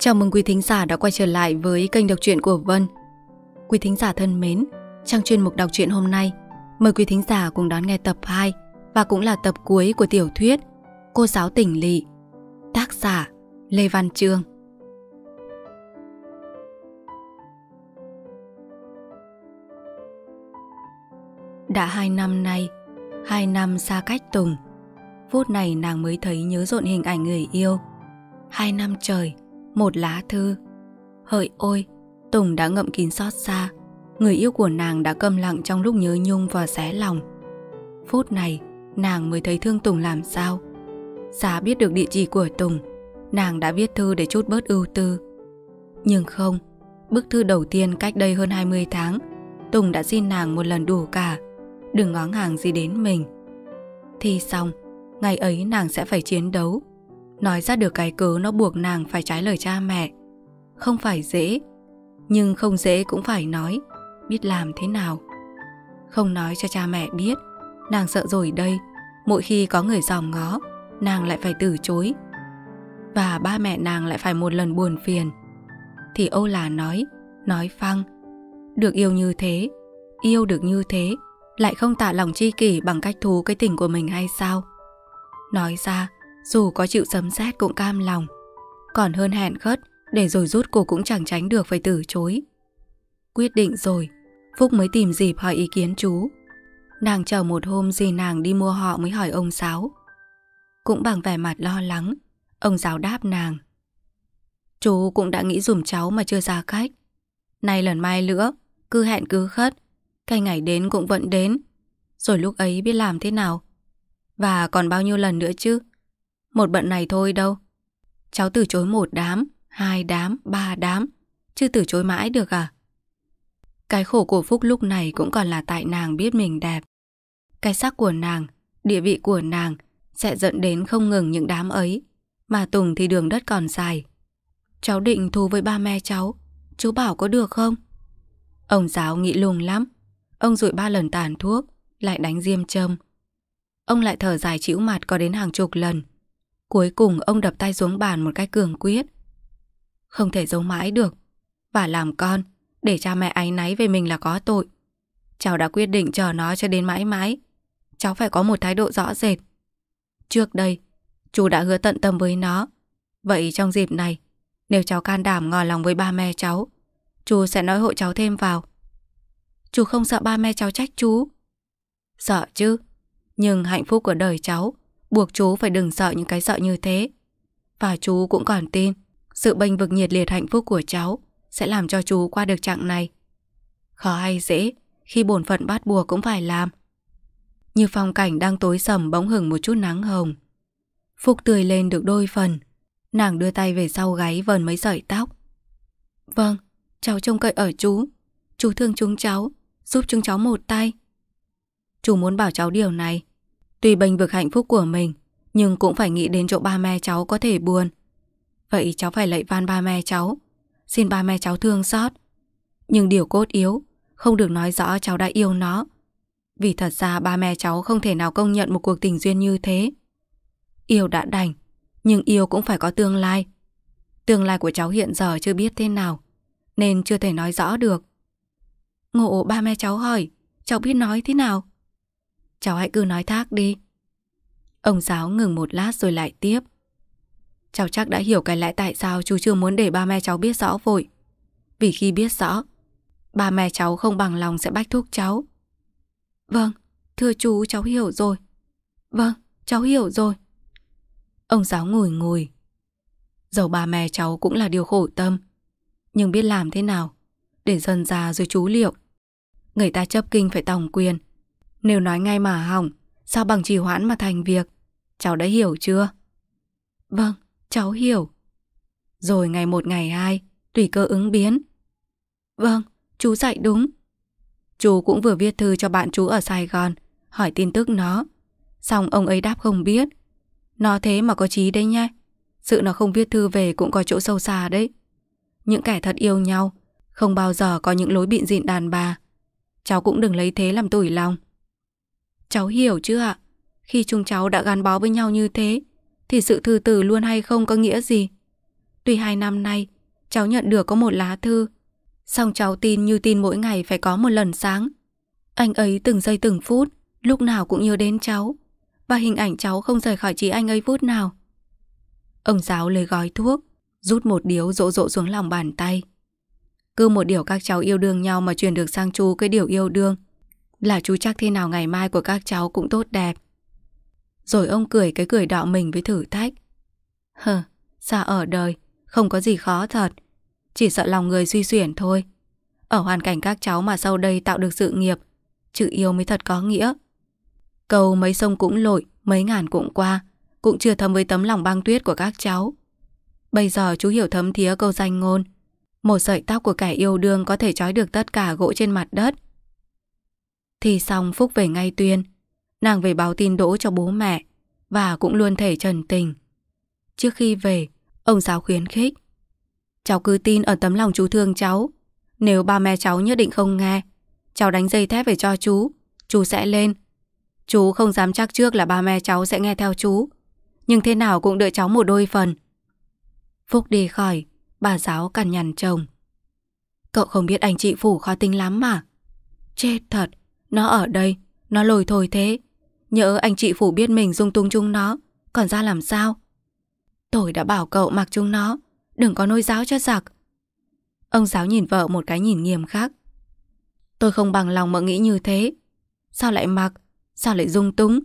Chào mừng quý thính giả đã quay trở lại với kênh đọc truyện của Vân. Quý thính giả thân mến, trong chuyên mục đọc truyện hôm nay, mời quý thính giả cùng đón nghe tập 2 và cũng là tập cuối của tiểu thuyết Cô giáo tỉnh lỵ, tác giả Lê Văn Trương. Đã hai năm nay, hai năm xa cách Tùng, phút này nàng mới thấy nhớ rộn hình ảnh người yêu. Hai năm trời, một lá thư. Hỡi ôi, Tùng đã ngậm kín xót xa, người yêu của nàng đã câm lặng trong lúc nhớ nhung và xé lòng. Phút này, nàng mới thấy thương Tùng làm sao. Xá biết được địa chỉ của Tùng, nàng đã viết thư để chút bớt ưu tư. Nhưng không, bức thư đầu tiên cách đây hơn 20 tháng, Tùng đã xin nàng một lần đủ cả, đừng ngó ngàng gì đến mình. Thi xong, ngày ấy nàng sẽ phải chiến đấu nói ra được cái cớ nó buộc nàng phải trái lời cha mẹ. Không phải dễ, nhưng không dễ cũng phải nói, biết làm thế nào. Không nói cho cha mẹ biết, nàng sợ rồi đây, mỗi khi có người dòm ngó, nàng lại phải từ chối. Và ba mẹ nàng lại phải một lần buồn phiền. Thì Âu là nói, nói phăng, được yêu như thế, yêu được như thế, lại không tạ lòng chi kỷ bằng cách thú cái tình của mình hay sao? Nói ra, dù có chịu sấm sét cũng cam lòng Còn hơn hẹn khất Để rồi rút cô cũng chẳng tránh được phải từ chối Quyết định rồi Phúc mới tìm dịp hỏi ý kiến chú Nàng chờ một hôm gì nàng đi mua họ mới hỏi ông Sáu Cũng bằng vẻ mặt lo lắng Ông giáo đáp nàng Chú cũng đã nghĩ dùm cháu mà chưa ra cách Nay lần mai nữa Cứ hẹn cứ khất Cái ngày đến cũng vẫn đến Rồi lúc ấy biết làm thế nào Và còn bao nhiêu lần nữa chứ một bận này thôi đâu Cháu từ chối một đám, hai đám, ba đám Chứ từ chối mãi được à Cái khổ của Phúc lúc này cũng còn là tại nàng biết mình đẹp Cái sắc của nàng, địa vị của nàng Sẽ dẫn đến không ngừng những đám ấy Mà Tùng thì đường đất còn dài Cháu định thù với ba mẹ cháu Chú bảo có được không? Ông giáo nghĩ lùng lắm Ông rụi ba lần tàn thuốc Lại đánh diêm châm Ông lại thở dài chịu mặt có đến hàng chục lần Cuối cùng ông đập tay xuống bàn một cách cường quyết. Không thể giấu mãi được. Bà làm con, để cha mẹ áy náy về mình là có tội. Cháu đã quyết định chờ nó cho đến mãi mãi. Cháu phải có một thái độ rõ rệt. Trước đây, chú đã hứa tận tâm với nó. Vậy trong dịp này, nếu cháu can đảm ngò lòng với ba mẹ cháu, chú sẽ nói hộ cháu thêm vào. Chú không sợ ba mẹ cháu trách chú. Sợ chứ, nhưng hạnh phúc của đời cháu buộc chú phải đừng sợ những cái sợ như thế. Và chú cũng còn tin, sự bênh vực nhiệt liệt hạnh phúc của cháu sẽ làm cho chú qua được chặng này. Khó hay dễ, khi bổn phận bắt buộc cũng phải làm. Như phong cảnh đang tối sầm bỗng hừng một chút nắng hồng. Phúc tươi lên được đôi phần, nàng đưa tay về sau gáy vờn mấy sợi tóc. Vâng, cháu trông cậy ở chú, chú thương chúng cháu, giúp chúng cháu một tay. Chú muốn bảo cháu điều này, Tuy bênh vực hạnh phúc của mình, nhưng cũng phải nghĩ đến chỗ ba mẹ cháu có thể buồn. Vậy cháu phải lạy van ba mẹ cháu, xin ba mẹ cháu thương xót. Nhưng điều cốt yếu, không được nói rõ cháu đã yêu nó. Vì thật ra ba mẹ cháu không thể nào công nhận một cuộc tình duyên như thế. Yêu đã đành, nhưng yêu cũng phải có tương lai. Tương lai của cháu hiện giờ chưa biết thế nào, nên chưa thể nói rõ được. Ngộ ba mẹ cháu hỏi, cháu biết nói thế nào? cháu hãy cứ nói thác đi. Ông giáo ngừng một lát rồi lại tiếp. Cháu chắc đã hiểu cái lẽ tại sao chú chưa muốn để ba mẹ cháu biết rõ vội. Vì khi biết rõ, ba mẹ cháu không bằng lòng sẽ bách thúc cháu. Vâng, thưa chú cháu hiểu rồi. Vâng, cháu hiểu rồi. Ông giáo ngồi ngồi. Dẫu ba mẹ cháu cũng là điều khổ tâm, nhưng biết làm thế nào để dần già rồi chú liệu. Người ta chấp kinh phải tòng quyền, nếu nói ngay mà hỏng, sao bằng trì hoãn mà thành việc? Cháu đã hiểu chưa? Vâng, cháu hiểu. Rồi ngày một ngày hai, tùy cơ ứng biến. Vâng, chú dạy đúng. Chú cũng vừa viết thư cho bạn chú ở Sài Gòn, hỏi tin tức nó. Xong ông ấy đáp không biết. Nó thế mà có trí đấy nha. Sự nó không viết thư về cũng có chỗ sâu xa đấy. Những kẻ thật yêu nhau, không bao giờ có những lối bịn dịn đàn bà. Cháu cũng đừng lấy thế làm tủi lòng. Cháu hiểu chưa ạ? Khi chúng cháu đã gắn bó với nhau như thế, thì sự thư tử luôn hay không có nghĩa gì. Tuy hai năm nay, cháu nhận được có một lá thư, song cháu tin như tin mỗi ngày phải có một lần sáng. Anh ấy từng giây từng phút, lúc nào cũng nhớ đến cháu, và hình ảnh cháu không rời khỏi trí anh ấy phút nào. Ông giáo lấy gói thuốc, rút một điếu rộ rộ xuống lòng bàn tay. Cứ một điều các cháu yêu đương nhau mà truyền được sang chú cái điều yêu đương là chú chắc thế nào ngày mai của các cháu cũng tốt đẹp. Rồi ông cười cái cười đọ mình với thử thách. Hờ, xa ở đời, không có gì khó thật. Chỉ sợ lòng người suy xuyển thôi. Ở hoàn cảnh các cháu mà sau đây tạo được sự nghiệp, chữ yêu mới thật có nghĩa. Cầu mấy sông cũng lội, mấy ngàn cũng qua, cũng chưa thấm với tấm lòng băng tuyết của các cháu. Bây giờ chú hiểu thấm thía câu danh ngôn. Một sợi tóc của kẻ yêu đương có thể trói được tất cả gỗ trên mặt đất – thì xong Phúc về ngay tuyên Nàng về báo tin đỗ cho bố mẹ Và cũng luôn thể trần tình Trước khi về Ông giáo khuyến khích Cháu cứ tin ở tấm lòng chú thương cháu Nếu ba mẹ cháu nhất định không nghe Cháu đánh dây thép về cho chú Chú sẽ lên Chú không dám chắc trước là ba mẹ cháu sẽ nghe theo chú Nhưng thế nào cũng đợi cháu một đôi phần Phúc đi khỏi Bà giáo cằn nhằn chồng Cậu không biết anh chị Phủ khó tính lắm mà Chết thật nó ở đây, nó lồi thổi thế. Nhớ anh chị phủ biết mình dung tung chúng nó, còn ra làm sao? Tôi đã bảo cậu mặc chúng nó, đừng có nôi giáo cho giặc. Ông giáo nhìn vợ một cái nhìn nghiêm khắc. Tôi không bằng lòng mà nghĩ như thế. Sao lại mặc? Sao lại dung túng?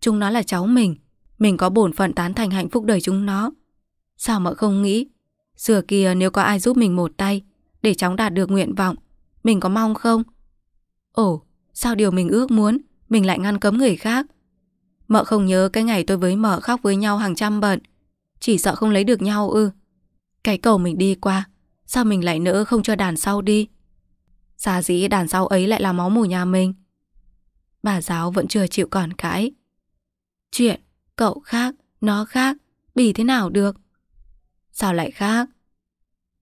Chúng nó là cháu mình. Mình có bổn phận tán thành hạnh phúc đời chúng nó. Sao mà không nghĩ? Xưa kia nếu có ai giúp mình một tay để cháu đạt được nguyện vọng, mình có mong không? Ồ, Sao điều mình ước muốn Mình lại ngăn cấm người khác Mợ không nhớ cái ngày tôi với mợ khóc với nhau hàng trăm bận Chỉ sợ không lấy được nhau ư Cái cầu mình đi qua Sao mình lại nỡ không cho đàn sau đi Xa dĩ đàn sau ấy lại là máu mù nhà mình Bà giáo vẫn chưa chịu còn cãi Chuyện cậu khác Nó khác Bỉ thế nào được Sao lại khác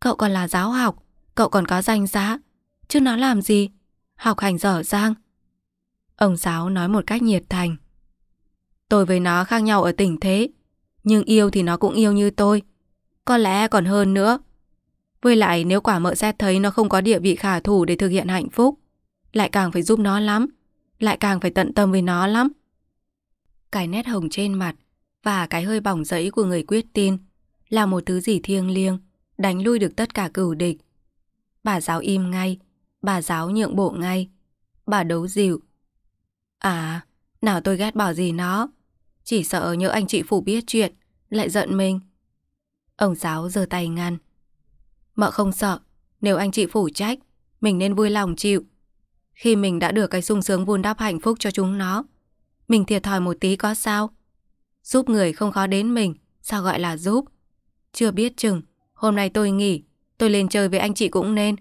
Cậu còn là giáo học Cậu còn có danh giá Chứ nó làm gì Học hành dở dang Ông giáo nói một cách nhiệt thành. Tôi với nó khác nhau ở tỉnh thế, nhưng yêu thì nó cũng yêu như tôi. Có lẽ còn hơn nữa. Với lại nếu quả mợ xét thấy nó không có địa vị khả thủ để thực hiện hạnh phúc, lại càng phải giúp nó lắm, lại càng phải tận tâm với nó lắm. Cái nét hồng trên mặt và cái hơi bỏng rẫy của người quyết tin là một thứ gì thiêng liêng, đánh lui được tất cả cửu địch. Bà giáo im ngay, bà giáo nhượng bộ ngay, bà đấu dịu, À, nào tôi ghét bỏ gì nó. Chỉ sợ nhớ anh chị Phủ biết chuyện, lại giận mình. Ông giáo giơ tay ngăn. Mợ không sợ, nếu anh chị Phủ trách, mình nên vui lòng chịu. Khi mình đã được cái sung sướng vun đắp hạnh phúc cho chúng nó, mình thiệt thòi một tí có sao? Giúp người không khó đến mình, sao gọi là giúp? Chưa biết chừng, hôm nay tôi nghỉ, tôi lên chơi với anh chị cũng nên.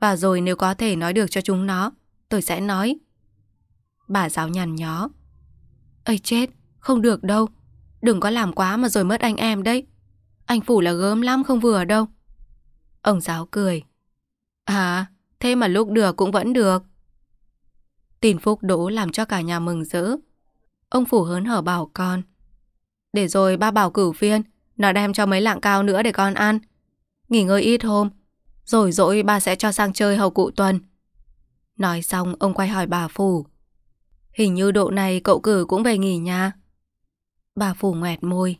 Và rồi nếu có thể nói được cho chúng nó, tôi sẽ nói bà giáo nhằn nhó. Ây chết, không được đâu. Đừng có làm quá mà rồi mất anh em đấy. Anh Phủ là gớm lắm không vừa đâu. Ông giáo cười. À, thế mà lúc được cũng vẫn được. Tin phúc đỗ làm cho cả nhà mừng rỡ. Ông Phủ hớn hở bảo con. Để rồi ba bảo cử viên, nó đem cho mấy lạng cao nữa để con ăn. Nghỉ ngơi ít hôm, rồi rồi ba sẽ cho sang chơi hầu cụ tuần. Nói xong ông quay hỏi bà Phủ. Hình như độ này cậu cử cũng về nghỉ nha. Bà Phủ ngoẹt môi.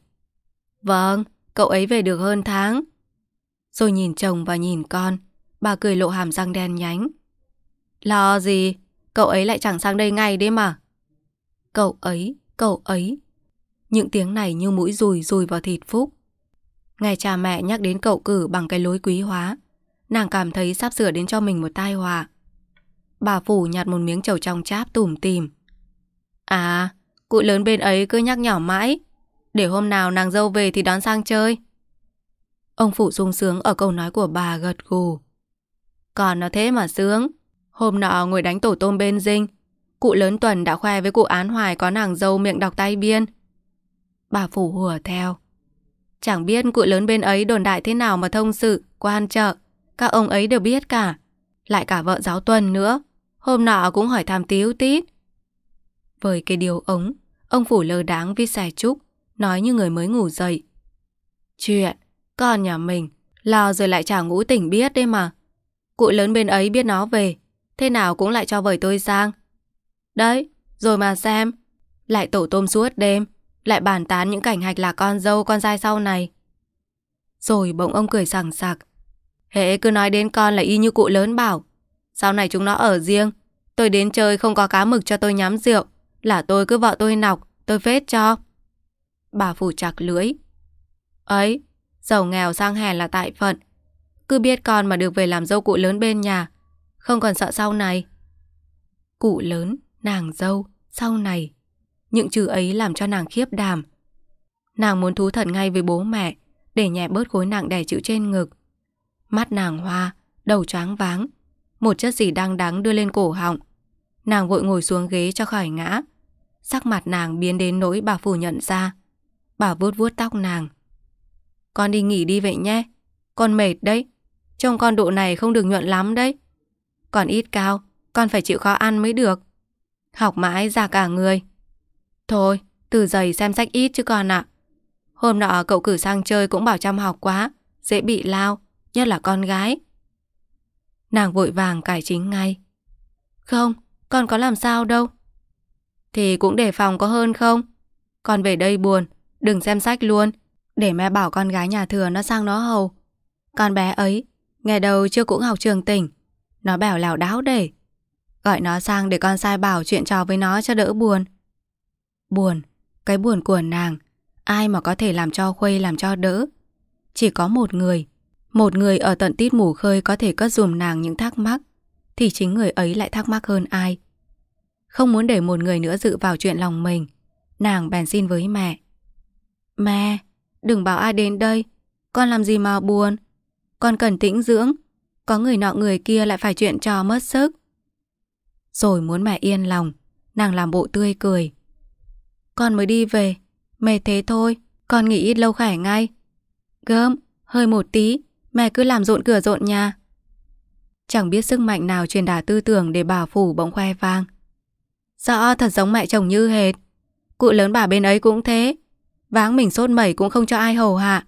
Vâng, cậu ấy về được hơn tháng. Rồi nhìn chồng và nhìn con, bà cười lộ hàm răng đen nhánh. Lo gì, cậu ấy lại chẳng sang đây ngay đấy mà. Cậu ấy, cậu ấy. Những tiếng này như mũi rùi rùi vào thịt Phúc. Ngày cha mẹ nhắc đến cậu cử bằng cái lối quý hóa, nàng cảm thấy sắp sửa đến cho mình một tai họa. Bà Phủ nhặt một miếng chầu trong cháp tủm tìm, À, cụ lớn bên ấy cứ nhắc nhỏ mãi. Để hôm nào nàng dâu về thì đón sang chơi. Ông Phụ sung sướng ở câu nói của bà gật gù. Còn nó thế mà sướng. Hôm nọ ngồi đánh tổ tôm bên dinh. Cụ lớn tuần đã khoe với cụ án hoài có nàng dâu miệng đọc tay biên. Bà Phủ hùa theo. Chẳng biết cụ lớn bên ấy đồn đại thế nào mà thông sự, quan trợ. Các ông ấy đều biết cả. Lại cả vợ giáo tuần nữa. Hôm nọ cũng hỏi tham tíu tít. Với cái điều ống, ông Phủ lơ đáng vi xài trúc, nói như người mới ngủ dậy. Chuyện, con nhà mình, lo rồi lại chả ngủ tỉnh biết đấy mà. Cụ lớn bên ấy biết nó về, thế nào cũng lại cho vời tôi sang. Đấy, rồi mà xem, lại tổ tôm suốt đêm, lại bàn tán những cảnh hạch là con dâu con trai sau này. Rồi bỗng ông cười sảng sạc Hễ cứ nói đến con là y như cụ lớn bảo. Sau này chúng nó ở riêng, tôi đến chơi không có cá mực cho tôi nhắm rượu. Là tôi cứ vợ tôi nọc, tôi phết cho. Bà phủ chặt lưỡi. Ấy, giàu nghèo sang hèn là tại phận. Cứ biết con mà được về làm dâu cụ lớn bên nhà, không còn sợ sau này. Cụ lớn, nàng dâu, sau này. Những chữ ấy làm cho nàng khiếp đảm Nàng muốn thú thật ngay với bố mẹ, để nhẹ bớt khối nặng đè chịu trên ngực. Mắt nàng hoa, đầu choáng váng, một chất gì đang đắng đưa lên cổ họng. Nàng vội ngồi xuống ghế cho khỏi ngã. Sắc mặt nàng biến đến nỗi bà phủ nhận ra Bà vuốt vuốt tóc nàng Con đi nghỉ đi vậy nhé Con mệt đấy Trông con độ này không được nhuận lắm đấy Còn ít cao Con phải chịu khó ăn mới được Học mãi già cả người Thôi từ giày xem sách ít chứ con ạ à. Hôm nọ cậu cử sang chơi cũng bảo chăm học quá Dễ bị lao Nhất là con gái Nàng vội vàng cải chính ngay Không, con có làm sao đâu thì cũng đề phòng có hơn không? Con về đây buồn, đừng xem sách luôn, để mẹ bảo con gái nhà thừa nó sang nó hầu. Con bé ấy, nghe đầu chưa cũng học trường tỉnh, nó bảo lào đáo để. Gọi nó sang để con sai bảo chuyện trò với nó cho đỡ buồn. Buồn, cái buồn của nàng, ai mà có thể làm cho khuây làm cho đỡ. Chỉ có một người, một người ở tận tít mù khơi có thể cất dùm nàng những thắc mắc, thì chính người ấy lại thắc mắc hơn ai. Không muốn để một người nữa dự vào chuyện lòng mình Nàng bèn xin với mẹ Mẹ Đừng bảo ai đến đây Con làm gì mà buồn Con cần tĩnh dưỡng Có người nọ người kia lại phải chuyện cho mất sức Rồi muốn mẹ yên lòng Nàng làm bộ tươi cười Con mới đi về Mệt thế thôi Con nghỉ ít lâu khỏe ngay Gớm Hơi một tí Mẹ cứ làm rộn cửa rộn nhà Chẳng biết sức mạnh nào truyền đạt tư tưởng để bà phủ bỗng khoe vang Rõ thật giống mẹ chồng như hệt. Cụ lớn bà bên ấy cũng thế. Váng mình sốt mẩy cũng không cho ai hầu hạ.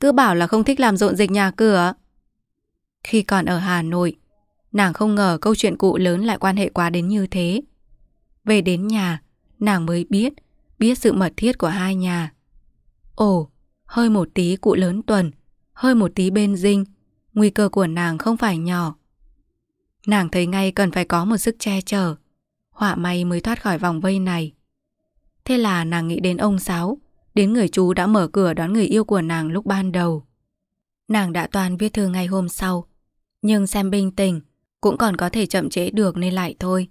Cứ bảo là không thích làm rộn dịch nhà cửa. Khi còn ở Hà Nội, nàng không ngờ câu chuyện cụ lớn lại quan hệ quá đến như thế. Về đến nhà, nàng mới biết, biết sự mật thiết của hai nhà. Ồ, hơi một tí cụ lớn tuần, hơi một tí bên dinh, nguy cơ của nàng không phải nhỏ. Nàng thấy ngay cần phải có một sức che chở, họa may mới thoát khỏi vòng vây này. Thế là nàng nghĩ đến ông Sáu, đến người chú đã mở cửa đón người yêu của nàng lúc ban đầu. Nàng đã toàn viết thư ngày hôm sau, nhưng xem bình tình cũng còn có thể chậm trễ được nên lại thôi.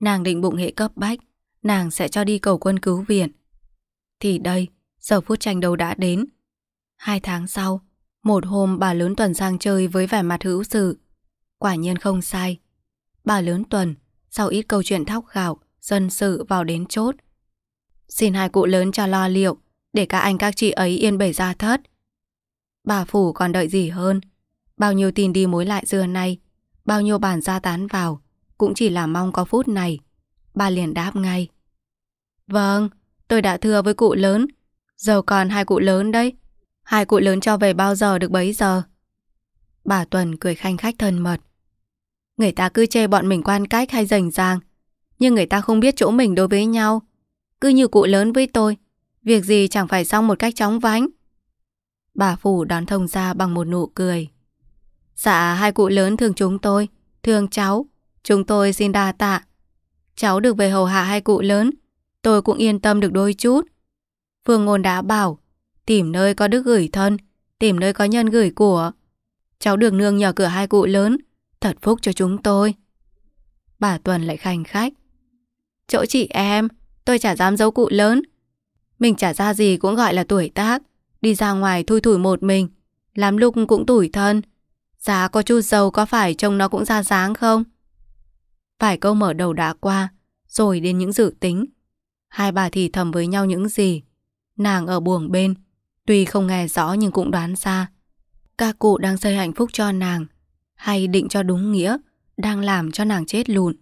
Nàng định bụng hệ cấp bách, nàng sẽ cho đi cầu quân cứu viện. Thì đây, giờ phút tranh đấu đã đến. Hai tháng sau, một hôm bà lớn tuần sang chơi với vẻ mặt hữu sự. Quả nhiên không sai. Bà lớn tuần sau ít câu chuyện thóc gạo, dân sự vào đến chốt. Xin hai cụ lớn cho lo liệu, để các anh các chị ấy yên bể ra thất. Bà Phủ còn đợi gì hơn? Bao nhiêu tin đi mối lại dưa nay, bao nhiêu bàn ra tán vào, cũng chỉ là mong có phút này. Bà liền đáp ngay. Vâng, tôi đã thưa với cụ lớn, giờ còn hai cụ lớn đấy. Hai cụ lớn cho về bao giờ được bấy giờ? Bà Tuần cười khanh khách thân mật. Người ta cứ chê bọn mình quan cách hay rành ràng Nhưng người ta không biết chỗ mình đối với nhau Cứ như cụ lớn với tôi Việc gì chẳng phải xong một cách chóng vánh Bà Phủ đón thông ra bằng một nụ cười Dạ hai cụ lớn thương chúng tôi Thương cháu Chúng tôi xin đa tạ Cháu được về hầu hạ hai cụ lớn Tôi cũng yên tâm được đôi chút Phương Ngôn đã bảo Tìm nơi có đức gửi thân Tìm nơi có nhân gửi của Cháu được nương nhờ cửa hai cụ lớn Thật phúc cho chúng tôi. Bà Tuần lại khanh khách. Chỗ chị em, tôi chả dám giấu cụ lớn. Mình chả ra gì cũng gọi là tuổi tác. Đi ra ngoài thui thủi một mình. Làm lúc cũng tủi thân. Giá có chút dầu có phải trông nó cũng ra dáng không? Phải câu mở đầu đã qua, rồi đến những dự tính. Hai bà thì thầm với nhau những gì. Nàng ở buồng bên, tuy không nghe rõ nhưng cũng đoán ra. Các cụ đang xây hạnh phúc cho nàng hay định cho đúng nghĩa, đang làm cho nàng chết lụn.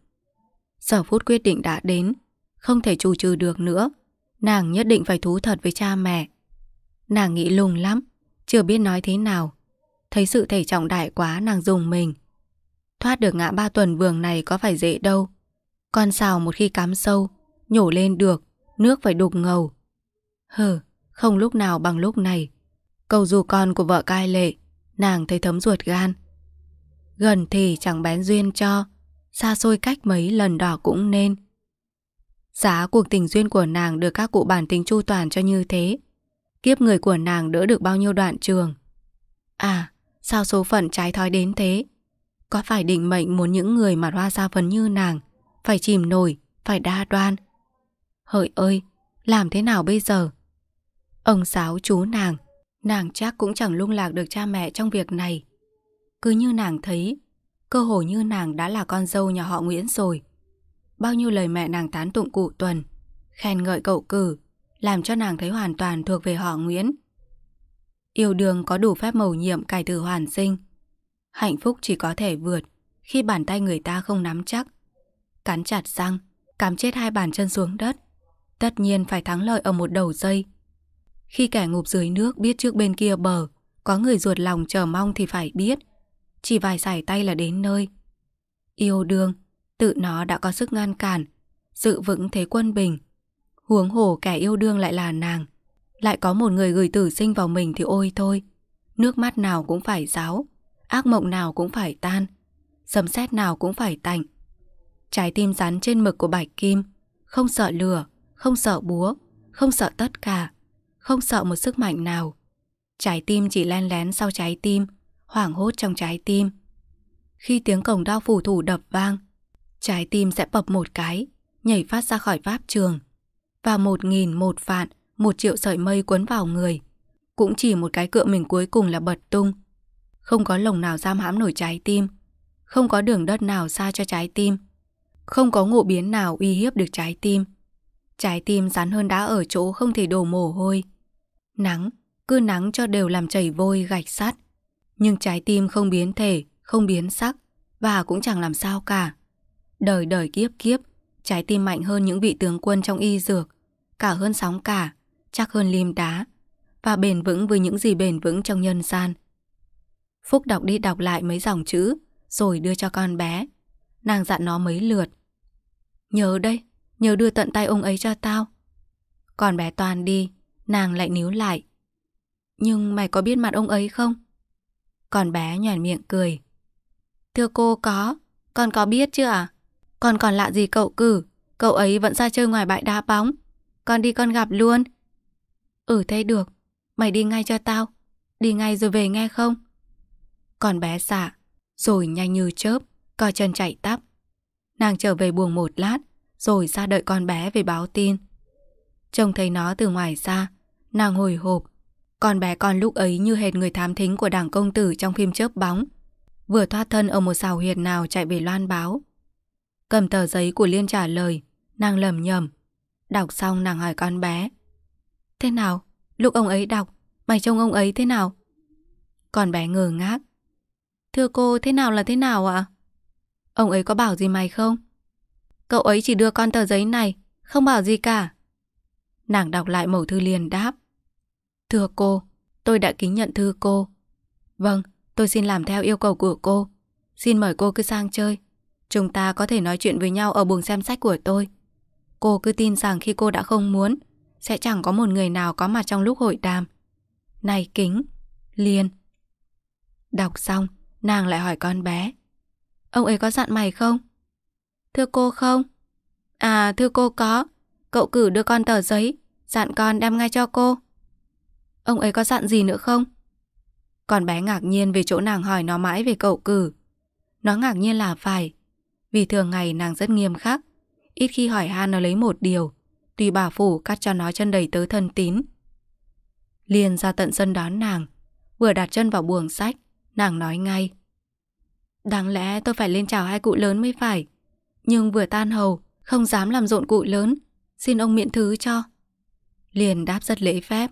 Giờ phút quyết định đã đến, không thể trù trừ được nữa, nàng nhất định phải thú thật với cha mẹ. Nàng nghĩ lùng lắm, chưa biết nói thế nào. Thấy sự thể trọng đại quá nàng dùng mình. Thoát được ngã ba tuần vườn này có phải dễ đâu. Con xào một khi cắm sâu, nhổ lên được, nước phải đục ngầu. Hừ, không lúc nào bằng lúc này. Cầu dù con của vợ cai lệ, nàng thấy thấm ruột gan. Gần thì chẳng bén duyên cho Xa xôi cách mấy lần đỏ cũng nên Giá cuộc tình duyên của nàng được các cụ bản tính chu toàn cho như thế Kiếp người của nàng đỡ được bao nhiêu đoạn trường À sao số phận trái thói đến thế Có phải định mệnh muốn những người mà hoa xa phấn như nàng Phải chìm nổi, phải đa đoan Hỡi ơi, làm thế nào bây giờ? Ông sáo chú nàng Nàng chắc cũng chẳng lung lạc được cha mẹ trong việc này cứ như nàng thấy, cơ hồ như nàng đã là con dâu nhà họ Nguyễn rồi. Bao nhiêu lời mẹ nàng tán tụng cụ Tuần, khen ngợi cậu cử, làm cho nàng thấy hoàn toàn thuộc về họ Nguyễn. Yêu đương có đủ phép mầu nhiệm cải từ hoàn sinh. Hạnh phúc chỉ có thể vượt khi bàn tay người ta không nắm chắc. Cắn chặt răng, cắm chết hai bàn chân xuống đất. Tất nhiên phải thắng lợi ở một đầu dây. Khi kẻ ngụp dưới nước biết trước bên kia bờ, có người ruột lòng chờ mong thì phải biết, chỉ vài giải tay là đến nơi. Yêu đương, tự nó đã có sức ngăn cản, sự vững thế quân bình. Huống hồ kẻ yêu đương lại là nàng, lại có một người gửi tử sinh vào mình thì ôi thôi. Nước mắt nào cũng phải ráo ác mộng nào cũng phải tan, sấm sét nào cũng phải tạnh. Trái tim rắn trên mực của bạch kim, không sợ lửa, không sợ búa, không sợ tất cả, không sợ một sức mạnh nào. Trái tim chỉ len lén sau trái tim, hoảng hốt trong trái tim. Khi tiếng cổng đao phủ thủ đập vang, trái tim sẽ bập một cái, nhảy phát ra khỏi pháp trường. Và một nghìn một vạn, một triệu sợi mây cuốn vào người. Cũng chỉ một cái cựa mình cuối cùng là bật tung. Không có lồng nào giam hãm nổi trái tim. Không có đường đất nào xa cho trái tim. Không có ngộ biến nào uy hiếp được trái tim. Trái tim rắn hơn đá ở chỗ không thể đổ mồ hôi. Nắng, cứ nắng cho đều làm chảy vôi gạch sắt. Nhưng trái tim không biến thể, không biến sắc Và cũng chẳng làm sao cả Đời đời kiếp kiếp Trái tim mạnh hơn những vị tướng quân trong y dược Cả hơn sóng cả Chắc hơn lim đá Và bền vững với những gì bền vững trong nhân gian Phúc đọc đi đọc lại mấy dòng chữ Rồi đưa cho con bé Nàng dặn nó mấy lượt Nhớ đây, nhớ đưa tận tay ông ấy cho tao Còn bé Toàn đi Nàng lại níu lại Nhưng mày có biết mặt ông ấy không? Còn bé nhoẻn miệng cười. Thưa cô có, con có biết chưa à? Con còn lạ gì cậu cử, cậu ấy vẫn ra chơi ngoài bãi đá bóng. Con đi con gặp luôn. Ừ thế được, mày đi ngay cho tao. Đi ngay rồi về nghe không? Còn bé xạ, rồi nhanh như chớp, co chân chạy tắp. Nàng trở về buồng một lát, rồi ra đợi con bé về báo tin. Trông thấy nó từ ngoài xa, nàng hồi hộp, con bé con lúc ấy như hệt người thám thính của đảng công tử trong phim chớp bóng. Vừa thoát thân ở một xào huyệt nào chạy về loan báo. Cầm tờ giấy của Liên trả lời, nàng lầm nhầm. Đọc xong nàng hỏi con bé. Thế nào? Lúc ông ấy đọc, mày trông ông ấy thế nào? Con bé ngờ ngác. Thưa cô, thế nào là thế nào ạ? Ông ấy có bảo gì mày không? Cậu ấy chỉ đưa con tờ giấy này, không bảo gì cả. Nàng đọc lại mẫu thư liền đáp. Thưa cô, tôi đã kính nhận thư cô. Vâng, tôi xin làm theo yêu cầu của cô. Xin mời cô cứ sang chơi. Chúng ta có thể nói chuyện với nhau ở buồng xem sách của tôi. Cô cứ tin rằng khi cô đã không muốn, sẽ chẳng có một người nào có mặt trong lúc hội đàm. Này kính, Liên. Đọc xong, nàng lại hỏi con bé. Ông ấy có dặn mày không? Thưa cô không? À, thưa cô có. Cậu cử đưa con tờ giấy, dặn con đem ngay cho cô. Ông ấy có dặn gì nữa không? Còn bé ngạc nhiên về chỗ nàng hỏi nó mãi về cậu cử. Nó ngạc nhiên là phải. Vì thường ngày nàng rất nghiêm khắc. Ít khi hỏi han nó lấy một điều. Tùy bà phủ cắt cho nó chân đầy tớ thân tín. Liền ra tận sân đón nàng. Vừa đặt chân vào buồng sách, nàng nói ngay. Đáng lẽ tôi phải lên chào hai cụ lớn mới phải. Nhưng vừa tan hầu, không dám làm rộn cụ lớn. Xin ông miễn thứ cho. Liền đáp rất lễ phép.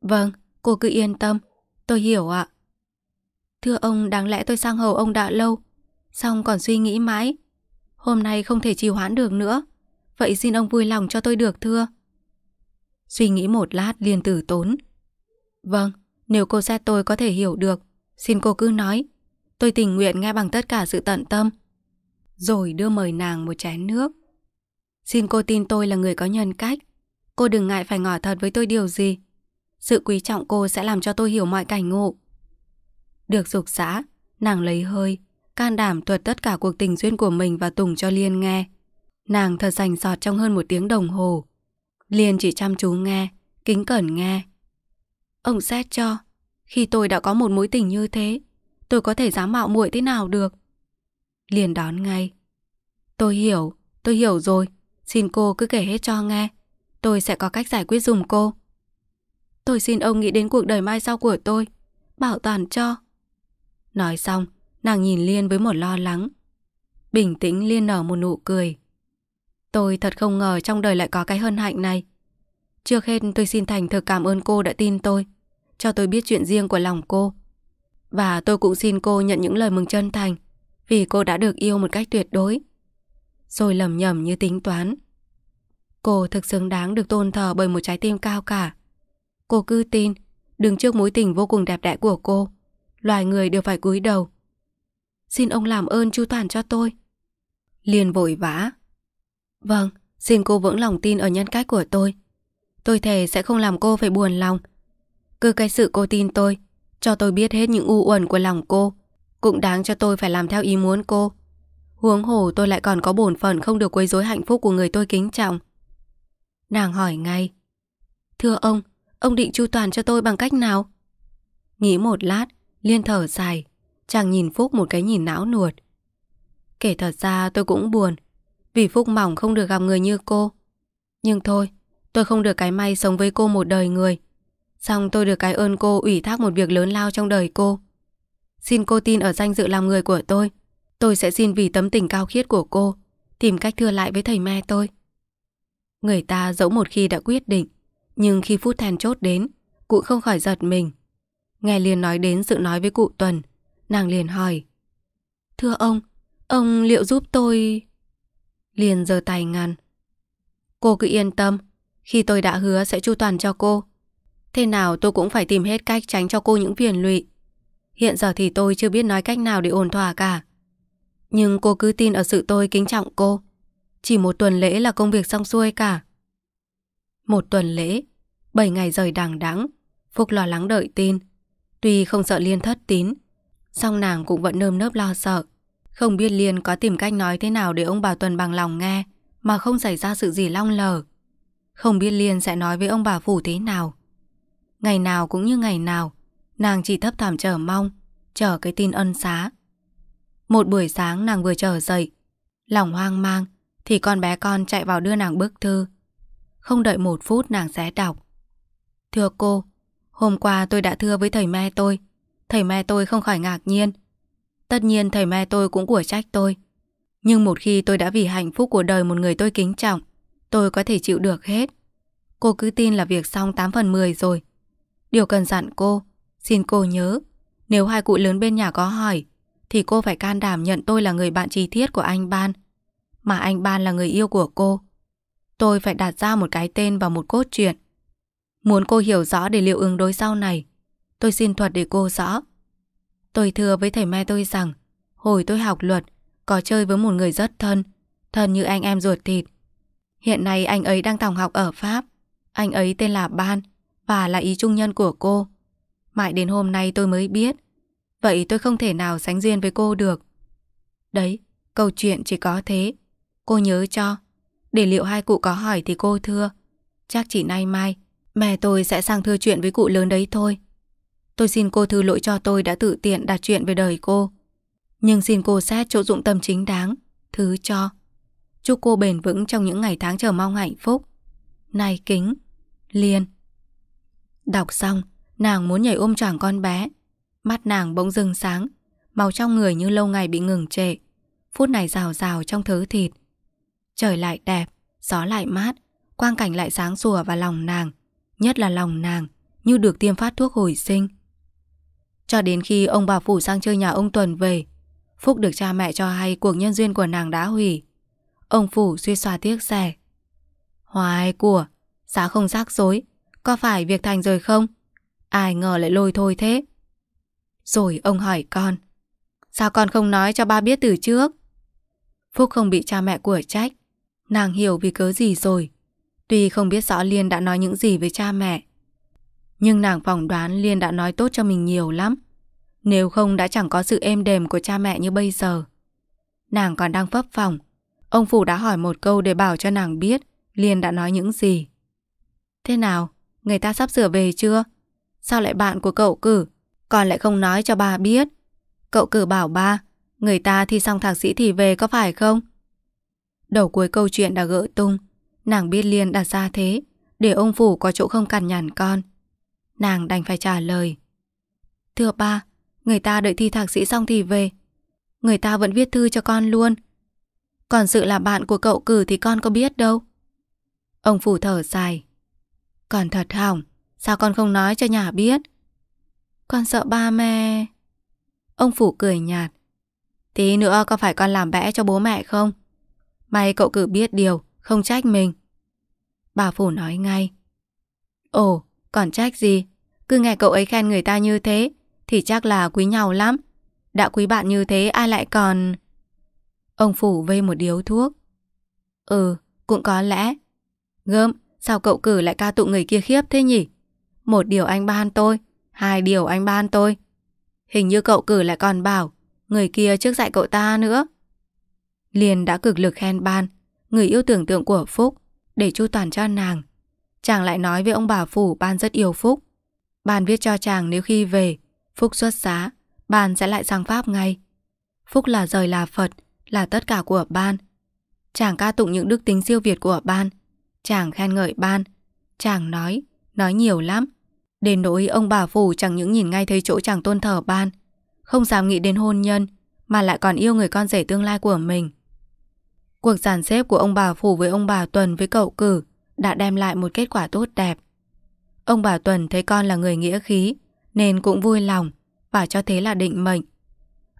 Vâng, cô cứ yên tâm, tôi hiểu ạ. Thưa ông, đáng lẽ tôi sang hầu ông đã lâu, xong còn suy nghĩ mãi. Hôm nay không thể trì hoãn được nữa, vậy xin ông vui lòng cho tôi được thưa. Suy nghĩ một lát liền tử tốn. Vâng, nếu cô xét tôi có thể hiểu được, xin cô cứ nói. Tôi tình nguyện nghe bằng tất cả sự tận tâm. Rồi đưa mời nàng một chén nước. Xin cô tin tôi là người có nhân cách. Cô đừng ngại phải ngỏ thật với tôi điều gì. Sự quý trọng cô sẽ làm cho tôi hiểu mọi cảnh ngộ. Được dục xã, nàng lấy hơi, can đảm thuật tất cả cuộc tình duyên của mình và Tùng cho Liên nghe. Nàng thật sành sọt trong hơn một tiếng đồng hồ. Liên chỉ chăm chú nghe, kính cẩn nghe. Ông xét cho, khi tôi đã có một mối tình như thế, tôi có thể dám mạo muội thế nào được. Liên đón ngay. Tôi hiểu, tôi hiểu rồi, xin cô cứ kể hết cho nghe. Tôi sẽ có cách giải quyết dùm cô. Tôi xin ông nghĩ đến cuộc đời mai sau của tôi. Bảo toàn cho. Nói xong, nàng nhìn Liên với một lo lắng. Bình tĩnh Liên nở một nụ cười. Tôi thật không ngờ trong đời lại có cái hân hạnh này. Trước hết tôi xin thành thực cảm ơn cô đã tin tôi, cho tôi biết chuyện riêng của lòng cô. Và tôi cũng xin cô nhận những lời mừng chân thành, vì cô đã được yêu một cách tuyệt đối. Rồi lầm nhầm như tính toán. Cô thực xứng đáng được tôn thờ bởi một trái tim cao cả, Cô cứ tin, đứng trước mối tình vô cùng đẹp đẽ của cô. Loài người đều phải cúi đầu. Xin ông làm ơn chu toàn cho tôi. Liền vội vã. Vâng, xin cô vững lòng tin ở nhân cách của tôi. Tôi thề sẽ không làm cô phải buồn lòng. Cứ cái sự cô tin tôi, cho tôi biết hết những u uẩn của lòng cô, cũng đáng cho tôi phải làm theo ý muốn cô. Huống hồ tôi lại còn có bổn phận không được quấy rối hạnh phúc của người tôi kính trọng. Nàng hỏi ngay. Thưa ông, Ông định chu toàn cho tôi bằng cách nào? Nghĩ một lát, Liên thở dài. Chàng nhìn Phúc một cái nhìn não nuột. Kể thật ra tôi cũng buồn. Vì Phúc mỏng không được gặp người như cô. Nhưng thôi, tôi không được cái may sống với cô một đời người. Xong tôi được cái ơn cô ủy thác một việc lớn lao trong đời cô. Xin cô tin ở danh dự làm người của tôi. Tôi sẽ xin vì tấm tình cao khiết của cô, tìm cách thưa lại với thầy me tôi. Người ta dẫu một khi đã quyết định, nhưng khi phút then chốt đến, cụ không khỏi giật mình. Nghe liền nói đến sự nói với cụ Tuần, nàng liền hỏi. Thưa ông, ông liệu giúp tôi... Liền giơ tay ngăn. Cô cứ yên tâm, khi tôi đã hứa sẽ chu toàn cho cô. Thế nào tôi cũng phải tìm hết cách tránh cho cô những phiền lụy. Hiện giờ thì tôi chưa biết nói cách nào để ổn thỏa cả. Nhưng cô cứ tin ở sự tôi kính trọng cô. Chỉ một tuần lễ là công việc xong xuôi cả. Một tuần lễ, bảy ngày rời đàng đắng, Phúc lo lắng đợi tin. Tuy không sợ Liên thất tín, song nàng cũng vẫn nơm nớp lo sợ. Không biết Liên có tìm cách nói thế nào để ông bà Tuần bằng lòng nghe mà không xảy ra sự gì long lờ. Không biết Liên sẽ nói với ông bà Phủ thế nào. Ngày nào cũng như ngày nào, nàng chỉ thấp thảm chờ mong, chờ cái tin ân xá. Một buổi sáng nàng vừa trở dậy, lòng hoang mang thì con bé con chạy vào đưa nàng bức thư không đợi một phút nàng sẽ đọc Thưa cô Hôm qua tôi đã thưa với thầy mai tôi Thầy mai tôi không khỏi ngạc nhiên Tất nhiên thầy mai tôi cũng của trách tôi Nhưng một khi tôi đã vì hạnh phúc của đời một người tôi kính trọng Tôi có thể chịu được hết Cô cứ tin là việc xong 8 phần 10 rồi Điều cần dặn cô Xin cô nhớ Nếu hai cụ lớn bên nhà có hỏi Thì cô phải can đảm nhận tôi là người bạn trí thiết của anh Ban Mà anh Ban là người yêu của cô tôi phải đặt ra một cái tên và một cốt truyện. Muốn cô hiểu rõ để liệu ứng đối sau này, tôi xin thuật để cô rõ. Tôi thưa với thầy mẹ tôi rằng, hồi tôi học luật, có chơi với một người rất thân, thân như anh em ruột thịt. Hiện nay anh ấy đang tổng học ở Pháp, anh ấy tên là Ban và là ý trung nhân của cô. Mãi đến hôm nay tôi mới biết, vậy tôi không thể nào sánh duyên với cô được. Đấy, câu chuyện chỉ có thế, cô nhớ cho. Để liệu hai cụ có hỏi thì cô thưa Chắc chỉ nay mai Mẹ tôi sẽ sang thưa chuyện với cụ lớn đấy thôi Tôi xin cô thư lỗi cho tôi đã tự tiện đặt chuyện về đời cô Nhưng xin cô xét chỗ dụng tâm chính đáng Thứ cho Chúc cô bền vững trong những ngày tháng chờ mong hạnh phúc Này kính Liên Đọc xong Nàng muốn nhảy ôm choàng con bé Mắt nàng bỗng dưng sáng Màu trong người như lâu ngày bị ngừng trệ Phút này rào rào trong thứ thịt Trời lại đẹp, gió lại mát, quang cảnh lại sáng sủa và lòng nàng, nhất là lòng nàng, như được tiêm phát thuốc hồi sinh. Cho đến khi ông bà Phủ sang chơi nhà ông Tuần về, Phúc được cha mẹ cho hay cuộc nhân duyên của nàng đã hủy. Ông Phủ suy xoa tiếc rẻ. Hoài của, xã không rắc rối, có phải việc thành rồi không? Ai ngờ lại lôi thôi thế. Rồi ông hỏi con, sao con không nói cho ba biết từ trước? Phúc không bị cha mẹ của trách, Nàng hiểu vì cớ gì rồi. Tuy không biết rõ Liên đã nói những gì với cha mẹ, nhưng nàng phỏng đoán Liên đã nói tốt cho mình nhiều lắm. Nếu không đã chẳng có sự êm đềm của cha mẹ như bây giờ. Nàng còn đang phấp phòng. Ông Phủ đã hỏi một câu để bảo cho nàng biết Liên đã nói những gì. Thế nào? Người ta sắp sửa về chưa? Sao lại bạn của cậu cử? Còn lại không nói cho bà biết. Cậu cử bảo ba, người ta thi xong thạc sĩ thì về có phải không? Đầu cuối câu chuyện đã gỡ tung Nàng biết Liên đã ra thế Để ông Phủ có chỗ không cằn nhằn con Nàng đành phải trả lời Thưa ba Người ta đợi thi thạc sĩ xong thì về Người ta vẫn viết thư cho con luôn Còn sự là bạn của cậu cử thì con có biết đâu Ông Phủ thở dài Còn thật hỏng Sao con không nói cho nhà biết Con sợ ba mẹ Ông Phủ cười nhạt Tí nữa có phải con làm bẽ cho bố mẹ không May cậu cử biết điều, không trách mình. Bà Phủ nói ngay. Ồ, còn trách gì? Cứ nghe cậu ấy khen người ta như thế, thì chắc là quý nhau lắm. Đã quý bạn như thế ai lại còn... Ông Phủ vây một điếu thuốc. Ừ, cũng có lẽ. Gớm, sao cậu cử lại ca tụng người kia khiếp thế nhỉ? Một điều anh ban tôi, hai điều anh ban tôi. Hình như cậu cử lại còn bảo, người kia trước dạy cậu ta nữa. Liền đã cực lực khen ban Người yêu tưởng tượng của Phúc Để chu toàn cho nàng Chàng lại nói với ông bà Phủ ban rất yêu Phúc Ban viết cho chàng nếu khi về Phúc xuất giá, Ban sẽ lại sang Pháp ngay Phúc là rời là Phật Là tất cả của Ban Chàng ca tụng những đức tính siêu việt của Ban Chàng khen ngợi Ban Chàng nói, nói nhiều lắm Đến nỗi ông bà Phủ chẳng những nhìn ngay thấy chỗ chàng tôn thờ Ban Không dám nghĩ đến hôn nhân Mà lại còn yêu người con rể tương lai của mình Cuộc giàn xếp của ông bà Phủ với ông bà Tuần với cậu cử đã đem lại một kết quả tốt đẹp. Ông bà Tuần thấy con là người nghĩa khí nên cũng vui lòng và cho thế là định mệnh.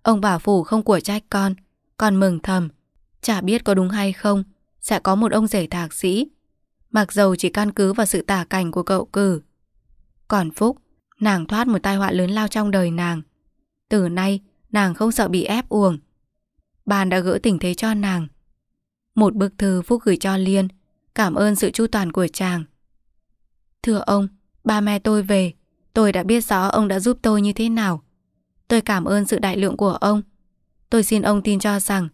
Ông bà Phủ không của trách con, con mừng thầm. Chả biết có đúng hay không, sẽ có một ông rể thạc sĩ. Mặc dầu chỉ căn cứ vào sự tả cảnh của cậu cử. Còn Phúc, nàng thoát một tai họa lớn lao trong đời nàng. Từ nay, nàng không sợ bị ép uổng. Bàn đã gỡ tình thế cho nàng. Một bức thư Phúc gửi cho Liên Cảm ơn sự chu toàn của chàng Thưa ông Ba mẹ tôi về Tôi đã biết rõ ông đã giúp tôi như thế nào Tôi cảm ơn sự đại lượng của ông Tôi xin ông tin cho rằng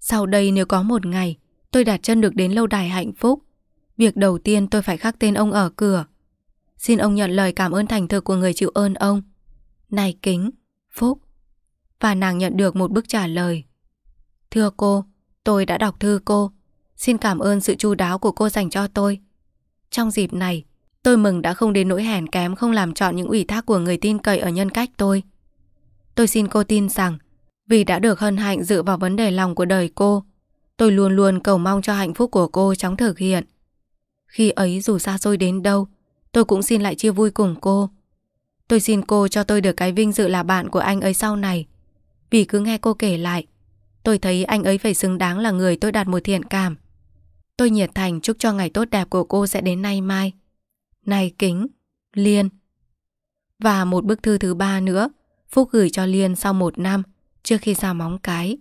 Sau đây nếu có một ngày Tôi đặt chân được đến lâu đài hạnh phúc Việc đầu tiên tôi phải khắc tên ông ở cửa Xin ông nhận lời cảm ơn thành thực của người chịu ơn ông Này kính, phúc Và nàng nhận được một bức trả lời Thưa cô, Tôi đã đọc thư cô. Xin cảm ơn sự chu đáo của cô dành cho tôi. Trong dịp này, tôi mừng đã không đến nỗi hèn kém không làm chọn những ủy thác của người tin cậy ở nhân cách tôi. Tôi xin cô tin rằng, vì đã được hân hạnh dựa vào vấn đề lòng của đời cô, tôi luôn luôn cầu mong cho hạnh phúc của cô chóng thực hiện. Khi ấy dù xa xôi đến đâu, tôi cũng xin lại chia vui cùng cô. Tôi xin cô cho tôi được cái vinh dự là bạn của anh ấy sau này. Vì cứ nghe cô kể lại, Tôi thấy anh ấy phải xứng đáng là người tôi đặt một thiện cảm. Tôi nhiệt thành chúc cho ngày tốt đẹp của cô sẽ đến nay mai. Này Kính, Liên. Và một bức thư thứ ba nữa, Phúc gửi cho Liên sau một năm, trước khi ra móng cái.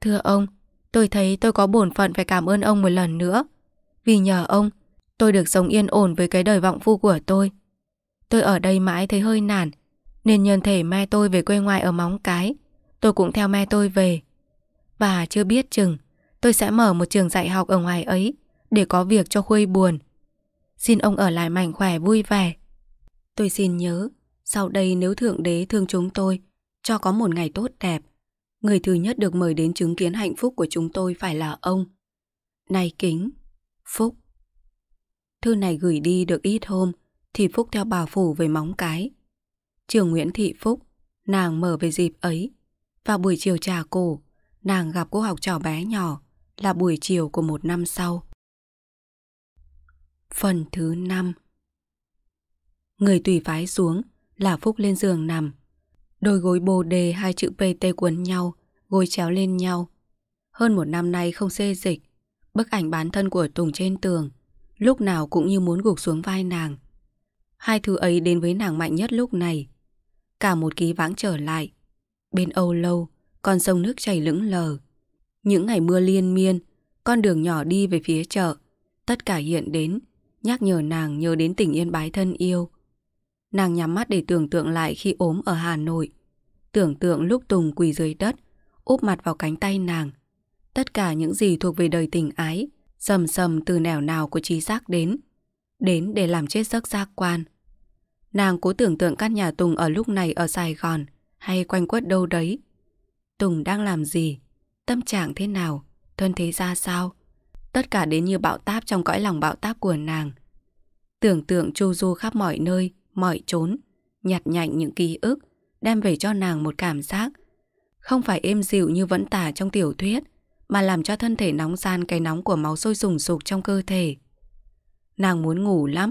Thưa ông, tôi thấy tôi có bổn phận phải cảm ơn ông một lần nữa. Vì nhờ ông, tôi được sống yên ổn với cái đời vọng phu của tôi. Tôi ở đây mãi thấy hơi nản, nên nhân thể mai tôi về quê ngoài ở móng cái. Tôi cũng theo mai tôi về, và chưa biết chừng Tôi sẽ mở một trường dạy học ở ngoài ấy Để có việc cho Khuê buồn Xin ông ở lại mạnh khỏe vui vẻ Tôi xin nhớ Sau đây nếu Thượng Đế thương chúng tôi Cho có một ngày tốt đẹp Người thứ nhất được mời đến chứng kiến hạnh phúc của chúng tôi phải là ông Này kính Phúc Thư này gửi đi được ít hôm Thì Phúc theo bà Phủ về móng cái Trường Nguyễn Thị Phúc Nàng mở về dịp ấy Vào buổi chiều trà cổ nàng gặp cô học trò bé nhỏ là buổi chiều của một năm sau. Phần thứ năm Người tùy phái xuống là Phúc lên giường nằm. Đôi gối bồ đề hai chữ PT quấn nhau, gối chéo lên nhau. Hơn một năm nay không xê dịch, bức ảnh bán thân của Tùng trên tường, lúc nào cũng như muốn gục xuống vai nàng. Hai thứ ấy đến với nàng mạnh nhất lúc này. Cả một ký vãng trở lại, bên Âu Lâu, con sông nước chảy lững lờ. Những ngày mưa liên miên, con đường nhỏ đi về phía chợ, tất cả hiện đến, nhắc nhở nàng nhớ đến tình yên bái thân yêu. Nàng nhắm mắt để tưởng tượng lại khi ốm ở Hà Nội, tưởng tượng lúc Tùng quỳ dưới đất, úp mặt vào cánh tay nàng. Tất cả những gì thuộc về đời tình ái, sầm sầm từ nẻo nào của trí giác đến, đến để làm chết giấc giác quan. Nàng cố tưởng tượng căn nhà Tùng ở lúc này ở Sài Gòn hay quanh quất đâu đấy, Tùng đang làm gì, tâm trạng thế nào, thân thế ra sao. Tất cả đến như bão táp trong cõi lòng bão táp của nàng. Tưởng tượng chu du khắp mọi nơi, mọi trốn nhặt nhạnh những ký ức, đem về cho nàng một cảm giác. Không phải êm dịu như vẫn tả trong tiểu thuyết, mà làm cho thân thể nóng gian cái nóng của máu sôi sùng sục trong cơ thể. Nàng muốn ngủ lắm,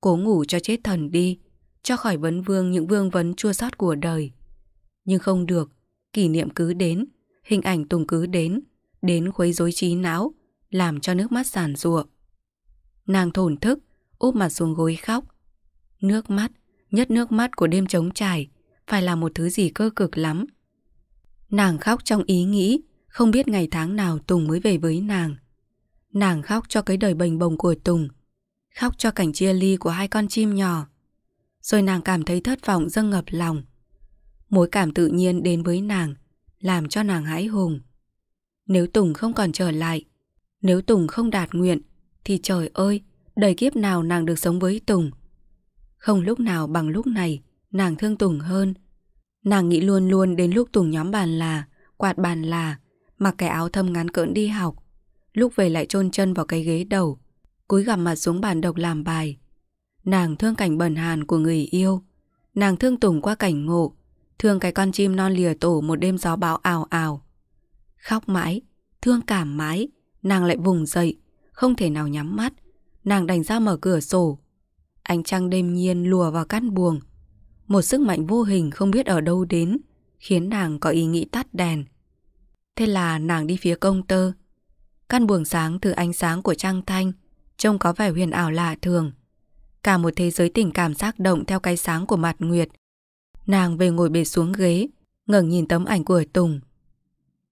cố ngủ cho chết thần đi, cho khỏi vấn vương những vương vấn chua sót của đời. Nhưng không được, kỷ niệm cứ đến, hình ảnh Tùng cứ đến, đến khuấy rối trí não, làm cho nước mắt giàn rụa. Nàng thổn thức, úp mặt xuống gối khóc. Nước mắt, nhất nước mắt của đêm trống trải, phải là một thứ gì cơ cực lắm. Nàng khóc trong ý nghĩ, không biết ngày tháng nào Tùng mới về với nàng. Nàng khóc cho cái đời bềnh bồng của Tùng, khóc cho cảnh chia ly của hai con chim nhỏ. Rồi nàng cảm thấy thất vọng dâng ngập lòng, Mối cảm tự nhiên đến với nàng, làm cho nàng hãi hùng. Nếu Tùng không còn trở lại, nếu Tùng không đạt nguyện, thì trời ơi, đời kiếp nào nàng được sống với Tùng. Không lúc nào bằng lúc này, nàng thương Tùng hơn. Nàng nghĩ luôn luôn đến lúc Tùng nhóm bàn là, quạt bàn là, mặc cái áo thâm ngắn cỡn đi học. Lúc về lại chôn chân vào cái ghế đầu, cúi gằm mặt xuống bàn độc làm bài. Nàng thương cảnh bần hàn của người yêu, nàng thương Tùng qua cảnh ngộ, Thương cái con chim non lìa tổ một đêm gió báo ào ào. Khóc mãi, thương cảm mãi, nàng lại vùng dậy, không thể nào nhắm mắt. Nàng đành ra mở cửa sổ. Ánh trăng đêm nhiên lùa vào căn buồng. Một sức mạnh vô hình không biết ở đâu đến, khiến nàng có ý nghĩ tắt đèn. Thế là nàng đi phía công tơ. Căn buồng sáng từ ánh sáng của trăng thanh, trông có vẻ huyền ảo lạ thường. Cả một thế giới tình cảm giác động theo cái sáng của mặt nguyệt, Nàng về ngồi bệt xuống ghế, ngẩng nhìn tấm ảnh của Tùng.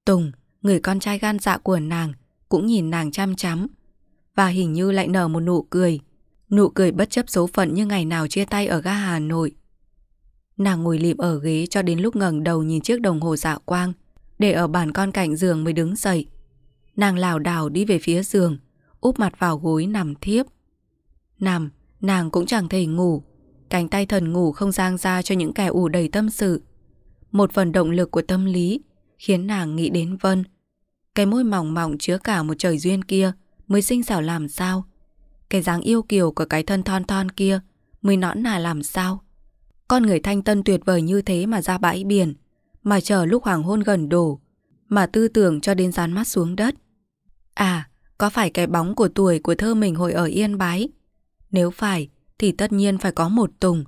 Tùng, người con trai gan dạ của nàng, cũng nhìn nàng chăm chắm. Và hình như lại nở một nụ cười. Nụ cười bất chấp số phận như ngày nào chia tay ở ga Hà Nội. Nàng ngồi lịm ở ghế cho đến lúc ngẩng đầu nhìn chiếc đồng hồ dạ quang, để ở bàn con cạnh giường mới đứng dậy. Nàng lảo đảo đi về phía giường, úp mặt vào gối nằm thiếp. Nằm, nàng cũng chẳng thể ngủ. Cánh tay thần ngủ không giang ra cho những kẻ ủ đầy tâm sự. Một phần động lực của tâm lý khiến nàng nghĩ đến Vân. Cái môi mỏng mỏng chứa cả một trời duyên kia mới sinh xảo làm sao. Cái dáng yêu kiều của cái thân thon thon kia mới nõn nà làm sao. Con người thanh tân tuyệt vời như thế mà ra bãi biển, mà chờ lúc hoàng hôn gần đổ, mà tư tưởng cho đến dán mắt xuống đất. À, có phải cái bóng của tuổi của thơ mình hồi ở Yên Bái? Nếu phải, thì tất nhiên phải có một Tùng.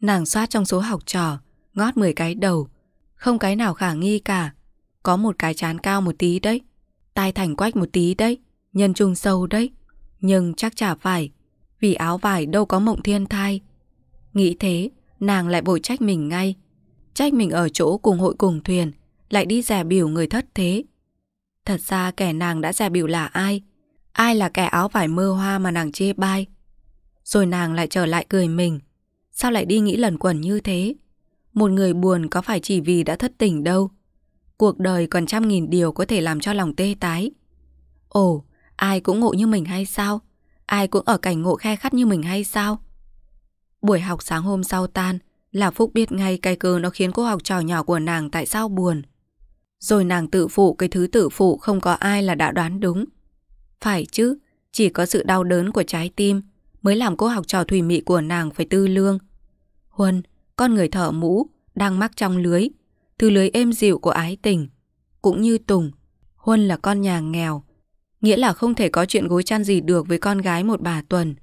Nàng soát trong số học trò, ngót 10 cái đầu, không cái nào khả nghi cả. Có một cái chán cao một tí đấy, tai thành quách một tí đấy, nhân trung sâu đấy. Nhưng chắc chả phải, vì áo vải đâu có mộng thiên thai. Nghĩ thế, nàng lại bồi trách mình ngay. Trách mình ở chỗ cùng hội cùng thuyền, lại đi giả biểu người thất thế. Thật ra kẻ nàng đã giả biểu là ai? Ai là kẻ áo vải mơ hoa mà nàng chê bai? Rồi nàng lại trở lại cười mình Sao lại đi nghĩ lẩn quẩn như thế Một người buồn có phải chỉ vì đã thất tỉnh đâu Cuộc đời còn trăm nghìn điều Có thể làm cho lòng tê tái Ồ ai cũng ngộ như mình hay sao Ai cũng ở cảnh ngộ khe khắt như mình hay sao Buổi học sáng hôm sau tan Là Phúc biết ngay cái cơ nó khiến cô học trò nhỏ của nàng tại sao buồn Rồi nàng tự phụ cái thứ tự phụ không có ai là đã đoán đúng Phải chứ, chỉ có sự đau đớn của trái tim mới làm cô học trò thủy mị của nàng phải tư lương. Huân, con người thở mũ, đang mắc trong lưới, thứ lưới êm dịu của ái tình. Cũng như Tùng, Huân là con nhà nghèo, nghĩa là không thể có chuyện gối chăn gì được với con gái một bà tuần.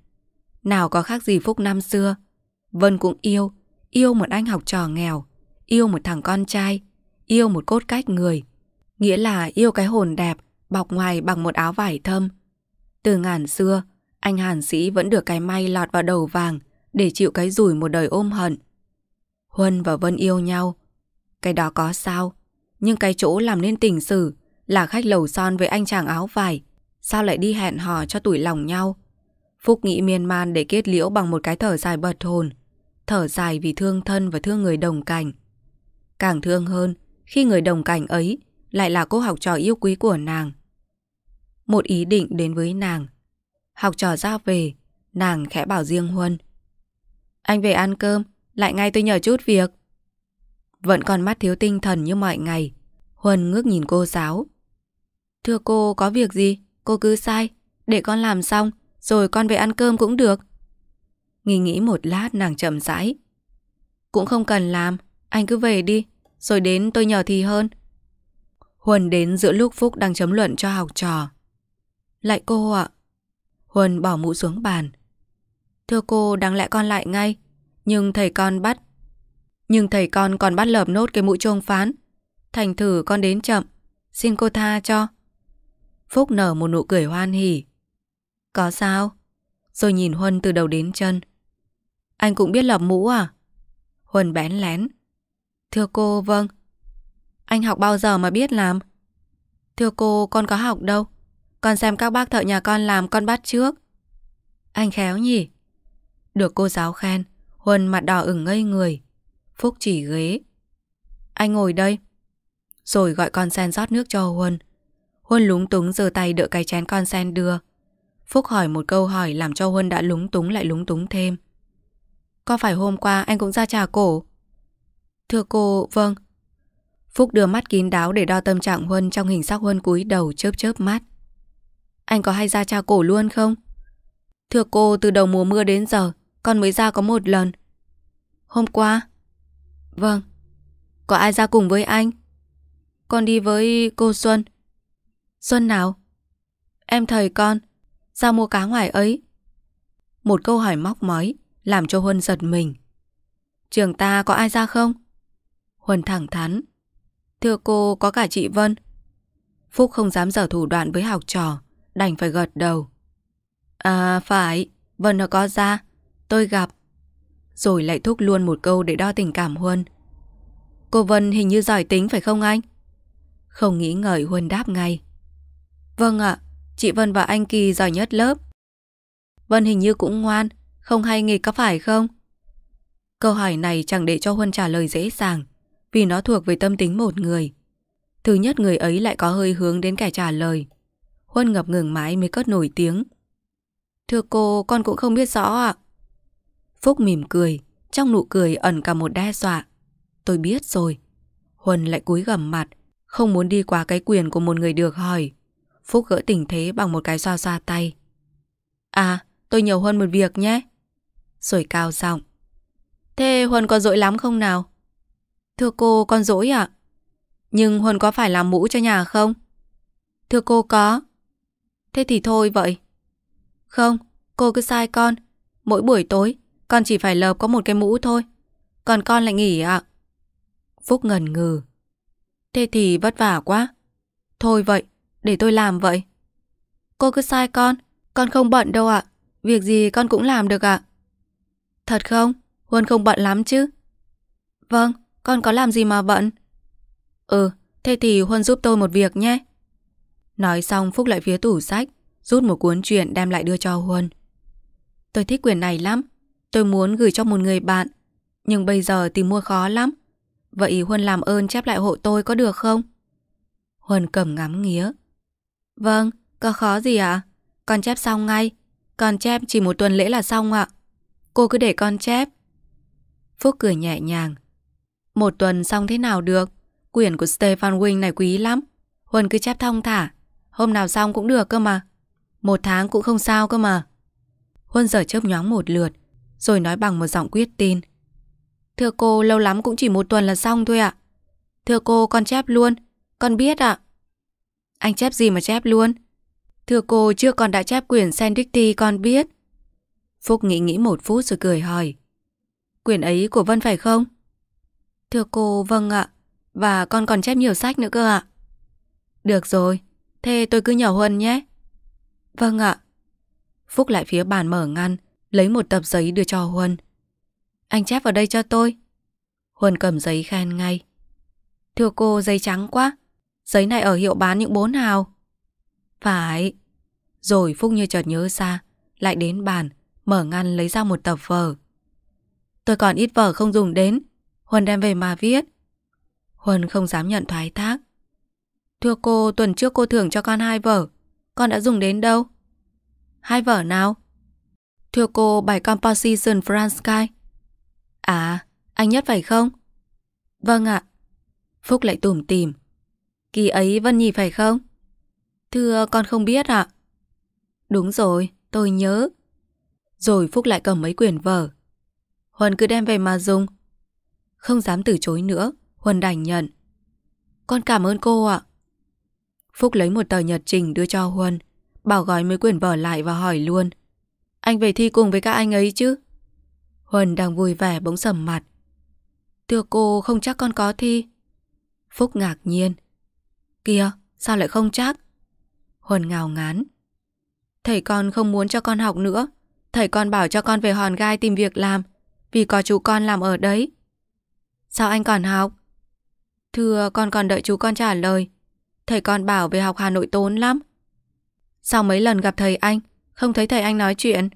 Nào có khác gì Phúc năm xưa. Vân cũng yêu, yêu một anh học trò nghèo, yêu một thằng con trai, yêu một cốt cách người. Nghĩa là yêu cái hồn đẹp, bọc ngoài bằng một áo vải thâm. Từ ngàn xưa, anh Hàn Sĩ vẫn được cái may lọt vào đầu vàng để chịu cái rủi một đời ôm hận. Huân và Vân yêu nhau. Cái đó có sao? Nhưng cái chỗ làm nên tình sử là khách lầu son với anh chàng áo vải. Sao lại đi hẹn hò cho tủi lòng nhau? Phúc nghĩ miên man để kết liễu bằng một cái thở dài bật hồn. Thở dài vì thương thân và thương người đồng cảnh. Càng thương hơn khi người đồng cảnh ấy lại là cô học trò yêu quý của nàng. Một ý định đến với nàng Học trò ra về, nàng khẽ bảo riêng Huân. Anh về ăn cơm, lại ngay tôi nhờ chút việc. Vẫn còn mắt thiếu tinh thần như mọi ngày. Huân ngước nhìn cô giáo. Thưa cô, có việc gì? Cô cứ sai. Để con làm xong, rồi con về ăn cơm cũng được. Nghĩ nghĩ một lát nàng chậm rãi. Cũng không cần làm, anh cứ về đi, rồi đến tôi nhờ thì hơn. Huân đến giữa lúc Phúc đang chấm luận cho học trò. Lại cô ạ, à, Huân bỏ mũ xuống bàn. Thưa cô, đáng lẽ con lại ngay. Nhưng thầy con bắt. Nhưng thầy con còn bắt lợp nốt cái mũ chuông phán. Thành thử con đến chậm. Xin cô tha cho. Phúc nở một nụ cười hoan hỉ. Có sao? Rồi nhìn Huân từ đầu đến chân. Anh cũng biết lợp mũ à? Huân bén lén. Thưa cô, vâng. Anh học bao giờ mà biết làm? Thưa cô, con có học đâu. Con xem các bác thợ nhà con làm con bắt trước. Anh khéo nhỉ? Được cô giáo khen, Huân mặt đỏ ửng ngây người. Phúc chỉ ghế. Anh ngồi đây. Rồi gọi con sen rót nước cho Huân. Huân lúng túng giơ tay đỡ cái chén con sen đưa. Phúc hỏi một câu hỏi làm cho Huân đã lúng túng lại lúng túng thêm. Có phải hôm qua anh cũng ra trà cổ? Thưa cô, vâng. Phúc đưa mắt kín đáo để đo tâm trạng Huân trong hình sắc Huân cúi đầu chớp chớp mắt. Anh có hay ra trao cổ luôn không? Thưa cô, từ đầu mùa mưa đến giờ, con mới ra có một lần. Hôm qua? Vâng. Có ai ra cùng với anh? Con đi với cô Xuân. Xuân nào? Em thầy con, ra mua cá ngoài ấy. Một câu hỏi móc mói, làm cho Huân giật mình. Trường ta có ai ra không? Huân thẳng thắn. Thưa cô, có cả chị Vân. Phúc không dám dở thủ đoạn với học trò đành phải gật đầu. À phải, Vân nó có ra, tôi gặp. Rồi lại thúc luôn một câu để đo tình cảm Huân. Cô Vân hình như giỏi tính phải không anh? Không nghĩ ngợi Huân đáp ngay. Vâng ạ, chị Vân và anh Kỳ giỏi nhất lớp. Vân hình như cũng ngoan, không hay nghịch có phải không? Câu hỏi này chẳng để cho Huân trả lời dễ dàng, vì nó thuộc về tâm tính một người. Thứ nhất người ấy lại có hơi hướng đến kẻ trả lời. Huân ngập ngừng mãi mới cất nổi tiếng. Thưa cô, con cũng không biết rõ ạ. À. Phúc mỉm cười, trong nụ cười ẩn cả một đe dọa. Tôi biết rồi. Huân lại cúi gầm mặt, không muốn đi qua cái quyền của một người được hỏi. Phúc gỡ tình thế bằng một cái xoa xoa tay. À, tôi nhờ Huân một việc nhé. Rồi cao giọng. Thế Huân có dỗi lắm không nào? Thưa cô, con dỗi ạ. À? Nhưng Huân có phải làm mũ cho nhà không? Thưa cô có. Thế thì thôi vậy. Không, cô cứ sai con. Mỗi buổi tối, con chỉ phải lợp có một cái mũ thôi. Còn con lại nghỉ ạ. À? Phúc ngần ngừ. Thế thì vất vả quá. Thôi vậy, để tôi làm vậy. Cô cứ sai con, con không bận đâu ạ. Việc gì con cũng làm được ạ. À. Thật không? Huân không bận lắm chứ. Vâng, con có làm gì mà bận. Ừ, thế thì Huân giúp tôi một việc nhé. Nói xong Phúc lại phía tủ sách, rút một cuốn truyện đem lại đưa cho Huân. Tôi thích quyển này lắm, tôi muốn gửi cho một người bạn, nhưng bây giờ tìm mua khó lắm. Vậy Huân làm ơn chép lại hộ tôi có được không? Huân cầm ngắm nghía. Vâng, có khó gì ạ? À? Con chép xong ngay. Con chép chỉ một tuần lễ là xong ạ. À. Cô cứ để con chép. Phúc cười nhẹ nhàng. Một tuần xong thế nào được? Quyển của Stefan Wing này quý lắm. Huân cứ chép thong thả, Hôm nào xong cũng được cơ mà Một tháng cũng không sao cơ mà Huân giờ chớp nhoáng một lượt Rồi nói bằng một giọng quyết tin Thưa cô lâu lắm cũng chỉ một tuần là xong thôi ạ à. Thưa cô con chép luôn Con biết ạ à. Anh chép gì mà chép luôn Thưa cô chưa còn đã chép quyển Sandicty con biết Phúc nghĩ nghĩ một phút rồi cười hỏi Quyển ấy của Vân phải không? Thưa cô vâng ạ Và con còn chép nhiều sách nữa cơ ạ Được rồi Thế tôi cứ nhờ Huân nhé. Vâng ạ. Phúc lại phía bàn mở ngăn, lấy một tập giấy đưa cho Huân. Anh chép vào đây cho tôi. Huân cầm giấy khen ngay. Thưa cô, giấy trắng quá. Giấy này ở hiệu bán những bốn hào. Phải. Rồi Phúc như chợt nhớ ra, lại đến bàn, mở ngăn lấy ra một tập vở. Tôi còn ít vở không dùng đến, Huân đem về mà viết. Huân không dám nhận thoái thác, Thưa cô, tuần trước cô thưởng cho con hai vở. Con đã dùng đến đâu? Hai vở nào? Thưa cô, bài Composition France Sky. À, anh nhất phải không? Vâng ạ. Phúc lại tủm tìm. Kỳ ấy Vân Nhi phải không? Thưa con không biết ạ. Đúng rồi, tôi nhớ. Rồi Phúc lại cầm mấy quyển vở. Huân cứ đem về mà dùng. Không dám từ chối nữa, Huân đành nhận. Con cảm ơn cô ạ. Phúc lấy một tờ nhật trình đưa cho Huân, bảo gói mấy quyển vở lại và hỏi luôn. Anh về thi cùng với các anh ấy chứ? Huân đang vui vẻ bỗng sầm mặt. Thưa cô, không chắc con có thi. Phúc ngạc nhiên. Kìa, sao lại không chắc? Huân ngào ngán. Thầy con không muốn cho con học nữa. Thầy con bảo cho con về hòn gai tìm việc làm, vì có chú con làm ở đấy. Sao anh còn học? Thưa, con còn đợi chú con trả lời. Thầy còn bảo về học Hà Nội tốn lắm. Sau mấy lần gặp thầy anh, không thấy thầy anh nói chuyện.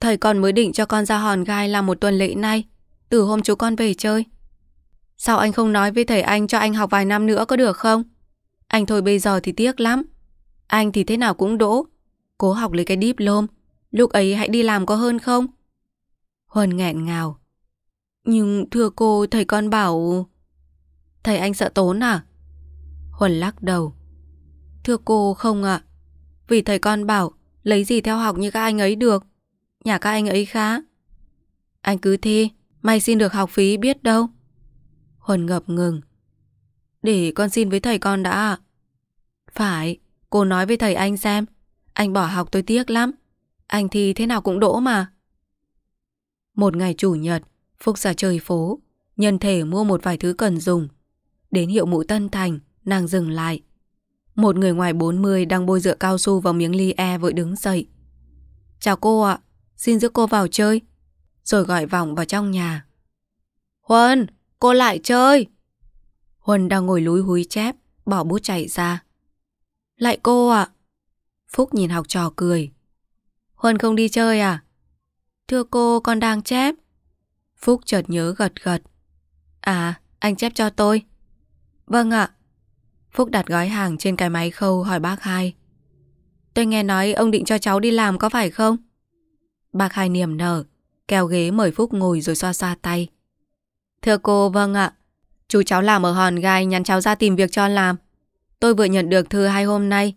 Thầy còn mới định cho con ra hòn gai làm một tuần lễ nay, từ hôm chú con về chơi. Sao anh không nói với thầy anh cho anh học vài năm nữa có được không? Anh thôi bây giờ thì tiếc lắm. Anh thì thế nào cũng đỗ. Cố học lấy cái diplom. Lúc ấy hãy đi làm có hơn không? Huân nghẹn ngào. Nhưng thưa cô, thầy con bảo... Thầy anh sợ tốn à? Huân lắc đầu. Thưa cô không ạ. vì thầy con bảo lấy gì theo học như các anh ấy được. Nhà các anh ấy khá. Anh cứ thi, may xin được học phí biết đâu. Huân ngập ngừng. Để con xin với thầy con đã ạ. Phải, cô nói với thầy anh xem. Anh bỏ học tôi tiếc lắm. Anh thi thế nào cũng đỗ mà. Một ngày chủ nhật, Phúc ra chơi phố, nhân thể mua một vài thứ cần dùng. Đến hiệu mũ Tân Thành, nàng dừng lại. Một người ngoài 40 đang bôi dựa cao su vào miếng ly e vội đứng dậy. Chào cô ạ, xin giữ cô vào chơi. Rồi gọi vòng vào trong nhà. Huân, cô lại chơi. Huân đang ngồi lúi húi chép, bỏ bút chạy ra. Lại cô ạ. Phúc nhìn học trò cười. Huân không đi chơi à? Thưa cô, con đang chép. Phúc chợt nhớ gật gật. À, anh chép cho tôi. Vâng ạ, à, Phúc đặt gói hàng trên cái máy khâu hỏi bác hai. Tôi nghe nói ông định cho cháu đi làm có phải không? Bác hai niềm nở, kéo ghế mời Phúc ngồi rồi xoa xoa tay. Thưa cô, vâng ạ. Chú cháu làm ở Hòn Gai nhắn cháu ra tìm việc cho làm. Tôi vừa nhận được thư hai hôm nay.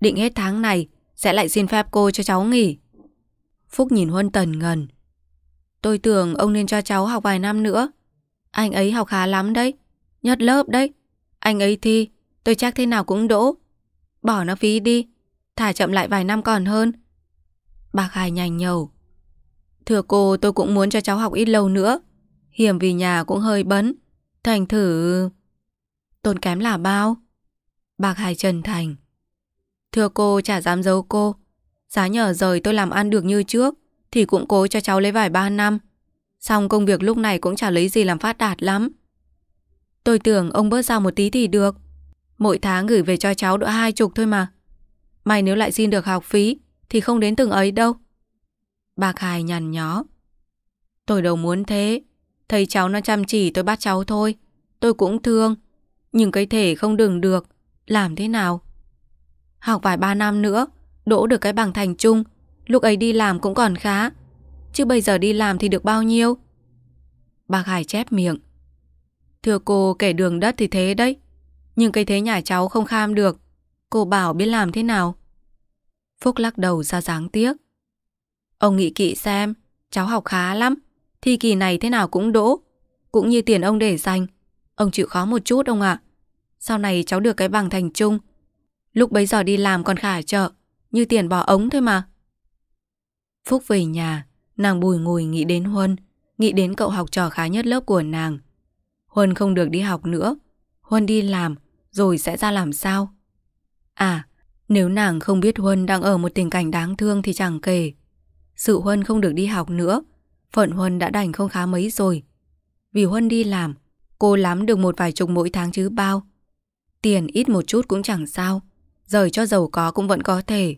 Định hết tháng này, sẽ lại xin phép cô cho cháu nghỉ. Phúc nhìn Huân Tần ngần. Tôi tưởng ông nên cho cháu học vài năm nữa. Anh ấy học khá lắm đấy. Nhất lớp đấy. Anh ấy thi, Tôi chắc thế nào cũng đỗ. Bỏ nó phí đi, thả chậm lại vài năm còn hơn. Bà Khai nhanh nhầu. Thưa cô, tôi cũng muốn cho cháu học ít lâu nữa. Hiểm vì nhà cũng hơi bấn. Thành thử... Tốn kém là bao? bà Hải Trần Thành Thưa cô chả dám giấu cô Giá nhờ rời tôi làm ăn được như trước Thì cũng cố cho cháu lấy vài ba năm Xong công việc lúc này cũng chả lấy gì làm phát đạt lắm Tôi tưởng ông bớt ra một tí thì được Mỗi tháng gửi về cho cháu độ hai chục thôi mà. Mày nếu lại xin được học phí thì không đến từng ấy đâu. Bà Khải nhằn nhó. Tôi đâu muốn thế. Thầy cháu nó chăm chỉ tôi bắt cháu thôi. Tôi cũng thương. Nhưng cái thể không đừng được. Làm thế nào? Học vài ba năm nữa. Đỗ được cái bằng thành chung. Lúc ấy đi làm cũng còn khá. Chứ bây giờ đi làm thì được bao nhiêu? Bà Khải chép miệng. Thưa cô kể đường đất thì thế đấy nhưng cái thế nhà cháu không kham được. Cô bảo biết làm thế nào? Phúc lắc đầu ra dáng tiếc. Ông nghĩ kỵ xem, cháu học khá lắm. Thi kỳ này thế nào cũng đỗ, cũng như tiền ông để dành. Ông chịu khó một chút ông ạ. À. Sau này cháu được cái bằng thành trung. Lúc bấy giờ đi làm còn khả trợ, như tiền bỏ ống thôi mà. Phúc về nhà, nàng bùi ngùi nghĩ đến Huân, nghĩ đến cậu học trò khá nhất lớp của nàng. Huân không được đi học nữa, Huân đi làm rồi sẽ ra làm sao? À, nếu nàng không biết Huân đang ở một tình cảnh đáng thương thì chẳng kể. Sự Huân không được đi học nữa, phận Huân đã đành không khá mấy rồi. Vì Huân đi làm, cô lắm được một vài chục mỗi tháng chứ bao. Tiền ít một chút cũng chẳng sao, rời cho giàu có cũng vẫn có thể.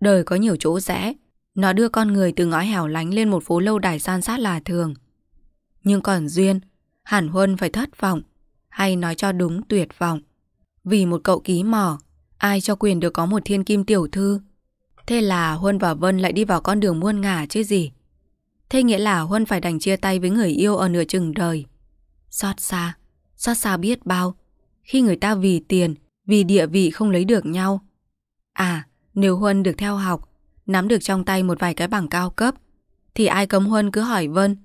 Đời có nhiều chỗ rẽ, nó đưa con người từ ngõ hẻo lánh lên một phố lâu đài san sát là thường. Nhưng còn Duyên, hẳn Huân phải thất vọng hay nói cho đúng tuyệt vọng. Vì một cậu ký mỏ, ai cho quyền được có một thiên kim tiểu thư. Thế là Huân và Vân lại đi vào con đường muôn ngả chứ gì. Thế nghĩa là Huân phải đành chia tay với người yêu ở nửa chừng đời. Xót xa, xót xa biết bao. Khi người ta vì tiền, vì địa vị không lấy được nhau. À, nếu Huân được theo học, nắm được trong tay một vài cái bảng cao cấp, thì ai cấm Huân cứ hỏi Vân.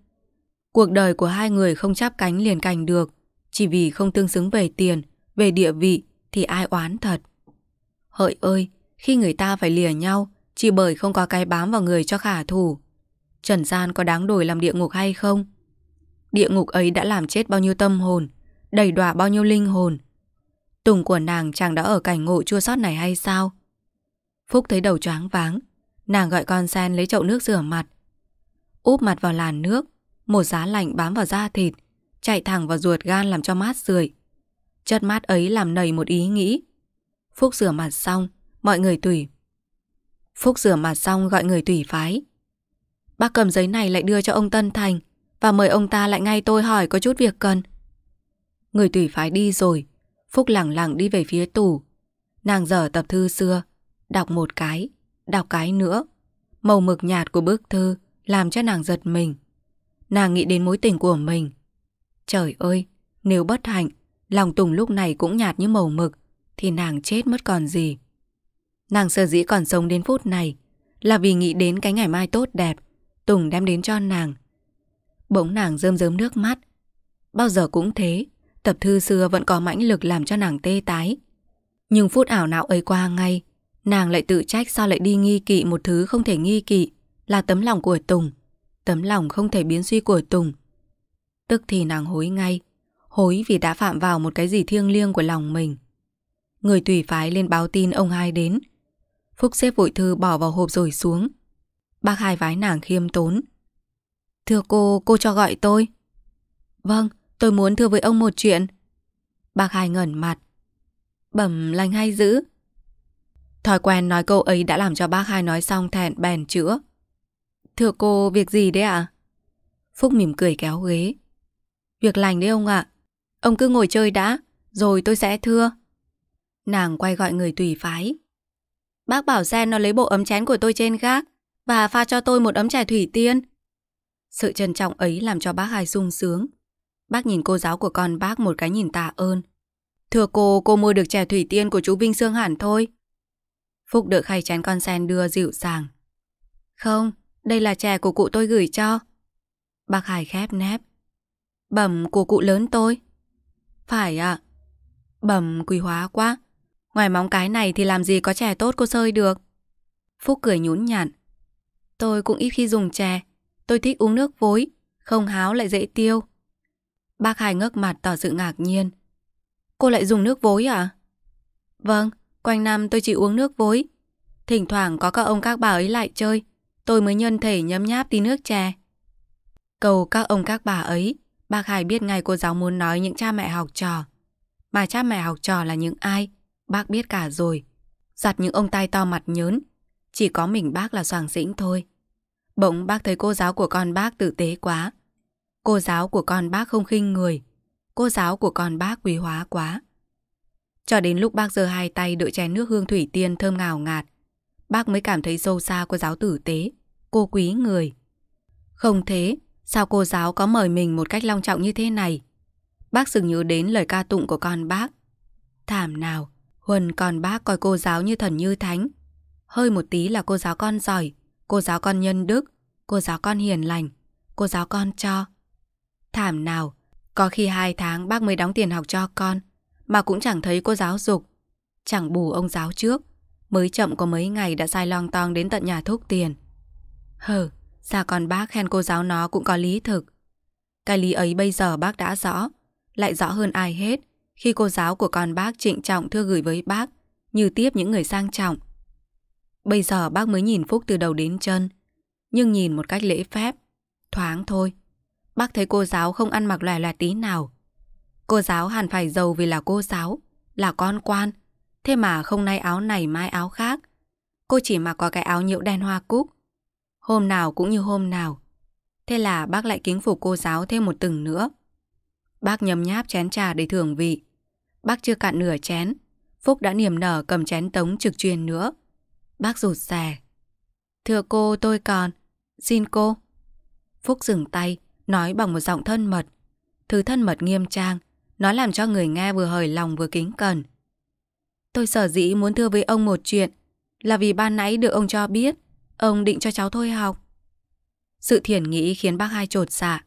Cuộc đời của hai người không chắp cánh liền cành được. Chỉ vì không tương xứng về tiền, về địa vị thì ai oán thật. Hợi ơi, khi người ta phải lìa nhau chỉ bởi không có cái bám vào người cho khả thủ. Trần gian có đáng đổi làm địa ngục hay không? Địa ngục ấy đã làm chết bao nhiêu tâm hồn, đầy đọa bao nhiêu linh hồn. Tùng của nàng chẳng đã ở cảnh ngộ chua sót này hay sao? Phúc thấy đầu choáng váng, nàng gọi con sen lấy chậu nước rửa mặt. Úp mặt vào làn nước, một giá lạnh bám vào da thịt, chạy thẳng vào ruột gan làm cho mát rượi. Chất mát ấy làm nảy một ý nghĩ. Phúc rửa mặt xong, mọi người tùy. Phúc rửa mặt xong gọi người tùy phái. Bác cầm giấy này lại đưa cho ông Tân Thành và mời ông ta lại ngay tôi hỏi có chút việc cần. Người tùy phái đi rồi, Phúc lẳng lặng đi về phía tủ. Nàng dở tập thư xưa, đọc một cái, đọc cái nữa. Màu mực nhạt của bức thư làm cho nàng giật mình. Nàng nghĩ đến mối tình của mình Trời ơi, nếu bất hạnh, lòng Tùng lúc này cũng nhạt như màu mực, thì nàng chết mất còn gì. Nàng sở dĩ còn sống đến phút này là vì nghĩ đến cái ngày mai tốt đẹp Tùng đem đến cho nàng. Bỗng nàng rơm rớm nước mắt. Bao giờ cũng thế, tập thư xưa vẫn có mãnh lực làm cho nàng tê tái. Nhưng phút ảo não ấy qua ngay, nàng lại tự trách sao lại đi nghi kỵ một thứ không thể nghi kỵ là tấm lòng của Tùng. Tấm lòng không thể biến suy của Tùng Tức thì nàng hối ngay Hối vì đã phạm vào một cái gì thiêng liêng của lòng mình Người tùy phái lên báo tin ông hai đến Phúc xếp vội thư bỏ vào hộp rồi xuống Bác hai vái nàng khiêm tốn Thưa cô, cô cho gọi tôi Vâng, tôi muốn thưa với ông một chuyện Bác hai ngẩn mặt Bẩm lành hay dữ Thói quen nói câu ấy đã làm cho bác hai nói xong thẹn bèn chữa Thưa cô, việc gì đấy ạ? À? Phúc mỉm cười kéo ghế Việc lành đấy ông ạ. Ông cứ ngồi chơi đã, rồi tôi sẽ thưa. Nàng quay gọi người tùy phái. Bác bảo Sen nó lấy bộ ấm chén của tôi trên gác và pha cho tôi một ấm trà thủy tiên. Sự trân trọng ấy làm cho bác Hải sung sướng. Bác nhìn cô giáo của con bác một cái nhìn tạ ơn. Thưa cô, cô mua được trà thủy tiên của chú Vinh Sương hẳn thôi. Phúc đỡ khay chén con sen đưa dịu dàng. Không, đây là trà của cụ tôi gửi cho. Bác Hải khép nép, Bẩm của cụ lớn tôi. Phải ạ. À. Bẩm quỳ hóa quá. Ngoài móng cái này thì làm gì có chè tốt cô sơi được. Phúc cười nhún nhặn. Tôi cũng ít khi dùng chè. Tôi thích uống nước vối, không háo lại dễ tiêu. Bác Hải ngước mặt tỏ sự ngạc nhiên. Cô lại dùng nước vối à? Vâng, quanh năm tôi chỉ uống nước vối. Thỉnh thoảng có các ông các bà ấy lại chơi, tôi mới nhân thể nhấm nháp tí nước chè. Cầu các ông các bà ấy Bác Hải biết ngay cô giáo muốn nói những cha mẹ học trò. Mà cha mẹ học trò là những ai? Bác biết cả rồi. Giặt những ông tai to mặt nhớn. Chỉ có mình bác là soàng dĩnh thôi. Bỗng bác thấy cô giáo của con bác tử tế quá. Cô giáo của con bác không khinh người. Cô giáo của con bác quý hóa quá. Cho đến lúc bác giơ hai tay đợi chén nước hương thủy tiên thơm ngào ngạt, bác mới cảm thấy sâu xa cô giáo tử tế, cô quý người. Không thế, Sao cô giáo có mời mình một cách long trọng như thế này? Bác dừng nhớ đến lời ca tụng của con bác. Thảm nào, Huân còn bác coi cô giáo như thần như thánh. Hơi một tí là cô giáo con giỏi, cô giáo con nhân đức, cô giáo con hiền lành, cô giáo con cho. Thảm nào, có khi hai tháng bác mới đóng tiền học cho con, mà cũng chẳng thấy cô giáo dục. Chẳng bù ông giáo trước, mới chậm có mấy ngày đã sai long tong đến tận nhà thúc tiền. Hừ, Dạ còn bác khen cô giáo nó cũng có lý thực. Cái lý ấy bây giờ bác đã rõ, lại rõ hơn ai hết khi cô giáo của con bác trịnh trọng thưa gửi với bác như tiếp những người sang trọng. Bây giờ bác mới nhìn Phúc từ đầu đến chân, nhưng nhìn một cách lễ phép, thoáng thôi. Bác thấy cô giáo không ăn mặc loè loẹt tí nào. Cô giáo hẳn phải giàu vì là cô giáo, là con quan, thế mà không nay áo này mai áo khác. Cô chỉ mặc có cái áo nhiễu đen hoa cúc, Hôm nào cũng như hôm nào. Thế là bác lại kính phục cô giáo thêm một từng nữa. Bác nhấm nháp chén trà để thưởng vị. Bác chưa cạn nửa chén. Phúc đã niềm nở cầm chén tống trực truyền nữa. Bác rụt rè. Thưa cô tôi còn. Xin cô. Phúc dừng tay, nói bằng một giọng thân mật. Thứ thân mật nghiêm trang, nó làm cho người nghe vừa hời lòng vừa kính cẩn. Tôi sở dĩ muốn thưa với ông một chuyện là vì ban nãy được ông cho biết Ông định cho cháu thôi học. Sự thiển nghĩ khiến bác hai trột dạ.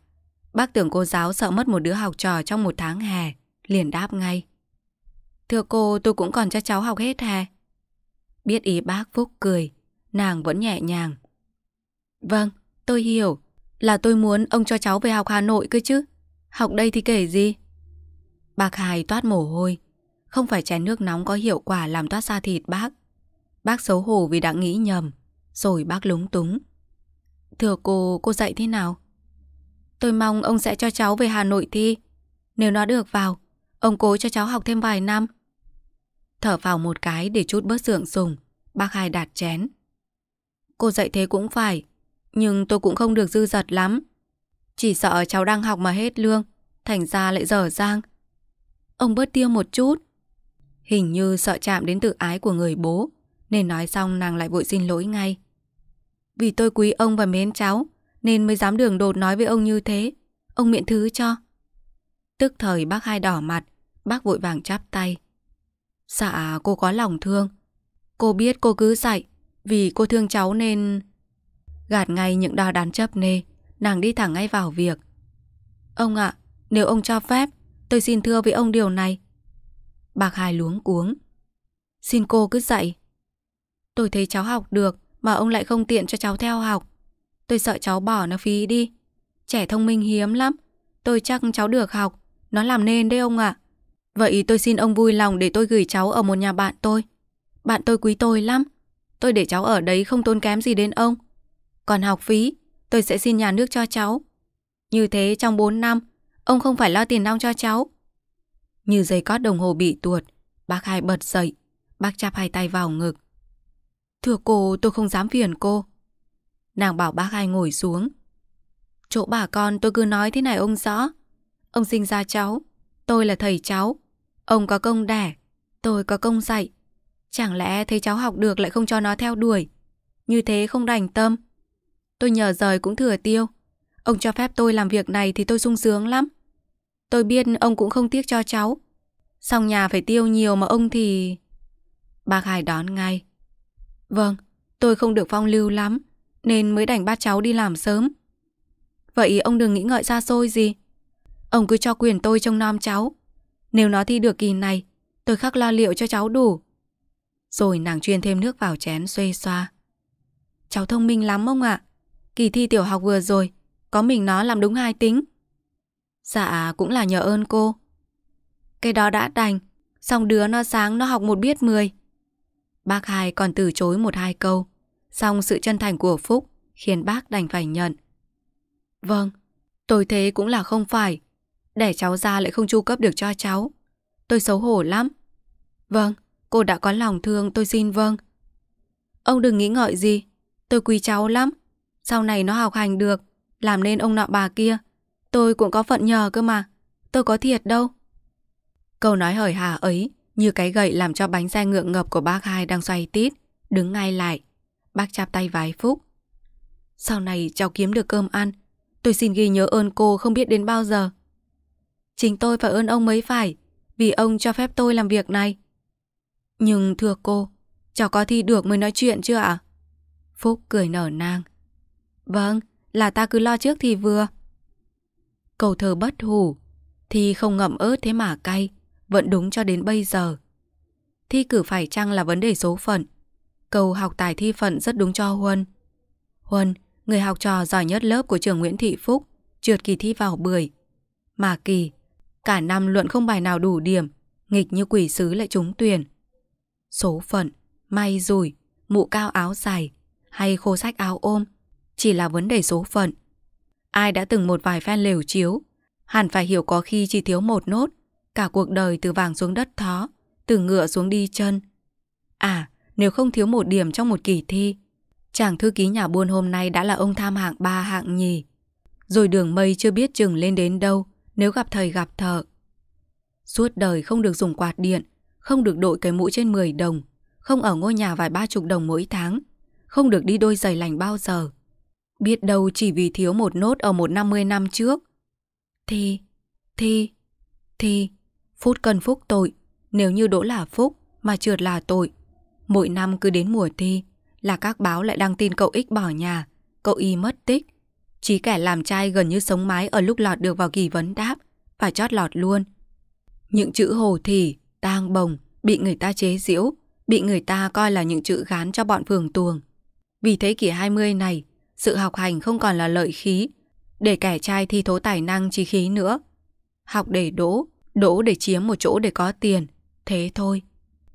Bác tưởng cô giáo sợ mất một đứa học trò trong một tháng hè, liền đáp ngay. Thưa cô, tôi cũng còn cho cháu học hết hè. Biết ý bác Phúc cười, nàng vẫn nhẹ nhàng. Vâng, tôi hiểu. Là tôi muốn ông cho cháu về học Hà Nội cơ chứ. Học đây thì kể gì? Bác Hải toát mồ hôi. Không phải chén nước nóng có hiệu quả làm toát ra thịt bác. Bác xấu hổ vì đã nghĩ nhầm. Rồi bác lúng túng Thưa cô, cô dạy thế nào? Tôi mong ông sẽ cho cháu về Hà Nội thi Nếu nó được vào Ông cố cho cháu học thêm vài năm Thở vào một cái để chút bớt sượng sùng Bác hai đạt chén Cô dạy thế cũng phải Nhưng tôi cũng không được dư giật lắm Chỉ sợ cháu đang học mà hết lương Thành ra lại dở dang Ông bớt tiêu một chút Hình như sợ chạm đến tự ái của người bố Nên nói xong nàng lại vội xin lỗi ngay vì tôi quý ông và mến cháu, nên mới dám đường đột nói với ông như thế. Ông miễn thứ cho. Tức thời bác hai đỏ mặt, bác vội vàng chắp tay. Dạ, cô có lòng thương. Cô biết cô cứ dạy, vì cô thương cháu nên... Gạt ngay những đo đán chấp nê, nàng đi thẳng ngay vào việc. Ông ạ, à, nếu ông cho phép, tôi xin thưa với ông điều này. Bác hai luống cuống. Xin cô cứ dạy. Tôi thấy cháu học được, mà ông lại không tiện cho cháu theo học. Tôi sợ cháu bỏ nó phí đi. Trẻ thông minh hiếm lắm. Tôi chắc cháu được học. Nó làm nên đấy ông ạ. À. Vậy tôi xin ông vui lòng để tôi gửi cháu ở một nhà bạn tôi. Bạn tôi quý tôi lắm. Tôi để cháu ở đấy không tốn kém gì đến ông. Còn học phí, tôi sẽ xin nhà nước cho cháu. Như thế trong 4 năm, ông không phải lo tiền nong cho cháu. Như dây cót đồng hồ bị tuột, bác hai bật dậy, bác chắp hai tay vào ngực, Thưa cô, tôi không dám phiền cô. Nàng bảo bác hai ngồi xuống. Chỗ bà con tôi cứ nói thế này ông rõ. Ông sinh ra cháu, tôi là thầy cháu. Ông có công đẻ, tôi có công dạy. Chẳng lẽ thấy cháu học được lại không cho nó theo đuổi. Như thế không đành tâm. Tôi nhờ rời cũng thừa tiêu. Ông cho phép tôi làm việc này thì tôi sung sướng lắm. Tôi biết ông cũng không tiếc cho cháu. Xong nhà phải tiêu nhiều mà ông thì... Bác Hai đón ngay. Vâng, tôi không được phong lưu lắm, nên mới đành ba cháu đi làm sớm. Vậy ông đừng nghĩ ngợi xa xôi gì. Ông cứ cho quyền tôi trông nom cháu. Nếu nó thi được kỳ này, tôi khắc lo liệu cho cháu đủ. Rồi nàng chuyên thêm nước vào chén xuê xoa. Cháu thông minh lắm ông ạ. À. Kỳ thi tiểu học vừa rồi, có mình nó làm đúng hai tính. Dạ, cũng là nhờ ơn cô. Cái đó đã đành, xong đứa nó sáng nó học một biết mười. Bác hai còn từ chối một hai câu Xong sự chân thành của Phúc Khiến bác đành phải nhận Vâng, tôi thế cũng là không phải Đẻ cháu ra lại không chu cấp được cho cháu Tôi xấu hổ lắm Vâng, cô đã có lòng thương tôi xin vâng Ông đừng nghĩ ngợi gì Tôi quý cháu lắm Sau này nó học hành được Làm nên ông nọ bà kia Tôi cũng có phận nhờ cơ mà Tôi có thiệt đâu Câu nói hời hà ấy như cái gậy làm cho bánh xe ngựa ngập của bác hai đang xoay tít, đứng ngay lại. Bác chạp tay vái phúc. Sau này cháu kiếm được cơm ăn, tôi xin ghi nhớ ơn cô không biết đến bao giờ. Chính tôi phải ơn ông mới phải, vì ông cho phép tôi làm việc này. Nhưng thưa cô, cháu có thi được mới nói chuyện chưa ạ? Phúc cười nở nang. Vâng, là ta cứ lo trước thì vừa. Cầu thơ bất hủ, thì không ngậm ớt thế mà cay vẫn đúng cho đến bây giờ. Thi cử phải chăng là vấn đề số phận? Câu học tài thi phận rất đúng cho Huân. Huân, người học trò giỏi nhất lớp của trường Nguyễn Thị Phúc, trượt kỳ thi vào bưởi. Mà kỳ, cả năm luận không bài nào đủ điểm, nghịch như quỷ sứ lại trúng tuyển. Số phận, may rủi, mũ cao áo dài hay khô sách áo ôm chỉ là vấn đề số phận. Ai đã từng một vài phen lều chiếu, hẳn phải hiểu có khi chỉ thiếu một nốt Cả cuộc đời từ vàng xuống đất thó, từ ngựa xuống đi chân. À, nếu không thiếu một điểm trong một kỳ thi, chàng thư ký nhà buôn hôm nay đã là ông tham hạng ba hạng nhì. Rồi đường mây chưa biết chừng lên đến đâu nếu gặp thầy gặp thợ. Suốt đời không được dùng quạt điện, không được đội cái mũ trên 10 đồng, không ở ngôi nhà vài ba chục đồng mỗi tháng, không được đi đôi giày lành bao giờ. Biết đâu chỉ vì thiếu một nốt ở một năm mươi năm trước. Thi, thi, thi. Phút cần phúc tội, nếu như đỗ là phúc mà trượt là tội. Mỗi năm cứ đến mùa thi là các báo lại đăng tin cậu ích bỏ nhà, cậu y mất tích. Chí kẻ làm trai gần như sống mái ở lúc lọt được vào kỳ vấn đáp, phải chót lọt luôn. Những chữ hồ thì, tang bồng, bị người ta chế giễu, bị người ta coi là những chữ gán cho bọn phường tuồng. Vì thế kỷ 20 này, sự học hành không còn là lợi khí, để kẻ trai thi thố tài năng trí khí nữa. Học để đỗ, đỗ để chiếm một chỗ để có tiền, thế thôi.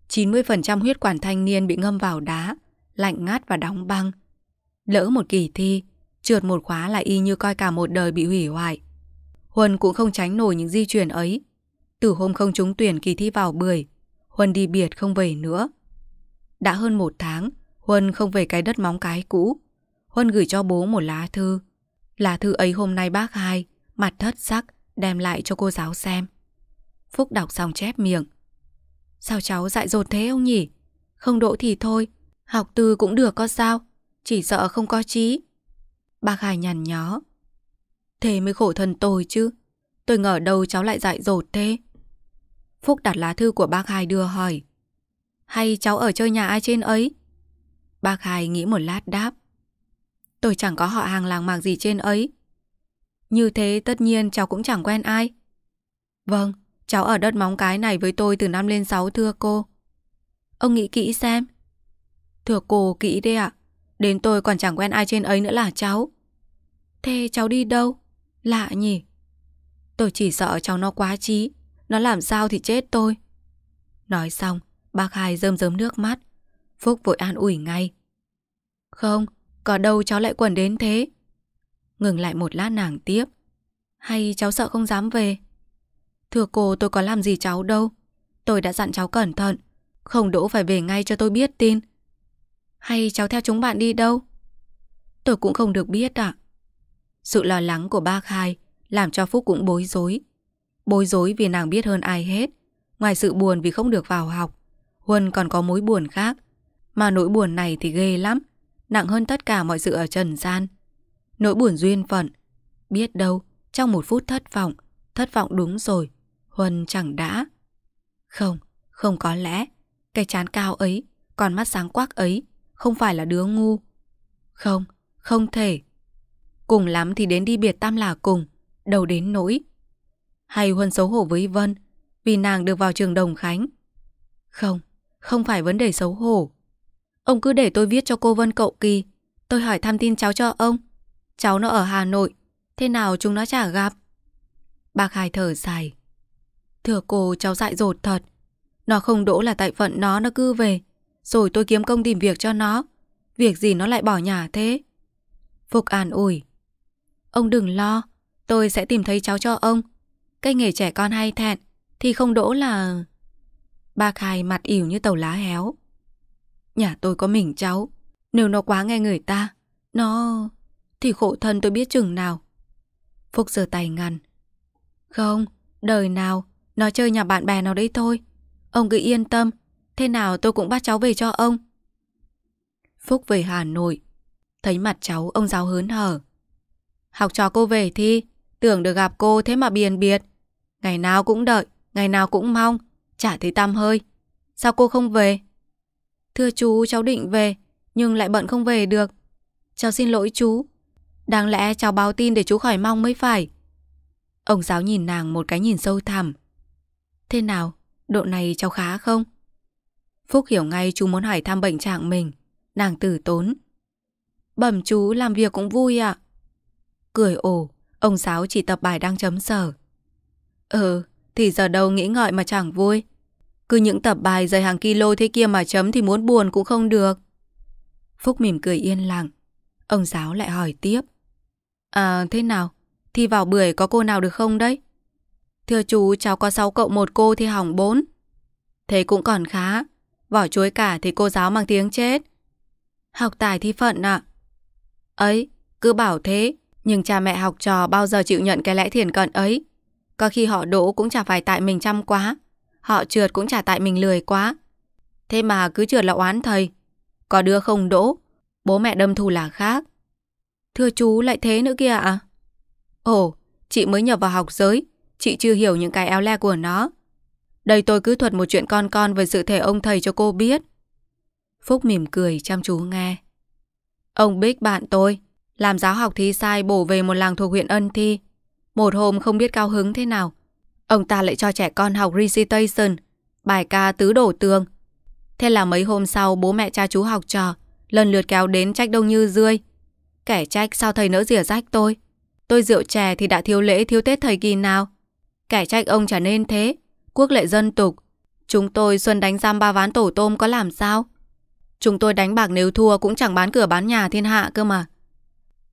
90% huyết quản thanh niên bị ngâm vào đá, lạnh ngắt và đóng băng. Lỡ một kỳ thi, trượt một khóa là y như coi cả một đời bị hủy hoại. Huân cũng không tránh nổi những di chuyển ấy. Từ hôm không trúng tuyển kỳ thi vào bưởi, Huân đi biệt không về nữa. Đã hơn một tháng, Huân không về cái đất móng cái cũ. Huân gửi cho bố một lá thư. Lá thư ấy hôm nay bác hai, mặt thất sắc, đem lại cho cô giáo xem. Phúc đọc xong chép miệng. Sao cháu dại dột thế ông nhỉ? Không đỗ thì thôi, học tư cũng được có sao, chỉ sợ không có trí. Bác Hải nhằn nhó. Thế mới khổ thân tôi chứ, tôi ngờ đâu cháu lại dại dột thế. Phúc đặt lá thư của bác Hải đưa hỏi. Hay cháu ở chơi nhà ai trên ấy? Bác Hải nghĩ một lát đáp. Tôi chẳng có họ hàng làng mạc gì trên ấy. Như thế tất nhiên cháu cũng chẳng quen ai. Vâng, Cháu ở đất móng cái này với tôi từ năm lên sáu thưa cô. Ông nghĩ kỹ xem. Thưa cô kỹ đi ạ. Đến tôi còn chẳng quen ai trên ấy nữa là cháu. Thế cháu đi đâu? Lạ nhỉ? Tôi chỉ sợ cháu nó quá trí. Nó làm sao thì chết tôi. Nói xong, bác hai rơm rớm nước mắt. Phúc vội an ủi ngay. Không, có đâu cháu lại quẩn đến thế. Ngừng lại một lát nàng tiếp. Hay cháu sợ không dám về? Thưa cô tôi có làm gì cháu đâu Tôi đã dặn cháu cẩn thận Không đỗ phải về ngay cho tôi biết tin Hay cháu theo chúng bạn đi đâu Tôi cũng không được biết ạ Sự lo lắng của ba Khai Làm cho Phúc cũng bối rối Bối rối vì nàng biết hơn ai hết Ngoài sự buồn vì không được vào học Huân còn có mối buồn khác Mà nỗi buồn này thì ghê lắm Nặng hơn tất cả mọi sự ở trần gian Nỗi buồn duyên phận Biết đâu trong một phút thất vọng Thất vọng đúng rồi Huân chẳng đã. Không, không có lẽ. Cái chán cao ấy, con mắt sáng quắc ấy, không phải là đứa ngu. Không, không thể. Cùng lắm thì đến đi biệt tam là cùng, đầu đến nỗi. Hay Huân xấu hổ với Vân, vì nàng được vào trường Đồng Khánh. Không, không phải vấn đề xấu hổ. Ông cứ để tôi viết cho cô Vân cậu kỳ, tôi hỏi thăm tin cháu cho ông. Cháu nó ở Hà Nội, thế nào chúng nó chả gặp? Bác Hai thở dài, Thưa cô cháu dại dột thật Nó không đỗ là tại phận nó nó cứ về Rồi tôi kiếm công tìm việc cho nó Việc gì nó lại bỏ nhà thế Phục an ủi Ông đừng lo Tôi sẽ tìm thấy cháu cho ông Cái nghề trẻ con hay thẹn Thì không đỗ là... Ba Khai mặt ỉu như tàu lá héo Nhà tôi có mình cháu Nếu nó quá nghe người ta Nó... Thì khổ thân tôi biết chừng nào Phúc giơ tay ngăn Không, đời nào nó chơi nhà bạn bè nào đấy thôi. Ông cứ yên tâm, thế nào tôi cũng bắt cháu về cho ông. Phúc về Hà Nội, thấy mặt cháu ông giáo hớn hở. Học trò cô về thi, tưởng được gặp cô thế mà biền biệt. Ngày nào cũng đợi, ngày nào cũng mong, chả thấy tâm hơi. Sao cô không về? Thưa chú, cháu định về, nhưng lại bận không về được. Cháu xin lỗi chú. Đáng lẽ cháu báo tin để chú khỏi mong mới phải. Ông giáo nhìn nàng một cái nhìn sâu thẳm. Thế nào, độ này cháu khá không? Phúc hiểu ngay chú muốn hỏi thăm bệnh trạng mình. Nàng tử tốn. Bẩm chú làm việc cũng vui ạ. À? Cười ổ ông giáo chỉ tập bài đang chấm sở. Ừ, thì giờ đâu nghĩ ngợi mà chẳng vui. Cứ những tập bài dày hàng kilo thế kia mà chấm thì muốn buồn cũng không được. Phúc mỉm cười yên lặng. Ông giáo lại hỏi tiếp. À thế nào? Thi vào bưởi có cô nào được không đấy? Thưa chú, cháu có 6 cậu một cô thì hỏng 4. Thế cũng còn khá. Vỏ chuối cả thì cô giáo mang tiếng chết. Học tài thi phận ạ. À? Ấy, cứ bảo thế. Nhưng cha mẹ học trò bao giờ chịu nhận cái lẽ thiền cận ấy. Có khi họ đỗ cũng chả phải tại mình chăm quá. Họ trượt cũng chả tại mình lười quá. Thế mà cứ trượt là oán thầy. Có đứa không đỗ, bố mẹ đâm thù là khác. Thưa chú lại thế nữa kìa ạ. À? Ồ, chị mới nhập vào học giới Chị chưa hiểu những cái éo le của nó Đây tôi cứ thuật một chuyện con con Về sự thể ông thầy cho cô biết Phúc mỉm cười chăm chú nghe Ông Bích bạn tôi Làm giáo học thi sai bổ về một làng thuộc huyện Ân Thi Một hôm không biết cao hứng thế nào Ông ta lại cho trẻ con học recitation Bài ca tứ đổ tường Thế là mấy hôm sau bố mẹ cha chú học trò Lần lượt kéo đến trách đông như rươi Kẻ trách sao thầy nỡ rỉa rách tôi Tôi rượu chè thì đã thiếu lễ thiếu Tết thầy kỳ nào Kẻ trách ông trở nên thế, quốc lệ dân tục. Chúng tôi xuân đánh giam ba ván tổ tôm có làm sao? Chúng tôi đánh bạc nếu thua cũng chẳng bán cửa bán nhà thiên hạ cơ mà.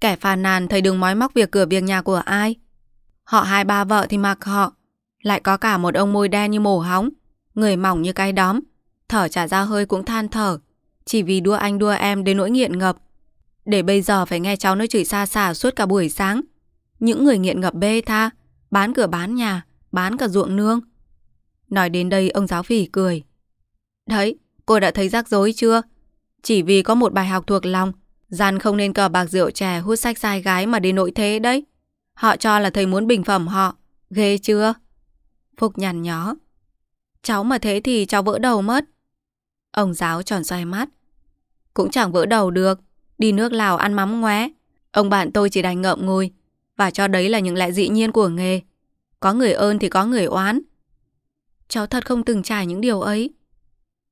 Kẻ phàn nàn thấy đừng mói móc việc cửa việc nhà của ai. Họ hai ba vợ thì mặc họ. Lại có cả một ông môi đen như mổ hóng, người mỏng như cái đóm. Thở trả ra hơi cũng than thở, chỉ vì đua anh đua em đến nỗi nghiện ngập. Để bây giờ phải nghe cháu nói chửi xa xả suốt cả buổi sáng. Những người nghiện ngập bê tha, bán cửa bán nhà, bán cả ruộng nương. Nói đến đây ông giáo phỉ cười. Đấy, cô đã thấy rắc rối chưa? Chỉ vì có một bài học thuộc lòng, gian không nên cờ bạc rượu chè hút sách sai gái mà đi nội thế đấy. Họ cho là thầy muốn bình phẩm họ, ghê chưa? phục nhằn nhó. Cháu mà thế thì cháu vỡ đầu mất. Ông giáo tròn xoay mắt. Cũng chẳng vỡ đầu được, đi nước Lào ăn mắm ngoé. Ông bạn tôi chỉ đành ngậm ngùi, và cho đấy là những lẽ dĩ nhiên của nghề. Có người ơn thì có người oán. Cháu thật không từng trải những điều ấy.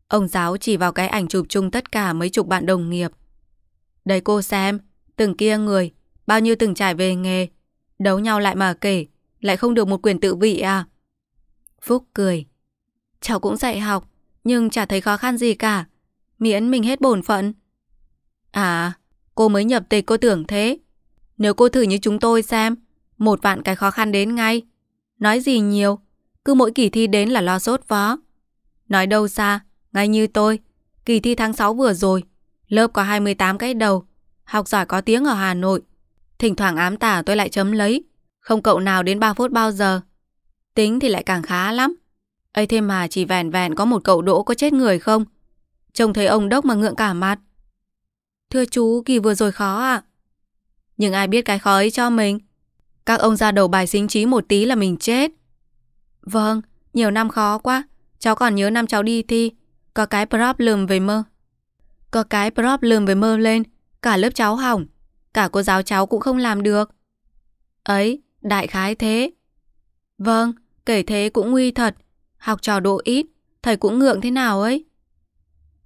Ông giáo chỉ vào cái ảnh chụp chung tất cả mấy chục bạn đồng nghiệp. Đấy cô xem, từng kia người, bao nhiêu từng trải về nghề. Đấu nhau lại mà kể, lại không được một quyền tự vị à. Phúc cười. Cháu cũng dạy học, nhưng chả thấy khó khăn gì cả. Miễn mình hết bổn phận. À, cô mới nhập tịch cô tưởng thế. Nếu cô thử như chúng tôi xem, một vạn cái khó khăn đến ngay. Nói gì nhiều, cứ mỗi kỳ thi đến là lo sốt vó. Nói đâu xa, ngay như tôi, kỳ thi tháng 6 vừa rồi, lớp có 28 cái đầu, học giỏi có tiếng ở Hà Nội. Thỉnh thoảng ám tả tôi lại chấm lấy, không cậu nào đến 3 phút bao giờ. Tính thì lại càng khá lắm. ấy thêm mà chỉ vẹn vẹn có một cậu đỗ có chết người không? Trông thấy ông đốc mà ngượng cả mặt. Thưa chú, kỳ vừa rồi khó ạ. À nhưng ai biết cái khó ấy cho mình. Các ông ra đầu bài sinh trí một tí là mình chết. Vâng, nhiều năm khó quá. Cháu còn nhớ năm cháu đi thi. Có cái problem về mơ. Có cái problem về mơ lên. Cả lớp cháu hỏng. Cả cô giáo cháu cũng không làm được. Ấy, đại khái thế. Vâng, kể thế cũng nguy thật. Học trò độ ít, thầy cũng ngượng thế nào ấy.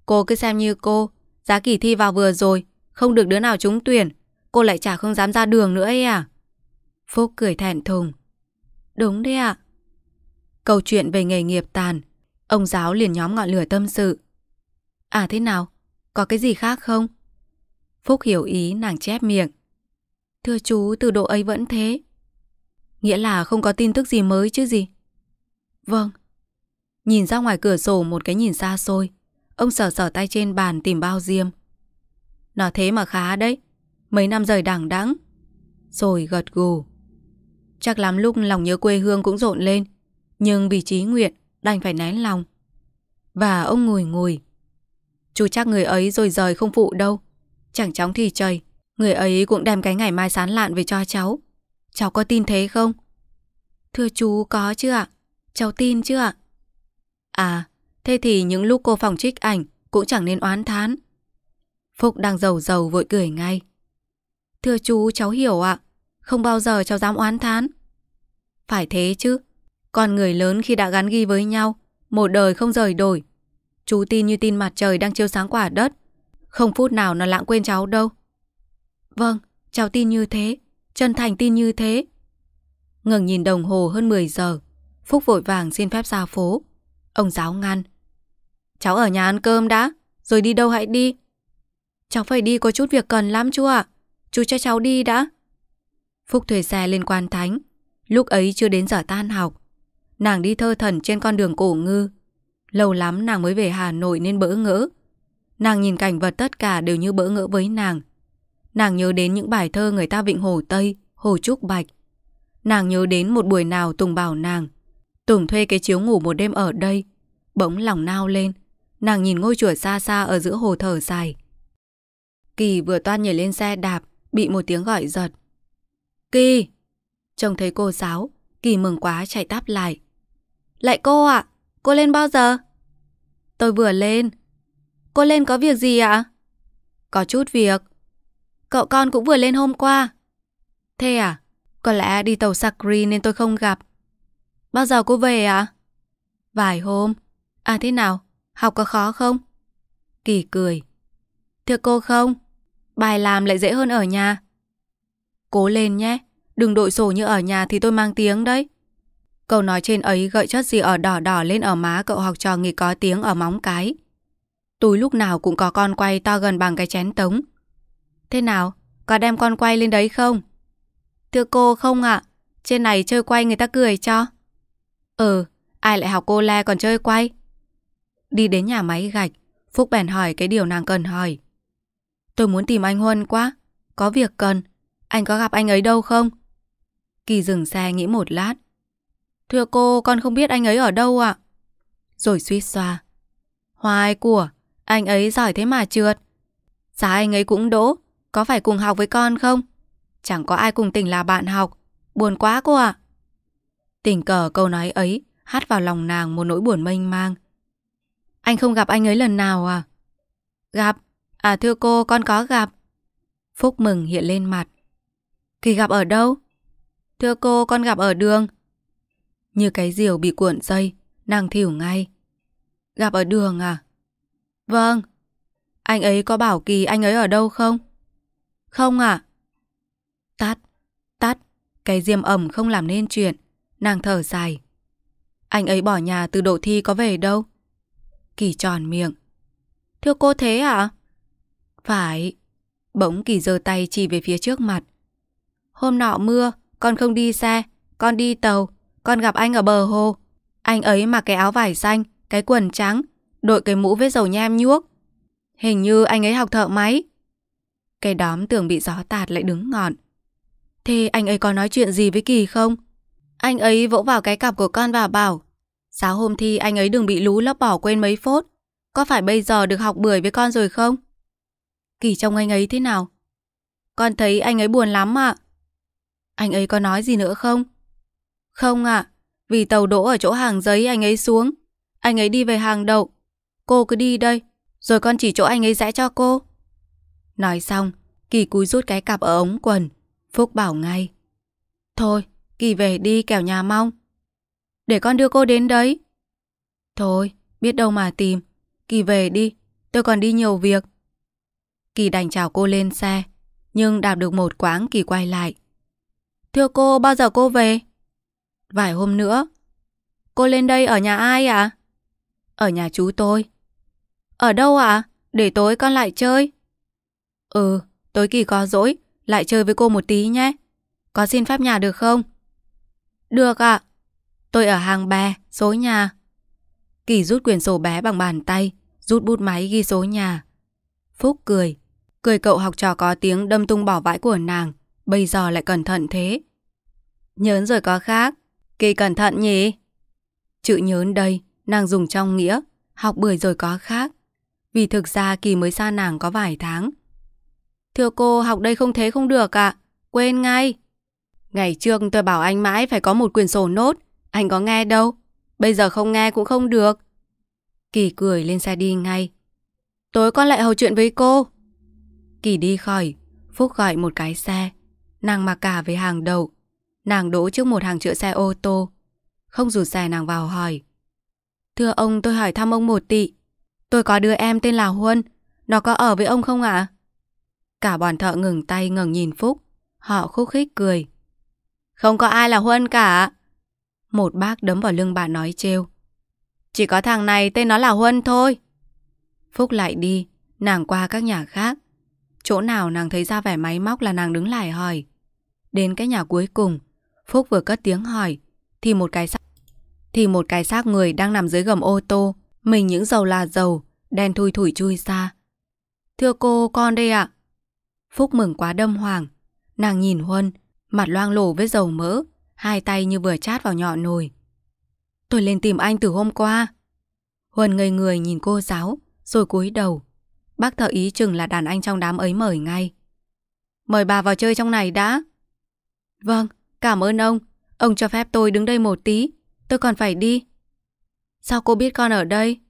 Cô cứ xem như cô, giá kỳ thi vào vừa rồi, không được đứa nào trúng tuyển, cô lại chả không dám ra đường nữa ấy à? Phúc cười thẹn thùng. Đúng đấy ạ. À. Câu chuyện về nghề nghiệp tàn, ông giáo liền nhóm ngọn lửa tâm sự. À thế nào? Có cái gì khác không? Phúc hiểu ý nàng chép miệng. Thưa chú, từ độ ấy vẫn thế. Nghĩa là không có tin tức gì mới chứ gì? Vâng. Nhìn ra ngoài cửa sổ một cái nhìn xa xôi, ông sờ sờ tay trên bàn tìm bao diêm. Nó thế mà khá đấy mấy năm rời đảng đáng. Rồi gật gù. Chắc lắm lúc lòng nhớ quê hương cũng rộn lên, nhưng vì trí nguyện đành phải nén lòng. Và ông ngồi ngồi. Chú chắc người ấy rồi rời không phụ đâu. Chẳng chóng thì trời, người ấy cũng đem cái ngày mai sán lạn về cho cháu. Cháu có tin thế không? Thưa chú có chứ ạ? Cháu tin chứ ạ? À, thế thì những lúc cô phòng trích ảnh cũng chẳng nên oán thán. Phúc đang giàu giàu vội cười ngay. Thưa chú cháu hiểu ạ, không bao giờ cháu dám oán thán. Phải thế chứ, con người lớn khi đã gắn ghi với nhau, một đời không rời đổi. Chú tin như tin mặt trời đang chiếu sáng quả đất, không phút nào nó lãng quên cháu đâu. Vâng, cháu tin như thế, chân thành tin như thế. Ngừng nhìn đồng hồ hơn 10 giờ, Phúc vội vàng xin phép ra phố. Ông giáo ngăn. Cháu ở nhà ăn cơm đã, rồi đi đâu hãy đi. Cháu phải đi có chút việc cần lắm chú ạ. À. Chú cho cháu đi đã. Phúc thuê xe lên quan thánh. Lúc ấy chưa đến giờ tan học. Nàng đi thơ thần trên con đường cổ ngư. Lâu lắm nàng mới về Hà Nội nên bỡ ngỡ. Nàng nhìn cảnh vật tất cả đều như bỡ ngỡ với nàng. Nàng nhớ đến những bài thơ người ta vịnh Hồ Tây, Hồ Trúc Bạch. Nàng nhớ đến một buổi nào Tùng bảo nàng. Tùng thuê cái chiếu ngủ một đêm ở đây. Bỗng lòng nao lên. Nàng nhìn ngôi chùa xa xa ở giữa hồ thở dài. Kỳ vừa toan nhảy lên xe đạp bị một tiếng gọi giật. Kỳ! Trông thấy cô giáo, Kỳ mừng quá chạy táp lại. Lại cô ạ, à? cô lên bao giờ? Tôi vừa lên. Cô lên có việc gì ạ? Có chút việc. Cậu con cũng vừa lên hôm qua. Thế à? Có lẽ đi tàu Sakri nên tôi không gặp. Bao giờ cô về ạ? À? Vài hôm. À thế nào? Học có khó không? Kỳ cười. Thưa cô không, Bài làm lại dễ hơn ở nhà. Cố lên nhé, đừng đội sổ như ở nhà thì tôi mang tiếng đấy. Câu nói trên ấy gợi chất gì ở đỏ đỏ lên ở má cậu học trò nghỉ có tiếng ở móng cái. Túi lúc nào cũng có con quay to gần bằng cái chén tống. Thế nào, có đem con quay lên đấy không? Thưa cô không ạ, à? trên này chơi quay người ta cười cho. Ừ, ai lại học cô le còn chơi quay? Đi đến nhà máy gạch, Phúc bèn hỏi cái điều nàng cần hỏi. Tôi muốn tìm anh Huân quá, có việc cần. Anh có gặp anh ấy đâu không? Kỳ dừng xe nghĩ một lát. Thưa cô, con không biết anh ấy ở đâu ạ. À? Rồi suy xoa. Hoài của, anh ấy giỏi thế mà trượt. Giá anh ấy cũng đỗ, có phải cùng học với con không? Chẳng có ai cùng tỉnh là bạn học. Buồn quá cô ạ. À. Tình cờ câu nói ấy hát vào lòng nàng một nỗi buồn mênh mang. Anh không gặp anh ấy lần nào à? Gặp, À thưa cô, con có gặp. Phúc mừng hiện lên mặt. kỳ gặp ở đâu? Thưa cô, con gặp ở đường. Như cái diều bị cuộn dây, nàng thỉu ngay. Gặp ở đường à? Vâng. Anh ấy có bảo Kỳ anh ấy ở đâu không? Không À? Tắt, tắt, cái diêm ẩm không làm nên chuyện. Nàng thở dài. Anh ấy bỏ nhà từ độ thi có về đâu? Kỳ tròn miệng. Thưa cô thế À? Phải. Bỗng kỳ giơ tay chỉ về phía trước mặt. Hôm nọ mưa, con không đi xe, con đi tàu, con gặp anh ở bờ hồ. Anh ấy mặc cái áo vải xanh, cái quần trắng, đội cái mũ với dầu nhem nhuốc. Hình như anh ấy học thợ máy. Cái đóm tưởng bị gió tạt lại đứng ngọn. Thế anh ấy có nói chuyện gì với Kỳ không? Anh ấy vỗ vào cái cặp của con và bảo Sáng hôm thi anh ấy đừng bị lú lấp bỏ quên mấy phút. Có phải bây giờ được học bưởi với con rồi không? Kỳ trông anh ấy thế nào? Con thấy anh ấy buồn lắm ạ. À. Anh ấy có nói gì nữa không? Không ạ, à, vì tàu đỗ ở chỗ hàng giấy anh ấy xuống. Anh ấy đi về hàng đậu. Cô cứ đi đây, rồi con chỉ chỗ anh ấy rẽ cho cô. Nói xong, Kỳ cúi rút cái cặp ở ống quần. Phúc bảo ngay. Thôi, Kỳ về đi kẻo nhà mong. Để con đưa cô đến đấy. Thôi, biết đâu mà tìm. Kỳ về đi, tôi còn đi nhiều việc. Kỳ đành chào cô lên xe, nhưng đạp được một quãng Kỳ quay lại. Thưa cô, bao giờ cô về? Vài hôm nữa. Cô lên đây ở nhà ai ạ? À? Ở nhà chú tôi. Ở đâu ạ? À? Để tối con lại chơi. Ừ, tối Kỳ có dỗi, lại chơi với cô một tí nhé. Có xin phép nhà được không? Được ạ. À. Tôi ở hàng bè, số nhà. Kỳ rút quyển sổ bé bằng bàn tay, rút bút máy ghi số nhà. Phúc cười, Cười cậu học trò có tiếng đâm tung bỏ vãi của nàng, bây giờ lại cẩn thận thế. Nhớn rồi có khác, kỳ cẩn thận nhỉ? Chữ nhớn đây, nàng dùng trong nghĩa, học bưởi rồi có khác. Vì thực ra kỳ mới xa nàng có vài tháng. Thưa cô, học đây không thế không được ạ, à. quên ngay. Ngày trước tôi bảo anh mãi phải có một quyển sổ nốt, anh có nghe đâu. Bây giờ không nghe cũng không được. Kỳ cười lên xe đi ngay. Tối con lại hầu chuyện với cô. Kỳ đi khỏi, Phúc gọi một cái xe. Nàng mặc cả với hàng đầu Nàng đỗ trước một hàng chữa xe ô tô. Không rủ xe nàng vào hỏi. Thưa ông, tôi hỏi thăm ông một tị. Tôi có đứa em tên là Huân. Nó có ở với ông không ạ? À? Cả bọn thợ ngừng tay ngừng nhìn Phúc. Họ khúc khích cười. Không có ai là Huân cả. Một bác đấm vào lưng bà nói trêu. Chỉ có thằng này tên nó là Huân thôi. Phúc lại đi, nàng qua các nhà khác. Chỗ nào nàng thấy ra vẻ máy móc là nàng đứng lại hỏi. Đến cái nhà cuối cùng, Phúc vừa cất tiếng hỏi, thì một cái xác thì một cái xác người đang nằm dưới gầm ô tô, mình những dầu là dầu, đen thui thủi chui ra Thưa cô, con đây ạ. Phúc mừng quá đâm hoàng, nàng nhìn Huân, mặt loang lổ với dầu mỡ, hai tay như vừa chát vào nhọ nồi. Tôi lên tìm anh từ hôm qua. Huân ngây người nhìn cô giáo, rồi cúi đầu, Bác thợ ý chừng là đàn anh trong đám ấy mời ngay. Mời bà vào chơi trong này đã. Vâng, cảm ơn ông. Ông cho phép tôi đứng đây một tí. Tôi còn phải đi. Sao cô biết con ở đây?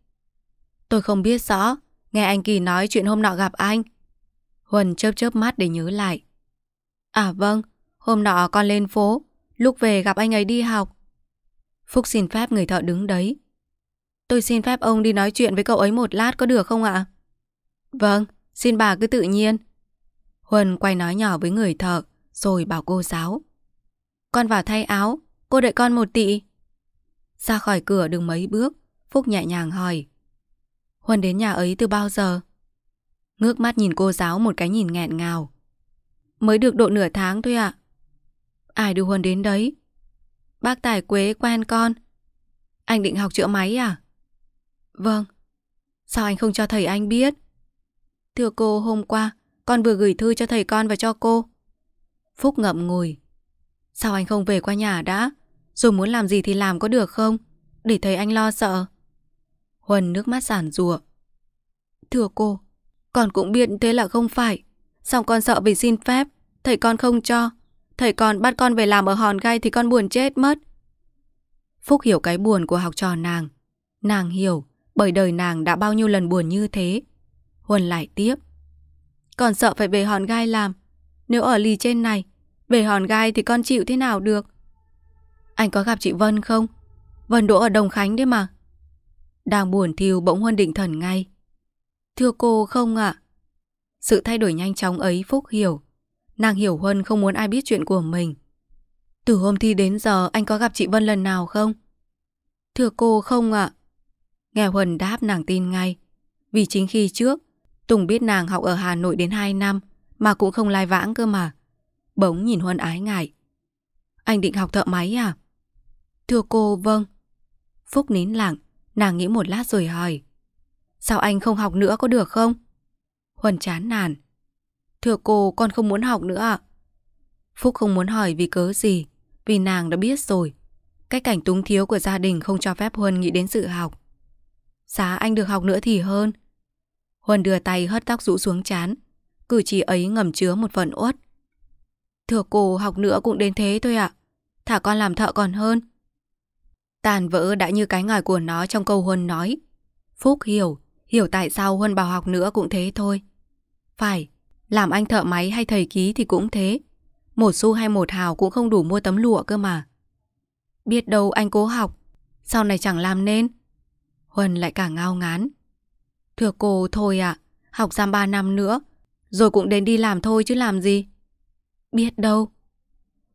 Tôi không biết rõ. Nghe anh Kỳ nói chuyện hôm nọ gặp anh. Huần chớp chớp mắt để nhớ lại. À vâng, hôm nọ con lên phố. Lúc về gặp anh ấy đi học. Phúc xin phép người thợ đứng đấy. Tôi xin phép ông đi nói chuyện với cậu ấy một lát có được không ạ? Vâng, xin bà cứ tự nhiên. Huân quay nói nhỏ với người thợ, rồi bảo cô giáo. Con vào thay áo, cô đợi con một tị. Ra khỏi cửa đừng mấy bước, Phúc nhẹ nhàng hỏi. Huân đến nhà ấy từ bao giờ? Ngước mắt nhìn cô giáo một cái nhìn nghẹn ngào. Mới được độ nửa tháng thôi ạ. À. Ai đưa Huân đến đấy? Bác tài quế quen con. Anh định học chữa máy à? Vâng. Sao anh không cho thầy anh biết? Thưa cô hôm qua Con vừa gửi thư cho thầy con và cho cô Phúc ngậm ngùi Sao anh không về qua nhà đã Rồi muốn làm gì thì làm có được không Để thấy anh lo sợ Huân nước mắt giản rùa Thưa cô Con cũng biết thế là không phải Xong con sợ vì xin phép Thầy con không cho Thầy con bắt con về làm ở hòn gai Thì con buồn chết mất Phúc hiểu cái buồn của học trò nàng Nàng hiểu Bởi đời nàng đã bao nhiêu lần buồn như thế Huân lại tiếp. Còn sợ phải về hòn gai làm. Nếu ở lì trên này, về hòn gai thì con chịu thế nào được? Anh có gặp chị Vân không? Vân đỗ ở Đồng Khánh đấy mà. Đang buồn thiêu bỗng Huân định thần ngay. Thưa cô không ạ? À? Sự thay đổi nhanh chóng ấy Phúc hiểu. Nàng hiểu Huân không muốn ai biết chuyện của mình. Từ hôm thi đến giờ anh có gặp chị Vân lần nào không? Thưa cô không ạ. À? Nghe Huân đáp nàng tin ngay. Vì chính khi trước, Tùng biết nàng học ở Hà Nội đến 2 năm mà cũng không lai vãng cơ mà. Bỗng nhìn Huân ái ngại. Anh định học thợ máy à? Thưa cô, vâng. Phúc nín lặng, nàng nghĩ một lát rồi hỏi. Sao anh không học nữa có được không? Huân chán nản. Thưa cô, con không muốn học nữa ạ. Phúc không muốn hỏi vì cớ gì, vì nàng đã biết rồi. Cái cảnh túng thiếu của gia đình không cho phép Huân nghĩ đến sự học. Giá dạ, anh được học nữa thì hơn – Huân đưa tay hất tóc rũ xuống chán. Cử chỉ ấy ngầm chứa một phần uất. Thưa cô học nữa cũng đến thế thôi ạ. À. Thả con làm thợ còn hơn. Tàn vỡ đã như cái ngòi của nó trong câu Huân nói. Phúc hiểu, hiểu tại sao Huân bảo học nữa cũng thế thôi. Phải, làm anh thợ máy hay thầy ký thì cũng thế. Một xu hay một hào cũng không đủ mua tấm lụa cơ mà. Biết đâu anh cố học, sau này chẳng làm nên. Huân lại càng ngao ngán. Thưa cô, thôi ạ, học giam 3 năm nữa, rồi cũng đến đi làm thôi chứ làm gì. Biết đâu.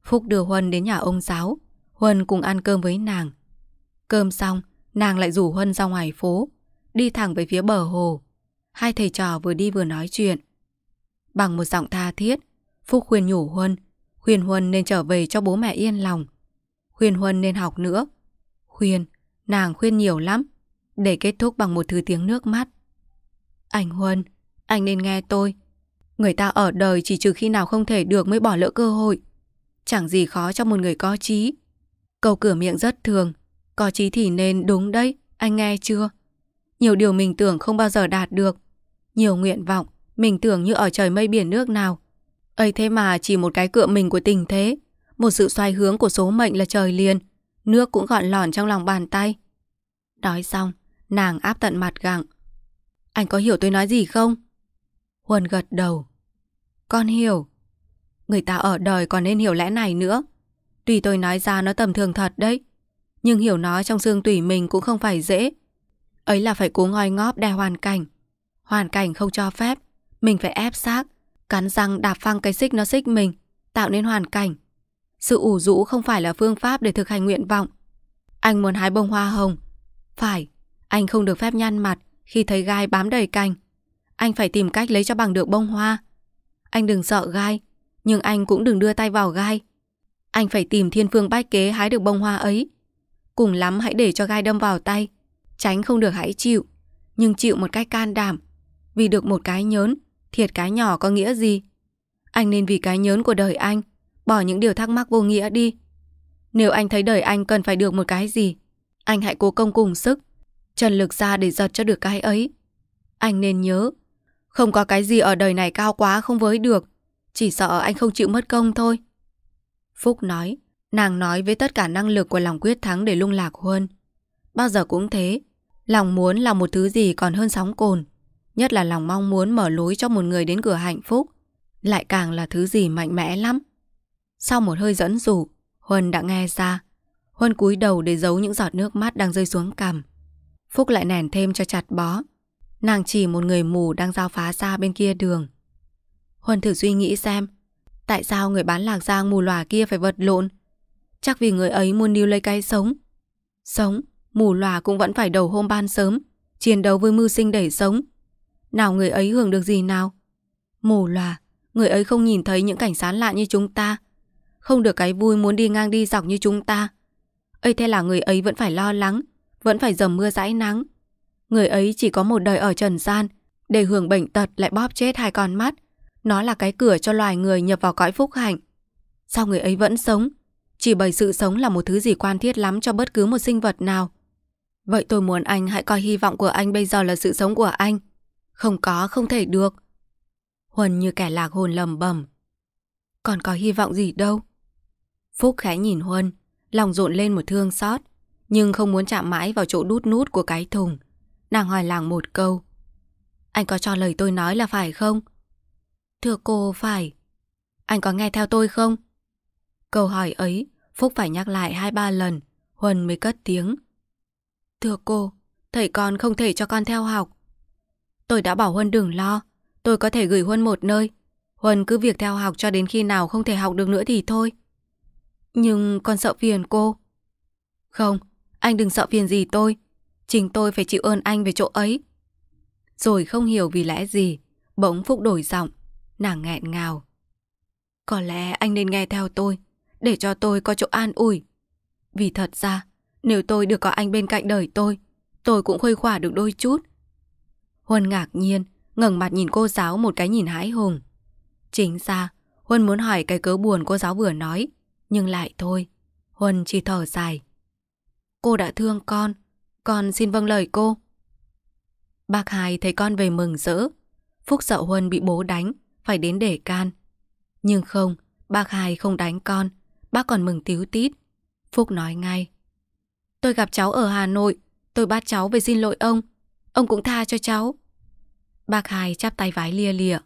Phúc đưa Huân đến nhà ông giáo, Huân cùng ăn cơm với nàng. Cơm xong, nàng lại rủ Huân ra ngoài phố, đi thẳng về phía bờ hồ. Hai thầy trò vừa đi vừa nói chuyện. Bằng một giọng tha thiết, Phúc khuyên nhủ Huân, khuyên Huân nên trở về cho bố mẹ yên lòng. Khuyên Huân nên học nữa. Khuyên, nàng khuyên nhiều lắm, để kết thúc bằng một thứ tiếng nước mắt. Anh Huân, anh nên nghe tôi. Người ta ở đời chỉ trừ khi nào không thể được mới bỏ lỡ cơ hội. Chẳng gì khó cho một người có trí. Câu cửa miệng rất thường. Có trí thì nên đúng đấy, anh nghe chưa? Nhiều điều mình tưởng không bao giờ đạt được. Nhiều nguyện vọng, mình tưởng như ở trời mây biển nước nào. ấy thế mà chỉ một cái cựa mình của tình thế. Một sự xoay hướng của số mệnh là trời liền. Nước cũng gọn lỏn trong lòng bàn tay. Nói xong, nàng áp tận mặt gặng, anh có hiểu tôi nói gì không? Huân gật đầu. Con hiểu. Người ta ở đời còn nên hiểu lẽ này nữa. Tùy tôi nói ra nó tầm thường thật đấy, nhưng hiểu nó trong xương tủy mình cũng không phải dễ. Ấy là phải cố ngoi ngóp đè hoàn cảnh. Hoàn cảnh không cho phép, mình phải ép xác, cắn răng đạp phăng cái xích nó xích mình, tạo nên hoàn cảnh. Sự ủ rũ không phải là phương pháp để thực hành nguyện vọng. Anh muốn hái bông hoa hồng. Phải, anh không được phép nhăn mặt, khi thấy gai bám đầy cành. Anh phải tìm cách lấy cho bằng được bông hoa. Anh đừng sợ gai, nhưng anh cũng đừng đưa tay vào gai. Anh phải tìm thiên phương bách kế hái được bông hoa ấy. Cùng lắm hãy để cho gai đâm vào tay. Tránh không được hãy chịu, nhưng chịu một cách can đảm. Vì được một cái nhớn, thiệt cái nhỏ có nghĩa gì? Anh nên vì cái nhớn của đời anh, bỏ những điều thắc mắc vô nghĩa đi. Nếu anh thấy đời anh cần phải được một cái gì, anh hãy cố công cùng sức Trần lực ra để giật cho được cái ấy. Anh nên nhớ, không có cái gì ở đời này cao quá không với được, chỉ sợ anh không chịu mất công thôi. Phúc nói, nàng nói với tất cả năng lực của lòng quyết thắng để lung lạc huân. Bao giờ cũng thế, lòng muốn là một thứ gì còn hơn sóng cồn, nhất là lòng mong muốn mở lối cho một người đến cửa hạnh phúc, lại càng là thứ gì mạnh mẽ lắm. Sau một hơi dẫn dụ, Huân đã nghe ra. Huân cúi đầu để giấu những giọt nước mắt đang rơi xuống cằm. Phúc lại nẻn thêm cho chặt bó. Nàng chỉ một người mù đang giao phá xa bên kia đường. Huân thử suy nghĩ xem, tại sao người bán lạc giang mù lòa kia phải vật lộn? Chắc vì người ấy muốn níu lấy cái sống. Sống, mù lòa cũng vẫn phải đầu hôm ban sớm, chiến đấu với mưu sinh để sống. Nào người ấy hưởng được gì nào? Mù lòa, người ấy không nhìn thấy những cảnh sán lạ như chúng ta. Không được cái vui muốn đi ngang đi dọc như chúng ta. ấy thế là người ấy vẫn phải lo lắng, vẫn phải dầm mưa dãi nắng. Người ấy chỉ có một đời ở trần gian, để hưởng bệnh tật lại bóp chết hai con mắt. Nó là cái cửa cho loài người nhập vào cõi phúc hạnh. Sao người ấy vẫn sống? Chỉ bởi sự sống là một thứ gì quan thiết lắm cho bất cứ một sinh vật nào. Vậy tôi muốn anh hãy coi hy vọng của anh bây giờ là sự sống của anh. Không có, không thể được. Huân như kẻ lạc hồn lầm bầm Còn có hy vọng gì đâu. Phúc khẽ nhìn Huân, lòng rộn lên một thương xót nhưng không muốn chạm mãi vào chỗ đút nút của cái thùng. Nàng hỏi làng một câu. Anh có cho lời tôi nói là phải không? Thưa cô, phải. Anh có nghe theo tôi không? Câu hỏi ấy, Phúc phải nhắc lại hai ba lần, Huân mới cất tiếng. Thưa cô, thầy con không thể cho con theo học. Tôi đã bảo Huân đừng lo, tôi có thể gửi Huân một nơi. Huân cứ việc theo học cho đến khi nào không thể học được nữa thì thôi. Nhưng con sợ phiền cô. Không, anh đừng sợ phiền gì tôi. Chính tôi phải chịu ơn anh về chỗ ấy. Rồi không hiểu vì lẽ gì, bỗng Phúc đổi giọng, nàng nghẹn ngào. Có lẽ anh nên nghe theo tôi, để cho tôi có chỗ an ủi. Vì thật ra, nếu tôi được có anh bên cạnh đời tôi, tôi cũng khuây khỏa được đôi chút. Huân ngạc nhiên, ngẩng mặt nhìn cô giáo một cái nhìn hãi hùng. Chính ra, Huân muốn hỏi cái cớ buồn cô giáo vừa nói, nhưng lại thôi. Huân chỉ thở dài. Cô đã thương con, con xin vâng lời cô. Bác Hai thấy con về mừng rỡ. Phúc sợ Huân bị bố đánh, phải đến để can. Nhưng không, bác Hai không đánh con, bác còn mừng tíu tít. Phúc nói ngay. Tôi gặp cháu ở Hà Nội, tôi bắt cháu về xin lỗi ông. Ông cũng tha cho cháu. Bác Hai chắp tay vái lia lịa.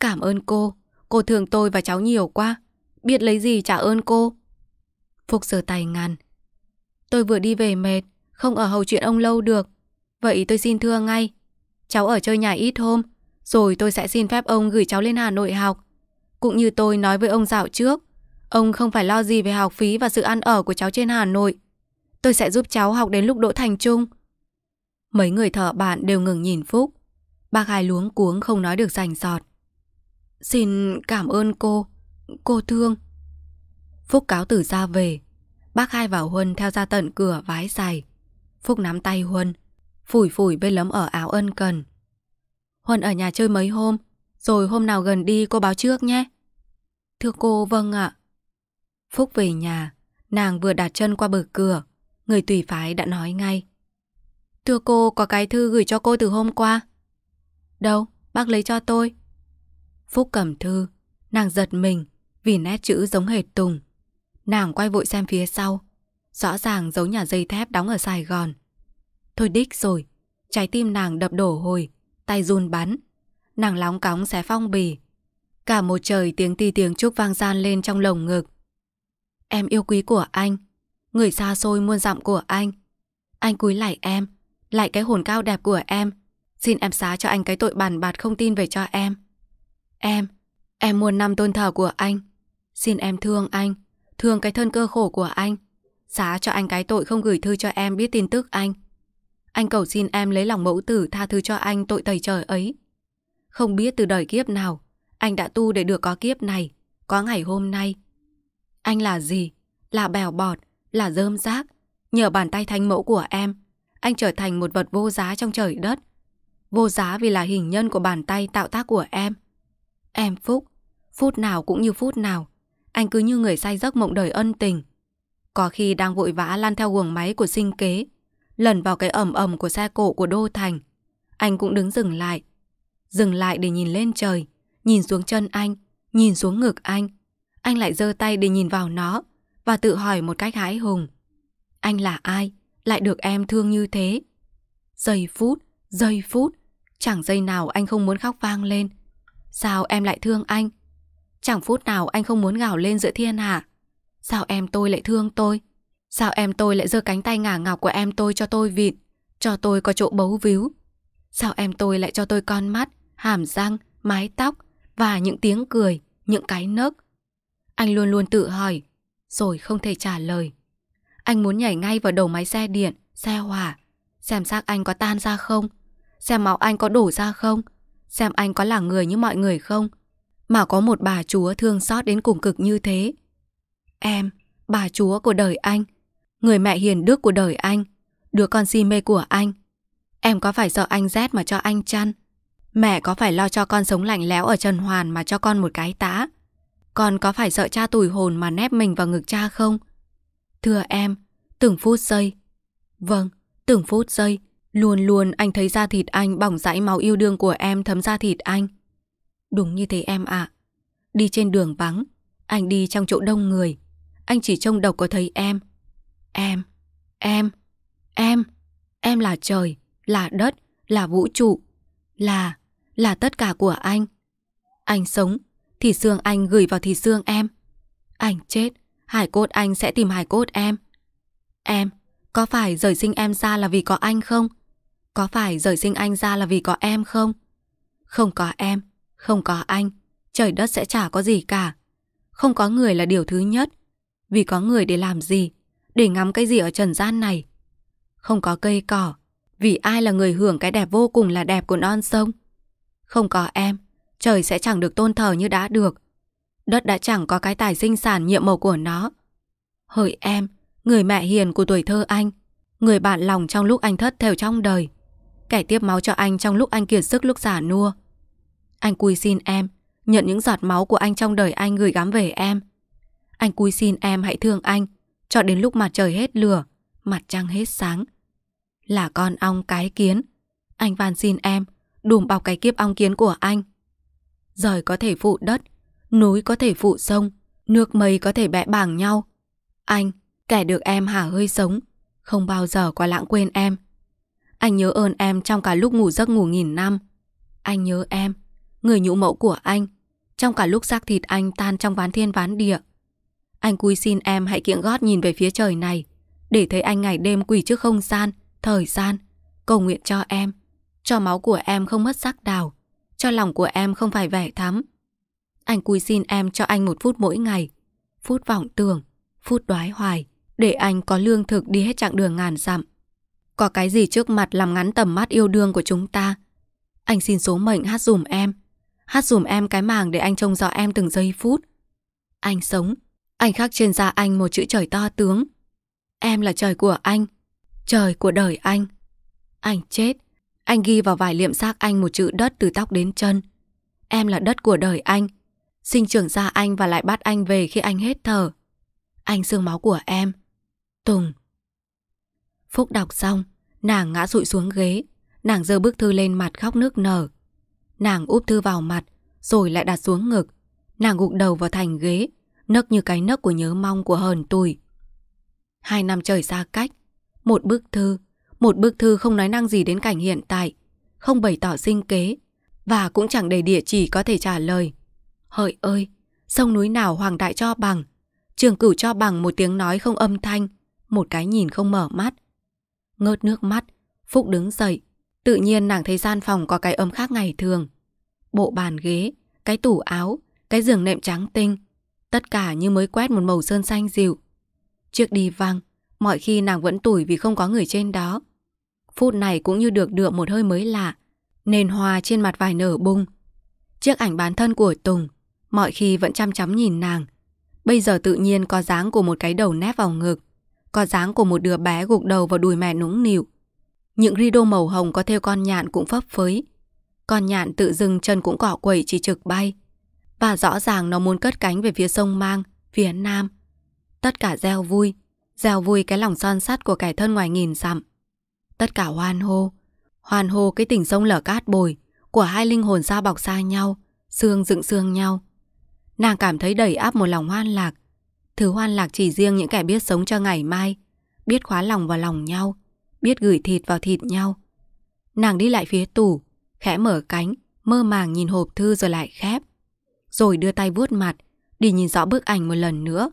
Cảm ơn cô, cô thương tôi và cháu nhiều quá. Biết lấy gì trả ơn cô. Phúc giơ tay ngăn, Tôi vừa đi về mệt, không ở hầu chuyện ông lâu được. Vậy tôi xin thưa ngay. Cháu ở chơi nhà ít hôm, rồi tôi sẽ xin phép ông gửi cháu lên Hà Nội học. Cũng như tôi nói với ông dạo trước, ông không phải lo gì về học phí và sự ăn ở của cháu trên Hà Nội. Tôi sẽ giúp cháu học đến lúc đỗ thành trung. Mấy người thợ bạn đều ngừng nhìn Phúc. Bác hai luống cuống không nói được rành giọt. Xin cảm ơn cô, cô thương. Phúc cáo từ ra về, Bác hai và Huân theo ra tận cửa vái dài. Phúc nắm tay Huân, phủi phủi bên lấm ở áo ân cần. Huân ở nhà chơi mấy hôm, rồi hôm nào gần đi cô báo trước nhé. Thưa cô, vâng ạ. Phúc về nhà, nàng vừa đặt chân qua bờ cửa, người tùy phái đã nói ngay. Thưa cô, có cái thư gửi cho cô từ hôm qua. Đâu, bác lấy cho tôi. Phúc cầm thư, nàng giật mình vì nét chữ giống hệt Tùng. Nàng quay vội xem phía sau Rõ ràng dấu nhà dây thép đóng ở Sài Gòn Thôi đích rồi Trái tim nàng đập đổ hồi Tay run bắn Nàng lóng cóng xé phong bì Cả một trời tiếng ti tiếng chúc vang gian lên trong lồng ngực Em yêu quý của anh Người xa xôi muôn dặm của anh Anh cúi lại em Lại cái hồn cao đẹp của em Xin em xá cho anh cái tội bàn bạc không tin về cho em Em Em muôn năm tôn thờ của anh Xin em thương anh thương cái thân cơ khổ của anh. Xá cho anh cái tội không gửi thư cho em biết tin tức anh. Anh cầu xin em lấy lòng mẫu tử tha thứ cho anh tội tẩy trời ấy. Không biết từ đời kiếp nào, anh đã tu để được có kiếp này, có ngày hôm nay. Anh là gì? Là bèo bọt, là rơm rác. Nhờ bàn tay thanh mẫu của em, anh trở thành một vật vô giá trong trời đất. Vô giá vì là hình nhân của bàn tay tạo tác của em. Em Phúc, phút nào cũng như phút nào, anh cứ như người say giấc mộng đời ân tình. Có khi đang vội vã lan theo guồng máy của sinh kế, lẩn vào cái ẩm ẩm của xe cộ của Đô Thành. Anh cũng đứng dừng lại. Dừng lại để nhìn lên trời, nhìn xuống chân anh, nhìn xuống ngực anh. Anh lại giơ tay để nhìn vào nó và tự hỏi một cách hãi hùng. Anh là ai? Lại được em thương như thế? Giây phút, giây phút, chẳng giây nào anh không muốn khóc vang lên. Sao em lại thương anh? Chẳng phút nào anh không muốn gào lên giữa thiên hạ Sao em tôi lại thương tôi Sao em tôi lại giơ cánh tay ngả ngọc của em tôi cho tôi vịt Cho tôi có chỗ bấu víu Sao em tôi lại cho tôi con mắt Hàm răng, mái tóc Và những tiếng cười, những cái nấc Anh luôn luôn tự hỏi Rồi không thể trả lời Anh muốn nhảy ngay vào đầu máy xe điện Xe hỏa Xem xác anh có tan ra không Xem máu anh có đổ ra không Xem anh có là người như mọi người không mà có một bà chúa thương xót đến cùng cực như thế. Em, bà chúa của đời anh, người mẹ hiền đức của đời anh, đứa con si mê của anh. Em có phải sợ anh rét mà cho anh chăn? Mẹ có phải lo cho con sống lạnh lẽo ở Trần Hoàn mà cho con một cái tá? Con có phải sợ cha tủi hồn mà nép mình vào ngực cha không? Thưa em, từng phút giây. Vâng, từng phút giây. Luôn luôn anh thấy da thịt anh bỏng dãi máu yêu đương của em thấm da thịt anh. Đúng như thế em ạ. À. Đi trên đường vắng, anh đi trong chỗ đông người. Anh chỉ trông đầu có thấy em. Em, em, em, em là trời, là đất, là vũ trụ, là, là tất cả của anh. Anh sống, thì xương anh gửi vào thì xương em. Anh chết, hải cốt anh sẽ tìm hải cốt em. Em, có phải rời sinh em ra là vì có anh không? Có phải rời sinh anh ra là vì có em không? Không có em, không có anh, trời đất sẽ chả có gì cả. Không có người là điều thứ nhất. Vì có người để làm gì, để ngắm cái gì ở trần gian này. Không có cây cỏ, vì ai là người hưởng cái đẹp vô cùng là đẹp của non sông. Không có em, trời sẽ chẳng được tôn thờ như đã được. Đất đã chẳng có cái tài sinh sản nhiệm màu của nó. Hỡi em, người mẹ hiền của tuổi thơ anh, người bạn lòng trong lúc anh thất thèo trong đời, kẻ tiếp máu cho anh trong lúc anh kiệt sức lúc già nua. Anh cúi xin em, nhận những giọt máu của anh trong đời anh gửi gắm về em. Anh cúi xin em hãy thương anh, cho đến lúc mặt trời hết lửa, mặt trăng hết sáng. Là con ong cái kiến, anh van xin em, đùm bọc cái kiếp ong kiến của anh. Rời có thể phụ đất, núi có thể phụ sông, nước mây có thể bẽ bảng nhau. Anh, kẻ được em hả hơi sống, không bao giờ quá lãng quên em. Anh nhớ ơn em trong cả lúc ngủ giấc ngủ nghìn năm. Anh nhớ em người nhũ mẫu của anh, trong cả lúc xác thịt anh tan trong ván thiên ván địa. Anh cúi xin em hãy kiễng gót nhìn về phía trời này, để thấy anh ngày đêm quỳ trước không gian, thời gian, cầu nguyện cho em, cho máu của em không mất sắc đào, cho lòng của em không phải vẻ thắm. Anh cúi xin em cho anh một phút mỗi ngày, phút vọng tưởng, phút đoái hoài, để anh có lương thực đi hết chặng đường ngàn dặm. Có cái gì trước mặt làm ngắn tầm mắt yêu đương của chúng ta? Anh xin số mệnh hát dùm em, hát dùm em cái màng để anh trông rõ em từng giây phút. Anh sống, anh khắc trên da anh một chữ trời to tướng. Em là trời của anh, trời của đời anh. Anh chết, anh ghi vào vải liệm xác anh một chữ đất từ tóc đến chân. Em là đất của đời anh, sinh trưởng ra anh và lại bắt anh về khi anh hết thở. Anh xương máu của em. Tùng. Phúc đọc xong, nàng ngã rụi xuống ghế, nàng giơ bức thư lên mặt khóc nước nở. Nàng úp thư vào mặt, rồi lại đặt xuống ngực. Nàng gục đầu vào thành ghế, nấc như cái nấc của nhớ mong của hờn tuổi. Hai năm trời xa cách, một bức thư, một bức thư không nói năng gì đến cảnh hiện tại, không bày tỏ sinh kế, và cũng chẳng để địa chỉ có thể trả lời. hợi ơi, sông núi nào hoàng đại cho bằng, trường cửu cho bằng một tiếng nói không âm thanh, một cái nhìn không mở mắt. Ngớt nước mắt, Phúc đứng dậy, Tự nhiên nàng thấy gian phòng có cái ấm khác ngày thường. Bộ bàn ghế, cái tủ áo, cái giường nệm trắng tinh. Tất cả như mới quét một màu sơn xanh dịu. Chiếc đi văng, mọi khi nàng vẫn tủi vì không có người trên đó. Phút này cũng như được đượm một hơi mới lạ. Nền hoa trên mặt vài nở bung. Chiếc ảnh bán thân của Tùng, mọi khi vẫn chăm chăm nhìn nàng. Bây giờ tự nhiên có dáng của một cái đầu nép vào ngực, có dáng của một đứa bé gục đầu vào đùi mẹ nũng nịu. Những ri đô màu hồng có theo con nhạn cũng phấp phới. Con nhạn tự dưng chân cũng cỏ quẩy chỉ trực bay. Và rõ ràng nó muốn cất cánh về phía sông Mang, phía Nam. Tất cả gieo vui, gieo vui cái lòng son sắt của kẻ thân ngoài nghìn dặm. Tất cả hoan hô, hoan hô cái tỉnh sông lở cát bồi của hai linh hồn xa bọc xa nhau, xương dựng xương nhau. Nàng cảm thấy đầy áp một lòng hoan lạc, thứ hoan lạc chỉ riêng những kẻ biết sống cho ngày mai, biết khóa lòng vào lòng nhau biết gửi thịt vào thịt nhau. Nàng đi lại phía tủ, khẽ mở cánh, mơ màng nhìn hộp thư rồi lại khép. Rồi đưa tay vuốt mặt, đi nhìn rõ bức ảnh một lần nữa.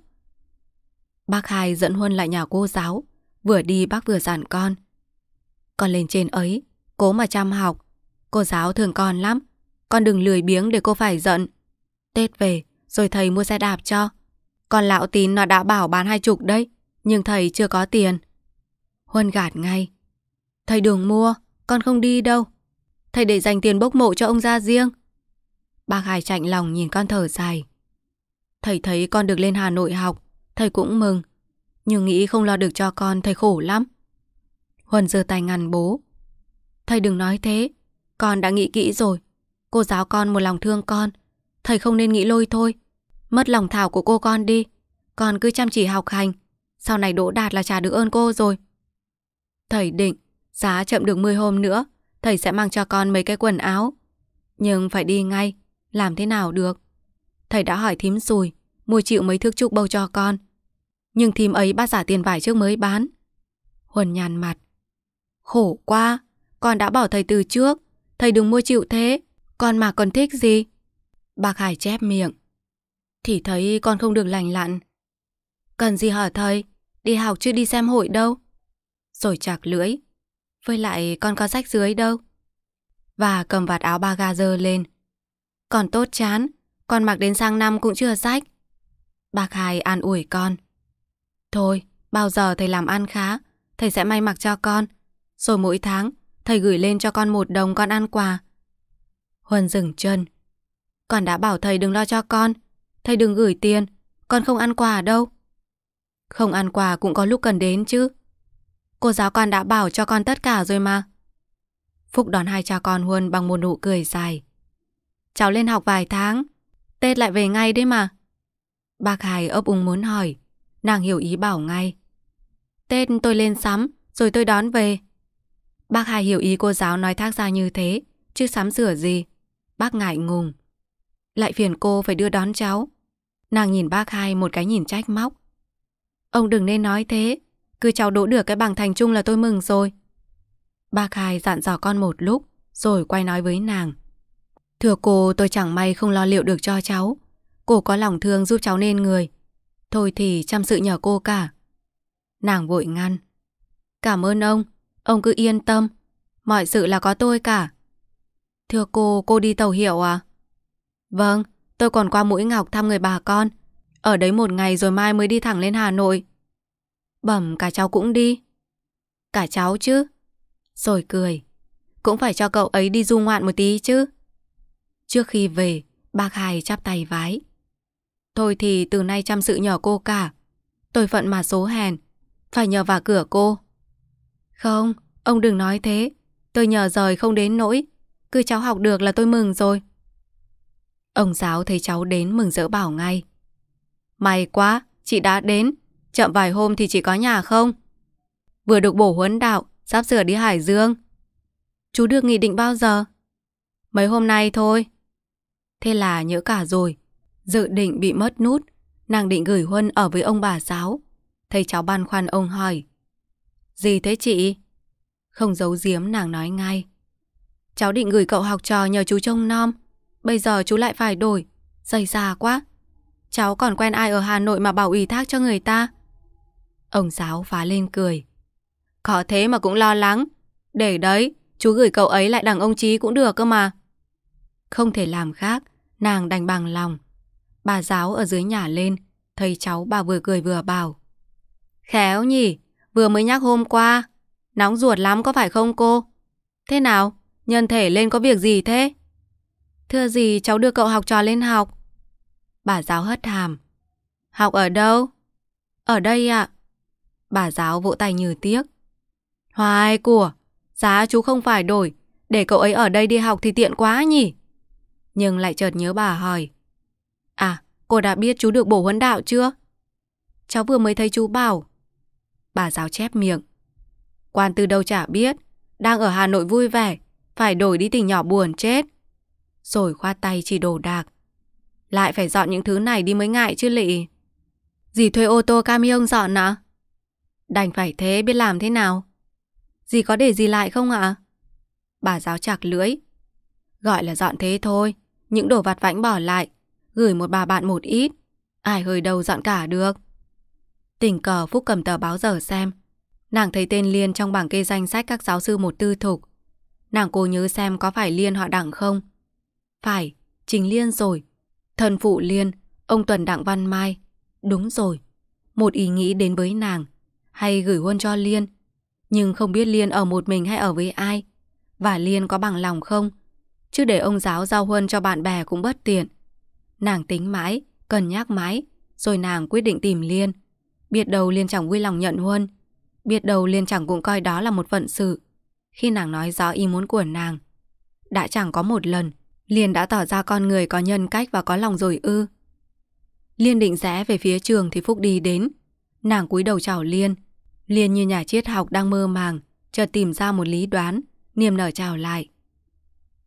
Bác hai dẫn Huân lại nhà cô giáo, vừa đi bác vừa dặn con. Con lên trên ấy, cố mà chăm học. Cô giáo thường con lắm, con đừng lười biếng để cô phải giận. Tết về, rồi thầy mua xe đạp cho. Con lão tín nó đã bảo bán hai chục đấy, nhưng thầy chưa có tiền. Huân gạt ngay. Thầy đừng mua, con không đi đâu. Thầy để dành tiền bốc mộ cho ông ra riêng. Bác Hải chạnh lòng nhìn con thở dài. Thầy thấy con được lên Hà Nội học, thầy cũng mừng. Nhưng nghĩ không lo được cho con, thầy khổ lắm. Huân giơ tay ngăn bố. Thầy đừng nói thế, con đã nghĩ kỹ rồi. Cô giáo con một lòng thương con, thầy không nên nghĩ lôi thôi. Mất lòng thảo của cô con đi, con cứ chăm chỉ học hành. Sau này đỗ đạt là trả được ơn cô rồi. Thầy định, giá chậm được 10 hôm nữa, thầy sẽ mang cho con mấy cái quần áo. Nhưng phải đi ngay, làm thế nào được? Thầy đã hỏi thím sùi, mua chịu mấy thước trúc bầu cho con. Nhưng thím ấy bắt giả tiền vải trước mới bán. Huần nhàn mặt. Khổ quá, con đã bảo thầy từ trước, thầy đừng mua chịu thế, con mà còn thích gì? Bà Hải chép miệng. Thì thấy con không được lành lặn. Cần gì hỏi thầy, đi học chứ đi xem hội đâu rồi chạc lưỡi. Với lại con có rách dưới đâu. Và cầm vạt áo ba ga dơ lên. Còn tốt chán, con mặc đến sang năm cũng chưa rách. Bà Khai an ủi con. Thôi, bao giờ thầy làm ăn khá, thầy sẽ may mặc cho con. Rồi mỗi tháng, thầy gửi lên cho con một đồng con ăn quà. Huân dừng chân. Con đã bảo thầy đừng lo cho con. Thầy đừng gửi tiền, con không ăn quà đâu. Không ăn quà cũng có lúc cần đến chứ. Cô giáo con đã bảo cho con tất cả rồi mà. Phúc đón hai cha con Huân bằng một nụ cười dài. Cháu lên học vài tháng, Tết lại về ngay đấy mà. Bác Hải ấp úng muốn hỏi, nàng hiểu ý bảo ngay. Tết tôi lên sắm, rồi tôi đón về. Bác Hải hiểu ý cô giáo nói thác ra như thế, chứ sắm sửa gì. Bác ngại ngùng. Lại phiền cô phải đưa đón cháu. Nàng nhìn bác Hai một cái nhìn trách móc. Ông đừng nên nói thế, cứ cháu đỗ được cái bằng thành chung là tôi mừng rồi. Ba Khai dặn dò con một lúc, rồi quay nói với nàng. Thưa cô, tôi chẳng may không lo liệu được cho cháu. Cô có lòng thương giúp cháu nên người. Thôi thì chăm sự nhờ cô cả. Nàng vội ngăn. Cảm ơn ông, ông cứ yên tâm. Mọi sự là có tôi cả. Thưa cô, cô đi tàu hiệu à? Vâng, tôi còn qua Mũi Ngọc thăm người bà con. Ở đấy một ngày rồi mai mới đi thẳng lên Hà Nội. Bẩm cả cháu cũng đi. Cả cháu chứ. Rồi cười. Cũng phải cho cậu ấy đi du ngoạn một tí chứ. Trước khi về, bác hai chắp tay vái. Thôi thì từ nay chăm sự nhỏ cô cả. Tôi phận mà số hèn. Phải nhờ vào cửa cô. Không, ông đừng nói thế. Tôi nhờ rời không đến nỗi. Cứ cháu học được là tôi mừng rồi. Ông giáo thấy cháu đến mừng rỡ bảo ngay. May quá, chị đã đến chậm vài hôm thì chỉ có nhà không? Vừa được bổ huấn đạo, sắp sửa đi Hải Dương. Chú được nghị định bao giờ? Mấy hôm nay thôi. Thế là nhớ cả rồi. Dự định bị mất nút, nàng định gửi Huân ở với ông bà giáo. thầy cháu băn khoăn ông hỏi. Gì thế chị? Không giấu giếm nàng nói ngay. Cháu định gửi cậu học trò nhờ chú trông nom. Bây giờ chú lại phải đổi. Dày già quá. Cháu còn quen ai ở Hà Nội mà bảo ủy thác cho người ta. Ông giáo phá lên cười. Có thế mà cũng lo lắng. Để đấy, chú gửi cậu ấy lại đằng ông Chí cũng được cơ mà. Không thể làm khác, nàng đành bằng lòng. Bà giáo ở dưới nhà lên, thấy cháu bà vừa cười vừa bảo. Khéo nhỉ, vừa mới nhắc hôm qua. Nóng ruột lắm có phải không cô? Thế nào, nhân thể lên có việc gì thế? Thưa gì cháu đưa cậu học trò lên học. Bà giáo hất hàm. Học ở đâu? Ở đây ạ. À. Bà giáo vỗ tay như tiếc. Hoài của, giá chú không phải đổi, để cậu ấy ở đây đi học thì tiện quá nhỉ. Nhưng lại chợt nhớ bà hỏi. À, cô đã biết chú được bổ huấn đạo chưa? Cháu vừa mới thấy chú bảo. Bà giáo chép miệng. Quan từ đâu chả biết, đang ở Hà Nội vui vẻ, phải đổi đi tỉnh nhỏ buồn chết. Rồi khoa tay chỉ đồ đạc. Lại phải dọn những thứ này đi mới ngại chứ lị. Dì thuê ô tô camion dọn ạ? À? Đành phải thế biết làm thế nào Dì có để gì lại không ạ à? Bà giáo chặt lưỡi Gọi là dọn thế thôi Những đồ vặt vãnh bỏ lại Gửi một bà bạn một ít Ai hơi đầu dọn cả được Tình cờ Phúc cầm tờ báo giờ xem Nàng thấy tên Liên trong bảng kê danh sách các giáo sư một tư thục Nàng cố nhớ xem có phải Liên họ đặng không Phải, chính Liên rồi Thân phụ Liên, ông Tuần Đặng Văn Mai Đúng rồi Một ý nghĩ đến với nàng hay gửi huân cho Liên. Nhưng không biết Liên ở một mình hay ở với ai. Và Liên có bằng lòng không? Chứ để ông giáo giao huân cho bạn bè cũng bất tiện. Nàng tính mãi, cân nhắc mãi, rồi nàng quyết định tìm Liên. Biết đầu Liên chẳng vui lòng nhận huân. Biết đầu Liên chẳng cũng coi đó là một vận sự. Khi nàng nói rõ ý muốn của nàng, đã chẳng có một lần, Liên đã tỏ ra con người có nhân cách và có lòng rồi ư. Liên định rẽ về phía trường thì Phúc đi đến. Nàng cúi đầu chào Liên, liền như nhà triết học đang mơ màng, chợt tìm ra một lý đoán, niềm nở chào lại.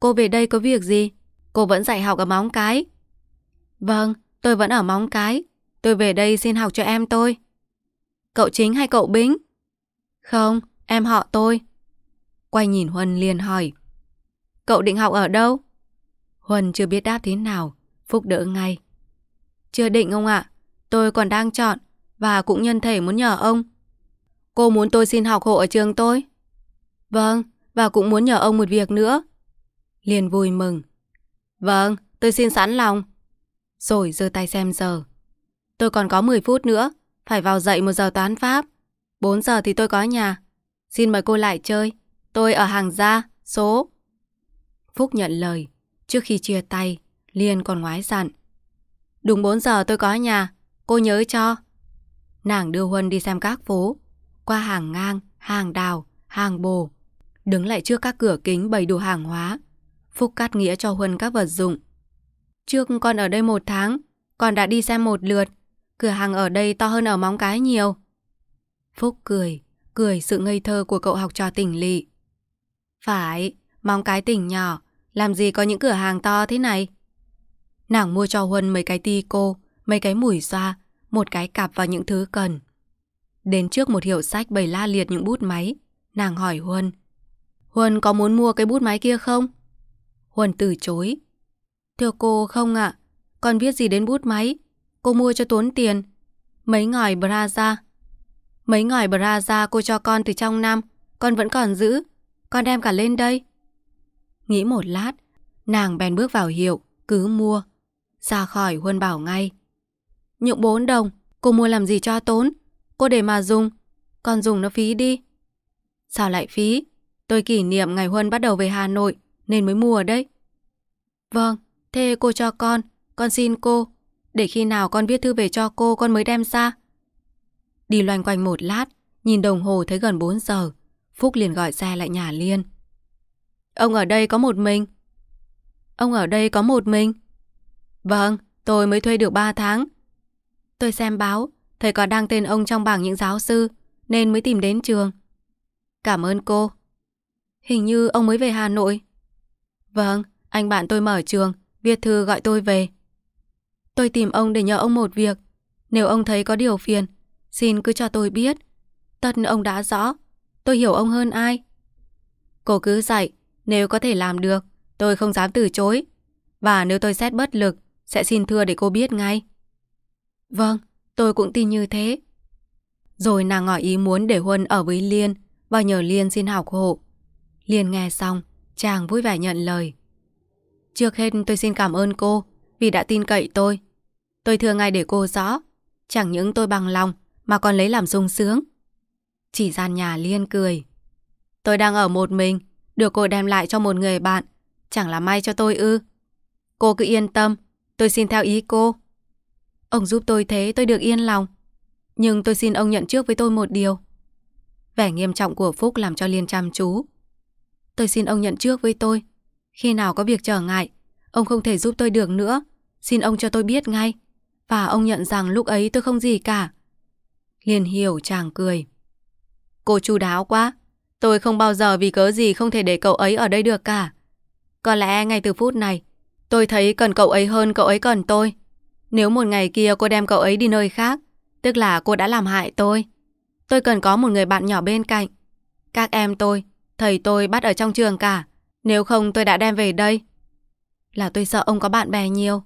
Cô về đây có việc gì? Cô vẫn dạy học ở móng cái. Vâng, tôi vẫn ở móng cái. Tôi về đây xin học cho em tôi. Cậu chính hay cậu bính? Không, em họ tôi. Quay nhìn Huân liền hỏi. Cậu định học ở đâu? Huân chưa biết đáp thế nào, Phúc đỡ ngay. Chưa định ông ạ, à, tôi còn đang chọn và cũng nhân thể muốn nhờ ông Cô muốn tôi xin học hộ ở trường tôi? Vâng, và cũng muốn nhờ ông một việc nữa. Liền vui mừng. Vâng, tôi xin sẵn lòng. Rồi giơ tay xem giờ. Tôi còn có 10 phút nữa, phải vào dậy một giờ toán Pháp. 4 giờ thì tôi có nhà. Xin mời cô lại chơi. Tôi ở hàng gia, số. Phúc nhận lời. Trước khi chia tay, Liên còn ngoái dặn. Đúng 4 giờ tôi có nhà, cô nhớ cho. Nàng đưa Huân đi xem các phố, qua hàng ngang, hàng đào, hàng bồ, đứng lại trước các cửa kính bày đủ hàng hóa. Phúc cắt nghĩa cho Huân các vật dụng. Trước con ở đây một tháng, con đã đi xem một lượt, cửa hàng ở đây to hơn ở móng cái nhiều. Phúc cười, cười sự ngây thơ của cậu học trò tỉnh lỵ. Phải, móng cái tỉnh nhỏ, làm gì có những cửa hàng to thế này? Nàng mua cho Huân mấy cái ti cô, mấy cái mũi xoa, một cái cặp và những thứ cần. Đến trước một hiệu sách bày la liệt những bút máy, nàng hỏi Huân. Huân có muốn mua cái bút máy kia không? Huân từ chối. Thưa cô không ạ, à, con biết gì đến bút máy, cô mua cho tốn tiền. Mấy ngòi braza. Mấy ngòi braza cô cho con từ trong năm, con vẫn còn giữ, con đem cả lên đây. Nghĩ một lát, nàng bèn bước vào hiệu, cứ mua. Ra khỏi Huân bảo ngay. Nhượng bốn đồng, cô mua làm gì cho tốn? Cô để mà dùng. còn dùng nó phí đi. Sao lại phí? Tôi kỷ niệm ngày Huân bắt đầu về Hà Nội nên mới mua đấy. Vâng, thế cô cho con, con xin cô. Để khi nào con viết thư về cho cô con mới đem ra. Đi loanh quanh một lát, nhìn đồng hồ thấy gần 4 giờ. Phúc liền gọi xe lại nhà Liên. Ông ở đây có một mình. Ông ở đây có một mình. Vâng, tôi mới thuê được 3 tháng. Tôi xem báo, Thầy còn đăng tên ông trong bảng những giáo sư Nên mới tìm đến trường Cảm ơn cô Hình như ông mới về Hà Nội Vâng, anh bạn tôi mở trường Viết thư gọi tôi về Tôi tìm ông để nhờ ông một việc Nếu ông thấy có điều phiền Xin cứ cho tôi biết Tất ông đã rõ Tôi hiểu ông hơn ai Cô cứ dạy Nếu có thể làm được Tôi không dám từ chối Và nếu tôi xét bất lực Sẽ xin thưa để cô biết ngay Vâng Tôi cũng tin như thế. Rồi nàng ngỏ ý muốn để Huân ở với Liên và nhờ Liên xin học hộ. Liên nghe xong, chàng vui vẻ nhận lời. Trước hết tôi xin cảm ơn cô vì đã tin cậy tôi. Tôi thưa ngay để cô rõ, chẳng những tôi bằng lòng mà còn lấy làm sung sướng. Chỉ gian nhà Liên cười. Tôi đang ở một mình, được cô đem lại cho một người bạn, chẳng là may cho tôi ư. Cô cứ yên tâm, tôi xin theo ý cô. Ông giúp tôi thế tôi được yên lòng. Nhưng tôi xin ông nhận trước với tôi một điều. Vẻ nghiêm trọng của Phúc làm cho Liên chăm chú. Tôi xin ông nhận trước với tôi. Khi nào có việc trở ngại, ông không thể giúp tôi được nữa. Xin ông cho tôi biết ngay. Và ông nhận rằng lúc ấy tôi không gì cả. Liên hiểu chàng cười. Cô chu đáo quá. Tôi không bao giờ vì cớ gì không thể để cậu ấy ở đây được cả. Có lẽ ngay từ phút này, tôi thấy cần cậu ấy hơn cậu ấy cần tôi. Nếu một ngày kia cô đem cậu ấy đi nơi khác, tức là cô đã làm hại tôi. Tôi cần có một người bạn nhỏ bên cạnh. Các em tôi, thầy tôi bắt ở trong trường cả. Nếu không tôi đã đem về đây. Là tôi sợ ông có bạn bè nhiều.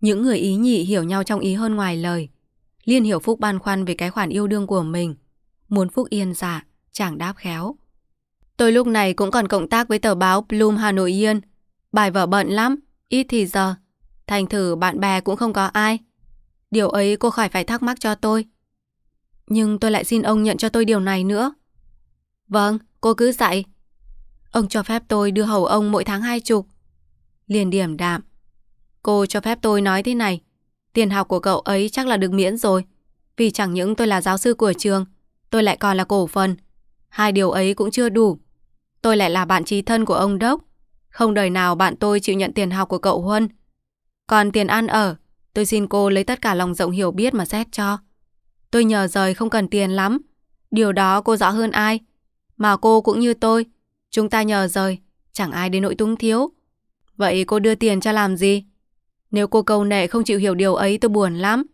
Những người ý nhị hiểu nhau trong ý hơn ngoài lời. Liên hiểu Phúc băn khoăn về cái khoản yêu đương của mình. Muốn Phúc yên dạ, chẳng đáp khéo. Tôi lúc này cũng còn cộng tác với tờ báo Bloom Hà Nội Yên. Bài vở bận lắm, ít thì giờ Thành thử bạn bè cũng không có ai. Điều ấy cô khỏi phải thắc mắc cho tôi. Nhưng tôi lại xin ông nhận cho tôi điều này nữa. Vâng, cô cứ dạy. Ông cho phép tôi đưa hầu ông mỗi tháng hai chục. Liền điểm đạm. Cô cho phép tôi nói thế này. Tiền học của cậu ấy chắc là được miễn rồi. Vì chẳng những tôi là giáo sư của trường, tôi lại còn là cổ phần. Hai điều ấy cũng chưa đủ. Tôi lại là bạn trí thân của ông Đốc. Không đời nào bạn tôi chịu nhận tiền học của cậu Huân. Còn tiền ăn ở, tôi xin cô lấy tất cả lòng rộng hiểu biết mà xét cho. Tôi nhờ rời không cần tiền lắm. Điều đó cô rõ hơn ai. Mà cô cũng như tôi. Chúng ta nhờ rời, chẳng ai đến nỗi túng thiếu. Vậy cô đưa tiền cho làm gì? Nếu cô cầu nệ không chịu hiểu điều ấy tôi buồn lắm.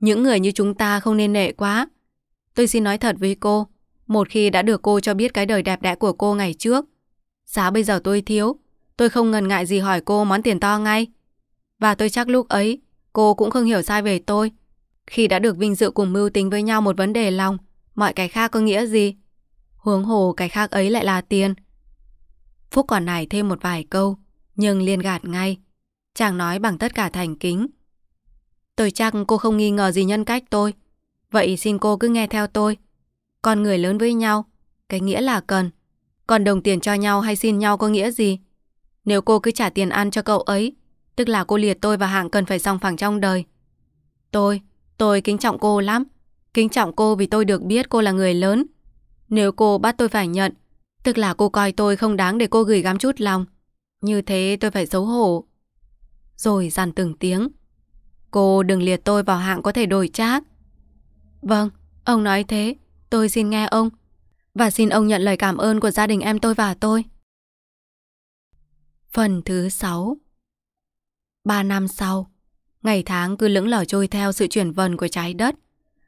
Những người như chúng ta không nên nệ quá. Tôi xin nói thật với cô. Một khi đã được cô cho biết cái đời đẹp đẽ của cô ngày trước. Giá bây giờ tôi thiếu. Tôi không ngần ngại gì hỏi cô món tiền to ngay. Và tôi chắc lúc ấy cô cũng không hiểu sai về tôi. Khi đã được vinh dự cùng mưu tính với nhau một vấn đề lòng, mọi cái khác có nghĩa gì? Huống hồ cái khác ấy lại là tiền. Phúc còn này thêm một vài câu, nhưng liên gạt ngay. Chàng nói bằng tất cả thành kính. Tôi chắc cô không nghi ngờ gì nhân cách tôi. Vậy xin cô cứ nghe theo tôi. Con người lớn với nhau, cái nghĩa là cần. Còn đồng tiền cho nhau hay xin nhau có nghĩa gì? Nếu cô cứ trả tiền ăn cho cậu ấy, Tức là cô liệt tôi và hạng cần phải song phẳng trong đời Tôi, tôi kính trọng cô lắm Kính trọng cô vì tôi được biết cô là người lớn Nếu cô bắt tôi phải nhận Tức là cô coi tôi không đáng để cô gửi gắm chút lòng Như thế tôi phải xấu hổ Rồi dằn từng tiếng Cô đừng liệt tôi vào hạng có thể đổi trác Vâng, ông nói thế Tôi xin nghe ông Và xin ông nhận lời cảm ơn của gia đình em tôi và tôi Phần thứ 6 Ba năm sau, ngày tháng cứ lững lờ trôi theo sự chuyển vần của trái đất.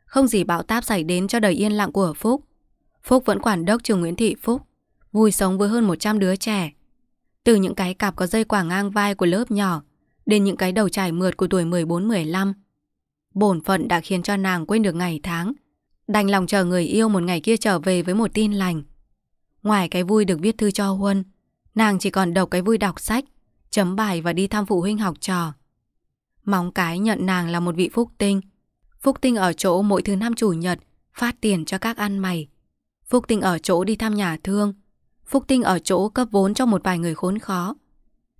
Không gì bão táp xảy đến cho đời yên lặng của Phúc. Phúc vẫn quản đốc trường Nguyễn Thị Phúc, vui sống với hơn 100 đứa trẻ. Từ những cái cặp có dây quả ngang vai của lớp nhỏ đến những cái đầu trải mượt của tuổi 14-15. Bổn phận đã khiến cho nàng quên được ngày tháng, đành lòng chờ người yêu một ngày kia trở về với một tin lành. Ngoài cái vui được viết thư cho Huân, nàng chỉ còn độc cái vui đọc sách chấm bài và đi thăm phụ huynh học trò. Móng cái nhận nàng là một vị phúc tinh. Phúc tinh ở chỗ mỗi thứ năm chủ nhật phát tiền cho các ăn mày. Phúc tinh ở chỗ đi thăm nhà thương. Phúc tinh ở chỗ cấp vốn cho một vài người khốn khó.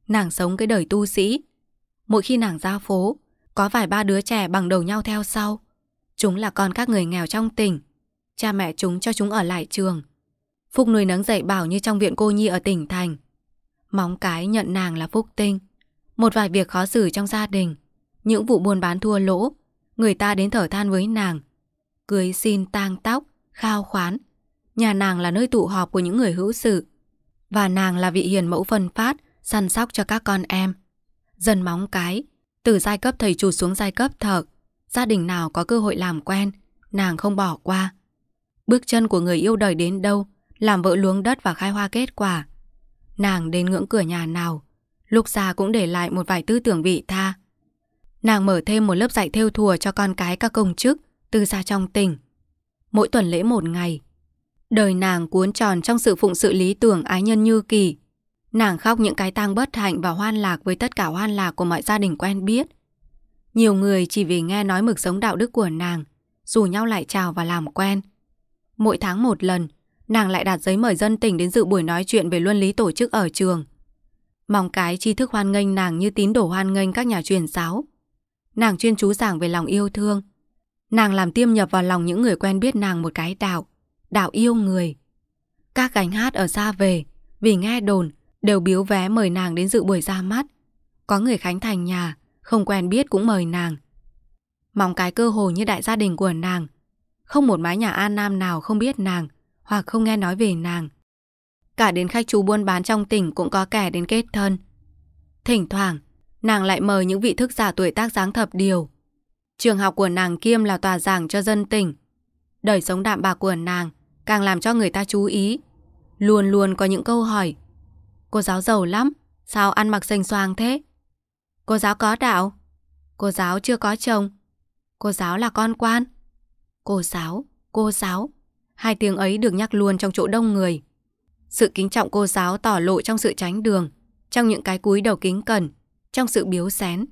Nàng sống cái đời tu sĩ. Mỗi khi nàng ra phố, có vài ba đứa trẻ bằng đầu nhau theo sau. Chúng là con các người nghèo trong tỉnh. Cha mẹ chúng cho chúng ở lại trường. Phúc nuôi nấng dạy bảo như trong viện cô nhi ở tỉnh thành. Móng cái nhận nàng là phúc tinh Một vài việc khó xử trong gia đình Những vụ buôn bán thua lỗ Người ta đến thở than với nàng Cưới xin tang tóc, khao khoán Nhà nàng là nơi tụ họp của những người hữu sự Và nàng là vị hiền mẫu phân phát Săn sóc cho các con em Dần móng cái Từ giai cấp thầy chủ xuống giai cấp thợ Gia đình nào có cơ hội làm quen Nàng không bỏ qua Bước chân của người yêu đời đến đâu Làm vợ luống đất và khai hoa kết quả Nàng đến ngưỡng cửa nhà nào Lúc ra cũng để lại một vài tư tưởng vị tha Nàng mở thêm một lớp dạy theo thùa cho con cái các công chức Từ xa trong tỉnh Mỗi tuần lễ một ngày Đời nàng cuốn tròn trong sự phụng sự lý tưởng ái nhân như kỳ Nàng khóc những cái tang bất hạnh và hoan lạc với tất cả hoan lạc của mọi gia đình quen biết Nhiều người chỉ vì nghe nói mực sống đạo đức của nàng Rủ nhau lại chào và làm quen Mỗi tháng một lần nàng lại đạt giấy mời dân tỉnh đến dự buổi nói chuyện về luân lý tổ chức ở trường. Mong cái tri thức hoan nghênh nàng như tín đổ hoan nghênh các nhà truyền giáo. Nàng chuyên chú giảng về lòng yêu thương. Nàng làm tiêm nhập vào lòng những người quen biết nàng một cái đạo, đạo yêu người. Các gánh hát ở xa về, vì nghe đồn, đều biếu vé mời nàng đến dự buổi ra mắt. Có người khánh thành nhà, không quen biết cũng mời nàng. Mong cái cơ hồ như đại gia đình của nàng. Không một mái nhà An Nam nào không biết nàng, hoặc không nghe nói về nàng. Cả đến khách chú buôn bán trong tỉnh cũng có kẻ đến kết thân. Thỉnh thoảng, nàng lại mời những vị thức giả tuổi tác dáng thập điều. Trường học của nàng kiêm là tòa giảng cho dân tỉnh. Đời sống đạm bạc của nàng càng làm cho người ta chú ý. Luôn luôn có những câu hỏi. Cô giáo giàu lắm, sao ăn mặc xanh xoàng thế? Cô giáo có đạo? Cô giáo chưa có chồng? Cô giáo là con quan? Cô giáo, cô giáo, Hai tiếng ấy được nhắc luôn trong chỗ đông người. Sự kính trọng cô giáo tỏ lộ trong sự tránh đường, trong những cái cúi đầu kính cẩn, trong sự biếu xén.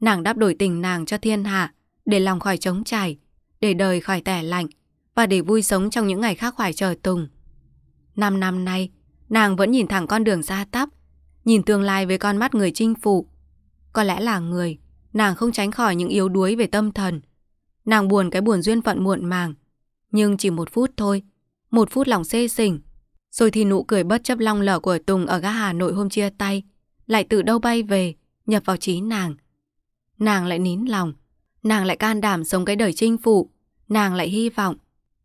Nàng đáp đổi tình nàng cho thiên hạ, để lòng khỏi trống trải, để đời khỏi tẻ lạnh và để vui sống trong những ngày khác khỏi trời tùng. Năm năm nay, nàng vẫn nhìn thẳng con đường xa tắp, nhìn tương lai với con mắt người chinh phụ. Có lẽ là người, nàng không tránh khỏi những yếu đuối về tâm thần. Nàng buồn cái buồn duyên phận muộn màng, nhưng chỉ một phút thôi, một phút lòng xê xỉnh. Rồi thì nụ cười bất chấp long lở của Tùng ở ga Hà Nội hôm chia tay, lại từ đâu bay về, nhập vào trí nàng. Nàng lại nín lòng, nàng lại can đảm sống cái đời chinh phụ, nàng lại hy vọng,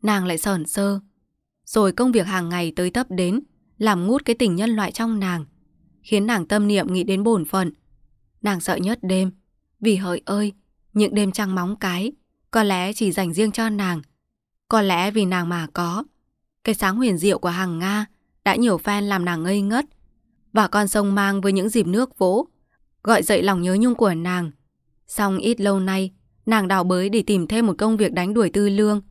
nàng lại sờn sơ. Rồi công việc hàng ngày tới tấp đến, làm ngút cái tình nhân loại trong nàng, khiến nàng tâm niệm nghĩ đến bổn phận. Nàng sợ nhất đêm, vì hỡi ơi, những đêm trăng móng cái, có lẽ chỉ dành riêng cho nàng, có lẽ vì nàng mà có. Cái sáng huyền diệu của hàng Nga đã nhiều fan làm nàng ngây ngất. Và con sông mang với những dịp nước vỗ, gọi dậy lòng nhớ nhung của nàng. Xong ít lâu nay, nàng đào bới để tìm thêm một công việc đánh đuổi tư lương.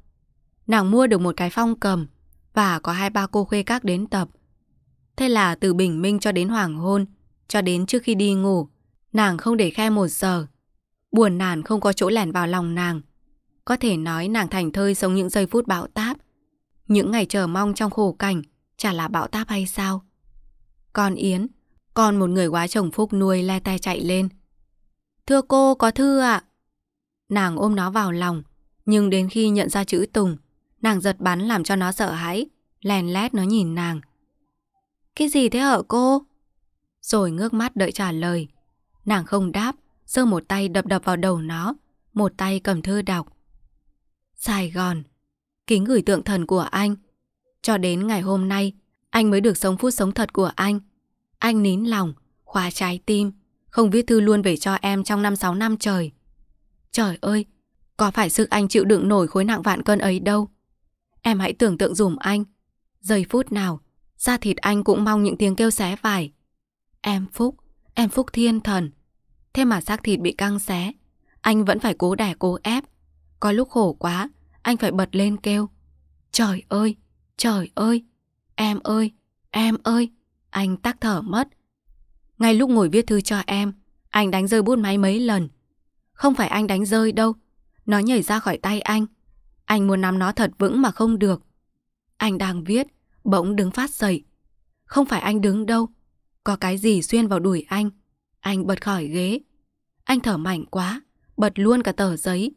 Nàng mua được một cái phong cầm và có hai ba cô khuê các đến tập. Thế là từ bình minh cho đến hoàng hôn, cho đến trước khi đi ngủ, nàng không để khe một giờ. Buồn nản không có chỗ lẻn vào lòng nàng. Có thể nói nàng thành thơi sống những giây phút bão táp. Những ngày chờ mong trong khổ cảnh chả là bão táp hay sao? Con Yến, con một người quá chồng Phúc nuôi le te chạy lên. Thưa cô, có thư ạ. À. Nàng ôm nó vào lòng, nhưng đến khi nhận ra chữ Tùng, nàng giật bắn làm cho nó sợ hãi, lèn lét nó nhìn nàng. Cái gì thế hả cô? Rồi ngước mắt đợi trả lời. Nàng không đáp, giơ một tay đập đập vào đầu nó, một tay cầm thư đọc. Sài Gòn, kính gửi tượng thần của anh. Cho đến ngày hôm nay, anh mới được sống phút sống thật của anh. Anh nín lòng, khóa trái tim, không viết thư luôn về cho em trong năm 6 năm trời. Trời ơi, có phải sức anh chịu đựng nổi khối nặng vạn cân ấy đâu. Em hãy tưởng tượng dùm anh. Giây phút nào, da thịt anh cũng mong những tiếng kêu xé vải. Em Phúc, em Phúc thiên thần. Thế mà xác thịt bị căng xé, anh vẫn phải cố đẻ cố ép có lúc khổ quá, anh phải bật lên kêu. Trời ơi, trời ơi, em ơi, em ơi, anh tắc thở mất. Ngay lúc ngồi viết thư cho em, anh đánh rơi bút máy mấy lần. Không phải anh đánh rơi đâu, nó nhảy ra khỏi tay anh. Anh muốn nắm nó thật vững mà không được. Anh đang viết, bỗng đứng phát dậy. Không phải anh đứng đâu, có cái gì xuyên vào đuổi anh. Anh bật khỏi ghế. Anh thở mạnh quá, bật luôn cả tờ giấy.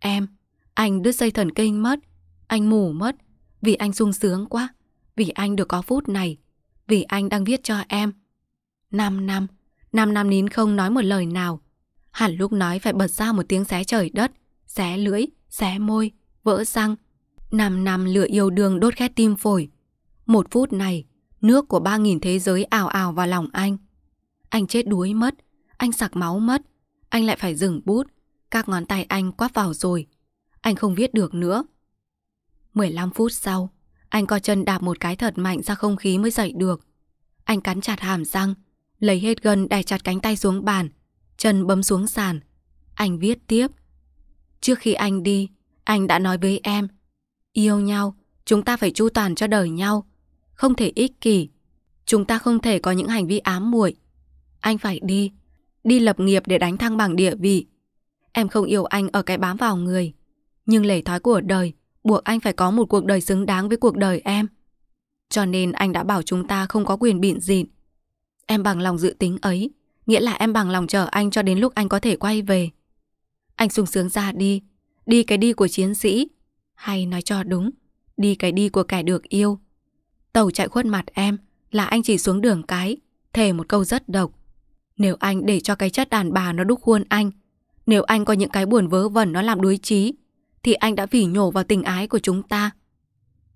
Em, anh đứt dây thần kinh mất, anh mù mất, vì anh sung sướng quá, vì anh được có phút này, vì anh đang viết cho em. năm năm, năm năm nín không nói một lời nào. Hẳn lúc nói phải bật ra một tiếng xé trời đất, xé lưỡi, xé môi, vỡ răng. năm năm lửa yêu đương đốt khét tim phổi. Một phút này, nước của ba nghìn thế giới ảo ảo vào lòng anh. Anh chết đuối mất, anh sặc máu mất, anh lại phải dừng bút, các ngón tay anh quắp vào rồi Anh không viết được nữa 15 phút sau Anh co chân đạp một cái thật mạnh ra không khí mới dậy được Anh cắn chặt hàm răng Lấy hết gân đè chặt cánh tay xuống bàn Chân bấm xuống sàn Anh viết tiếp Trước khi anh đi Anh đã nói với em Yêu nhau Chúng ta phải chu toàn cho đời nhau Không thể ích kỷ Chúng ta không thể có những hành vi ám muội Anh phải đi Đi lập nghiệp để đánh thăng bằng địa vị Em không yêu anh ở cái bám vào người Nhưng lề thói của đời Buộc anh phải có một cuộc đời xứng đáng với cuộc đời em Cho nên anh đã bảo chúng ta không có quyền biện dịn Em bằng lòng dự tính ấy Nghĩa là em bằng lòng chờ anh cho đến lúc anh có thể quay về Anh sung sướng ra đi Đi cái đi của chiến sĩ Hay nói cho đúng Đi cái đi của kẻ được yêu Tàu chạy khuất mặt em Là anh chỉ xuống đường cái Thề một câu rất độc Nếu anh để cho cái chất đàn bà nó đúc khuôn anh nếu anh có những cái buồn vớ vẩn nó làm đuối trí, thì anh đã vỉ nhổ vào tình ái của chúng ta.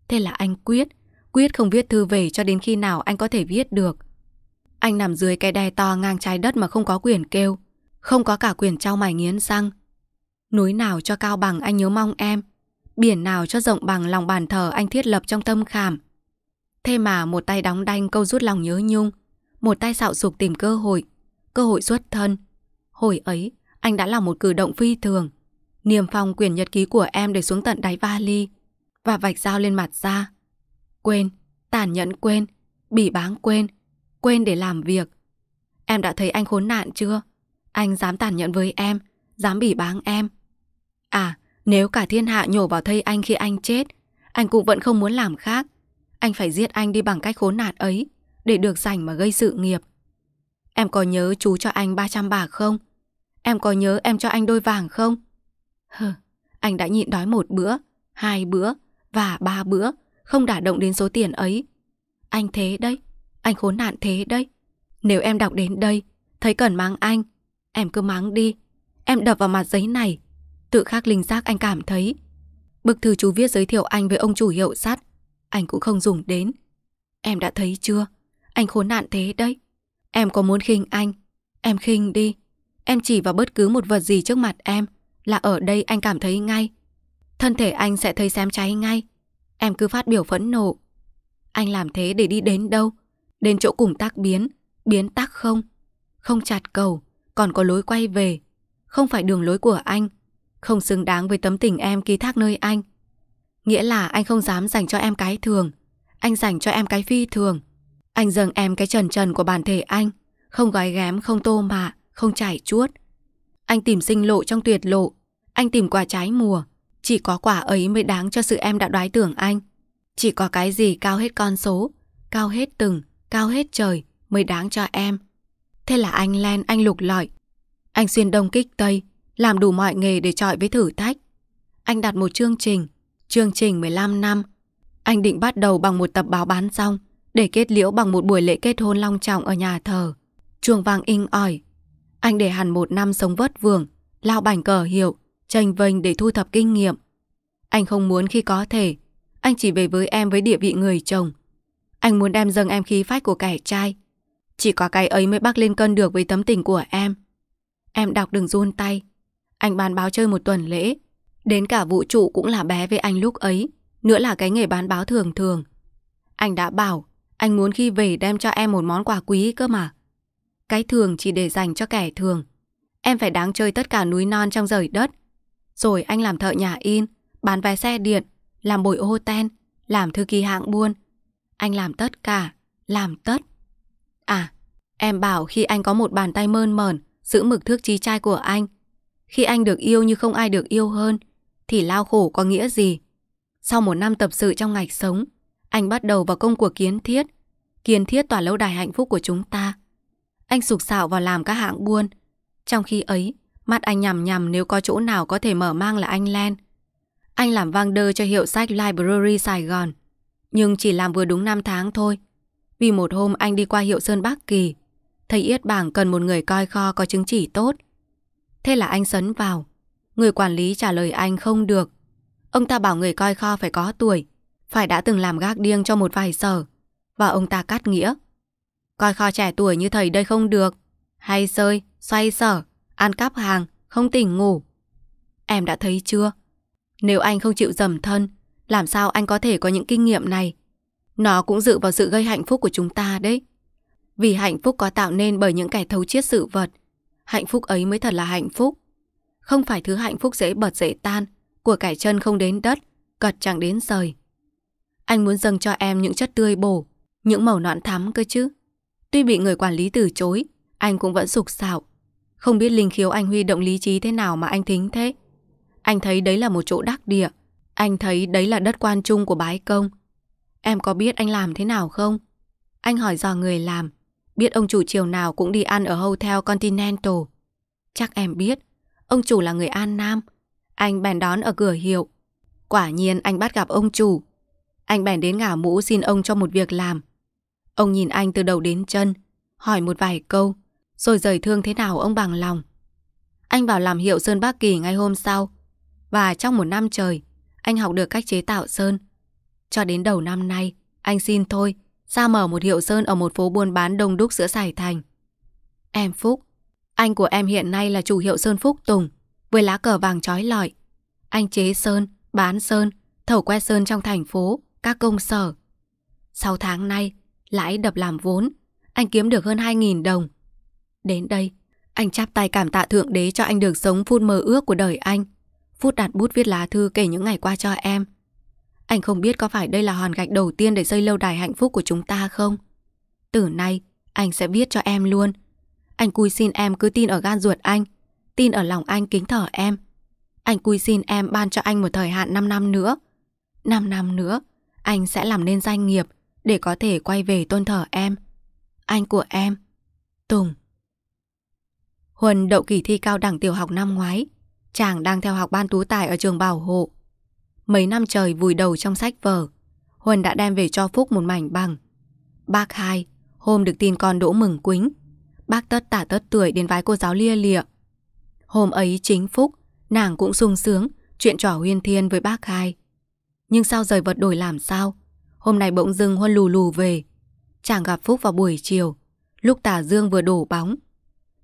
Thế là anh quyết, quyết không viết thư về cho đến khi nào anh có thể viết được. Anh nằm dưới cái đè to ngang trái đất mà không có quyền kêu, không có cả quyền trao mài nghiến răng. Núi nào cho cao bằng anh nhớ mong em, biển nào cho rộng bằng lòng bàn thờ anh thiết lập trong tâm khảm. Thế mà một tay đóng đanh câu rút lòng nhớ nhung, một tay xạo sụp tìm cơ hội, cơ hội xuất thân. Hồi ấy, anh đã làm một cử động phi thường. Niềm phong quyển nhật ký của em để xuống tận đáy vali và vạch dao lên mặt ra. Quên, tàn nhẫn quên, bỉ báng quên, quên để làm việc. Em đã thấy anh khốn nạn chưa? Anh dám tàn nhẫn với em, dám bỉ báng em. À, nếu cả thiên hạ nhổ vào thây anh khi anh chết, anh cũng vẫn không muốn làm khác. Anh phải giết anh đi bằng cách khốn nạn ấy để được rảnh mà gây sự nghiệp. Em có nhớ chú cho anh 300 bạc không? Em có nhớ em cho anh đôi vàng không? Hừ, anh đã nhịn đói một bữa, hai bữa và ba bữa, không đả động đến số tiền ấy. Anh thế đấy, anh khốn nạn thế đấy. Nếu em đọc đến đây, thấy cần mắng anh, em cứ mắng đi. Em đập vào mặt giấy này, tự khắc linh giác anh cảm thấy. Bức thư chú viết giới thiệu anh với ông chủ hiệu sắt, anh cũng không dùng đến. Em đã thấy chưa? Anh khốn nạn thế đấy. Em có muốn khinh anh, em khinh đi. Em chỉ vào bất cứ một vật gì trước mặt em là ở đây anh cảm thấy ngay. Thân thể anh sẽ thấy xém cháy ngay. Em cứ phát biểu phẫn nộ. Anh làm thế để đi đến đâu? Đến chỗ cùng tác biến, biến tác không? Không chặt cầu, còn có lối quay về. Không phải đường lối của anh. Không xứng đáng với tấm tình em ký thác nơi anh. Nghĩa là anh không dám dành cho em cái thường. Anh dành cho em cái phi thường. Anh dâng em cái trần trần của bản thể anh. Không gói ghém, không tô mạ không trải chuốt. Anh tìm sinh lộ trong tuyệt lộ, anh tìm quả trái mùa, chỉ có quả ấy mới đáng cho sự em đã đoái tưởng anh. Chỉ có cái gì cao hết con số, cao hết từng, cao hết trời mới đáng cho em. Thế là anh len anh lục lọi. Anh xuyên đông kích tây, làm đủ mọi nghề để chọi với thử thách. Anh đặt một chương trình, chương trình 15 năm. Anh định bắt đầu bằng một tập báo bán xong, để kết liễu bằng một buổi lễ kết hôn long trọng ở nhà thờ. Chuông vang inh ỏi, anh để hẳn một năm sống vất vưởng, lao bảnh cờ hiệu, tranh vênh để thu thập kinh nghiệm. Anh không muốn khi có thể, anh chỉ về với em với địa vị người chồng. Anh muốn đem dâng em khí phách của kẻ trai. Chỉ có cái ấy mới bắt lên cân được với tấm tình của em. Em đọc đừng run tay. Anh bán báo chơi một tuần lễ. Đến cả vũ trụ cũng là bé với anh lúc ấy. Nữa là cái nghề bán báo thường thường. Anh đã bảo, anh muốn khi về đem cho em một món quà quý cơ mà. Cái thường chỉ để dành cho kẻ thường. Em phải đáng chơi tất cả núi non trong rời đất. Rồi anh làm thợ nhà in, bán vé xe điện, làm bồi ô ten, làm thư ký hạng buôn. Anh làm tất cả, làm tất. À, em bảo khi anh có một bàn tay mơn mởn, giữ mực thước trí trai của anh. Khi anh được yêu như không ai được yêu hơn, thì lao khổ có nghĩa gì? Sau một năm tập sự trong ngạch sống, anh bắt đầu vào công cuộc kiến thiết, kiến thiết tòa lâu đài hạnh phúc của chúng ta. Anh sục sạo vào làm các hạng buôn. Trong khi ấy, mắt anh nhằm nhằm nếu có chỗ nào có thể mở mang là anh len. Anh làm vang đơ cho hiệu sách Library Sài Gòn. Nhưng chỉ làm vừa đúng 5 tháng thôi. Vì một hôm anh đi qua hiệu Sơn Bắc Kỳ. Thầy Yết Bảng cần một người coi kho có chứng chỉ tốt. Thế là anh sấn vào. Người quản lý trả lời anh không được. Ông ta bảo người coi kho phải có tuổi, phải đã từng làm gác điêng cho một vài sở. Và ông ta cắt nghĩa. Coi kho trẻ tuổi như thầy đây không được. Hay sơi, xoay sở, ăn cắp hàng, không tỉnh ngủ. Em đã thấy chưa? Nếu anh không chịu dầm thân, làm sao anh có thể có những kinh nghiệm này? Nó cũng dự vào sự gây hạnh phúc của chúng ta đấy. Vì hạnh phúc có tạo nên bởi những kẻ thấu chiết sự vật. Hạnh phúc ấy mới thật là hạnh phúc. Không phải thứ hạnh phúc dễ bật dễ tan, của cải chân không đến đất, cật chẳng đến rời. Anh muốn dâng cho em những chất tươi bổ, những màu nõn thắm cơ chứ. Tuy bị người quản lý từ chối, anh cũng vẫn sục sạo. Không biết linh khiếu anh huy động lý trí thế nào mà anh thính thế. Anh thấy đấy là một chỗ đắc địa. Anh thấy đấy là đất quan trung của bái công. Em có biết anh làm thế nào không? Anh hỏi dò người làm. Biết ông chủ chiều nào cũng đi ăn ở Hotel Continental. Chắc em biết. Ông chủ là người An Nam. Anh bèn đón ở cửa hiệu. Quả nhiên anh bắt gặp ông chủ. Anh bèn đến ngả mũ xin ông cho một việc làm. Ông nhìn anh từ đầu đến chân, hỏi một vài câu, rồi rời thương thế nào ông bằng lòng. Anh vào làm hiệu Sơn Bắc Kỳ ngay hôm sau. Và trong một năm trời, anh học được cách chế tạo Sơn. Cho đến đầu năm nay, anh xin thôi, ra mở một hiệu Sơn ở một phố buôn bán đông đúc giữa Sài Thành. Em Phúc, anh của em hiện nay là chủ hiệu Sơn Phúc Tùng, với lá cờ vàng trói lọi. Anh chế Sơn, bán Sơn, thầu que Sơn trong thành phố, các công sở. Sau tháng nay, lãi đập làm vốn, anh kiếm được hơn 2.000 đồng. Đến đây, anh chắp tay cảm tạ Thượng Đế cho anh được sống phút mơ ước của đời anh. Phút đặt bút viết lá thư kể những ngày qua cho em. Anh không biết có phải đây là hòn gạch đầu tiên để xây lâu đài hạnh phúc của chúng ta không? Từ nay, anh sẽ viết cho em luôn. Anh cúi xin em cứ tin ở gan ruột anh, tin ở lòng anh kính thở em. Anh cúi xin em ban cho anh một thời hạn 5 năm nữa. 5 năm nữa, anh sẽ làm nên doanh nghiệp – để có thể quay về tôn thờ em. Anh của em, Tùng. Huân đậu kỳ thi cao đẳng tiểu học năm ngoái, chàng đang theo học ban tú tài ở trường bảo hộ. Mấy năm trời vùi đầu trong sách vở, Huân đã đem về cho Phúc một mảnh bằng. Bác hai, hôm được tin con đỗ mừng quính, bác tất tả tất tuổi đến vái cô giáo lia lịa. Hôm ấy chính Phúc, nàng cũng sung sướng, chuyện trò huyên thiên với bác hai. Nhưng sao rời vật đổi làm sao? Hôm nay bỗng dưng Huân lù lù về Chàng gặp Phúc vào buổi chiều Lúc tả dương vừa đổ bóng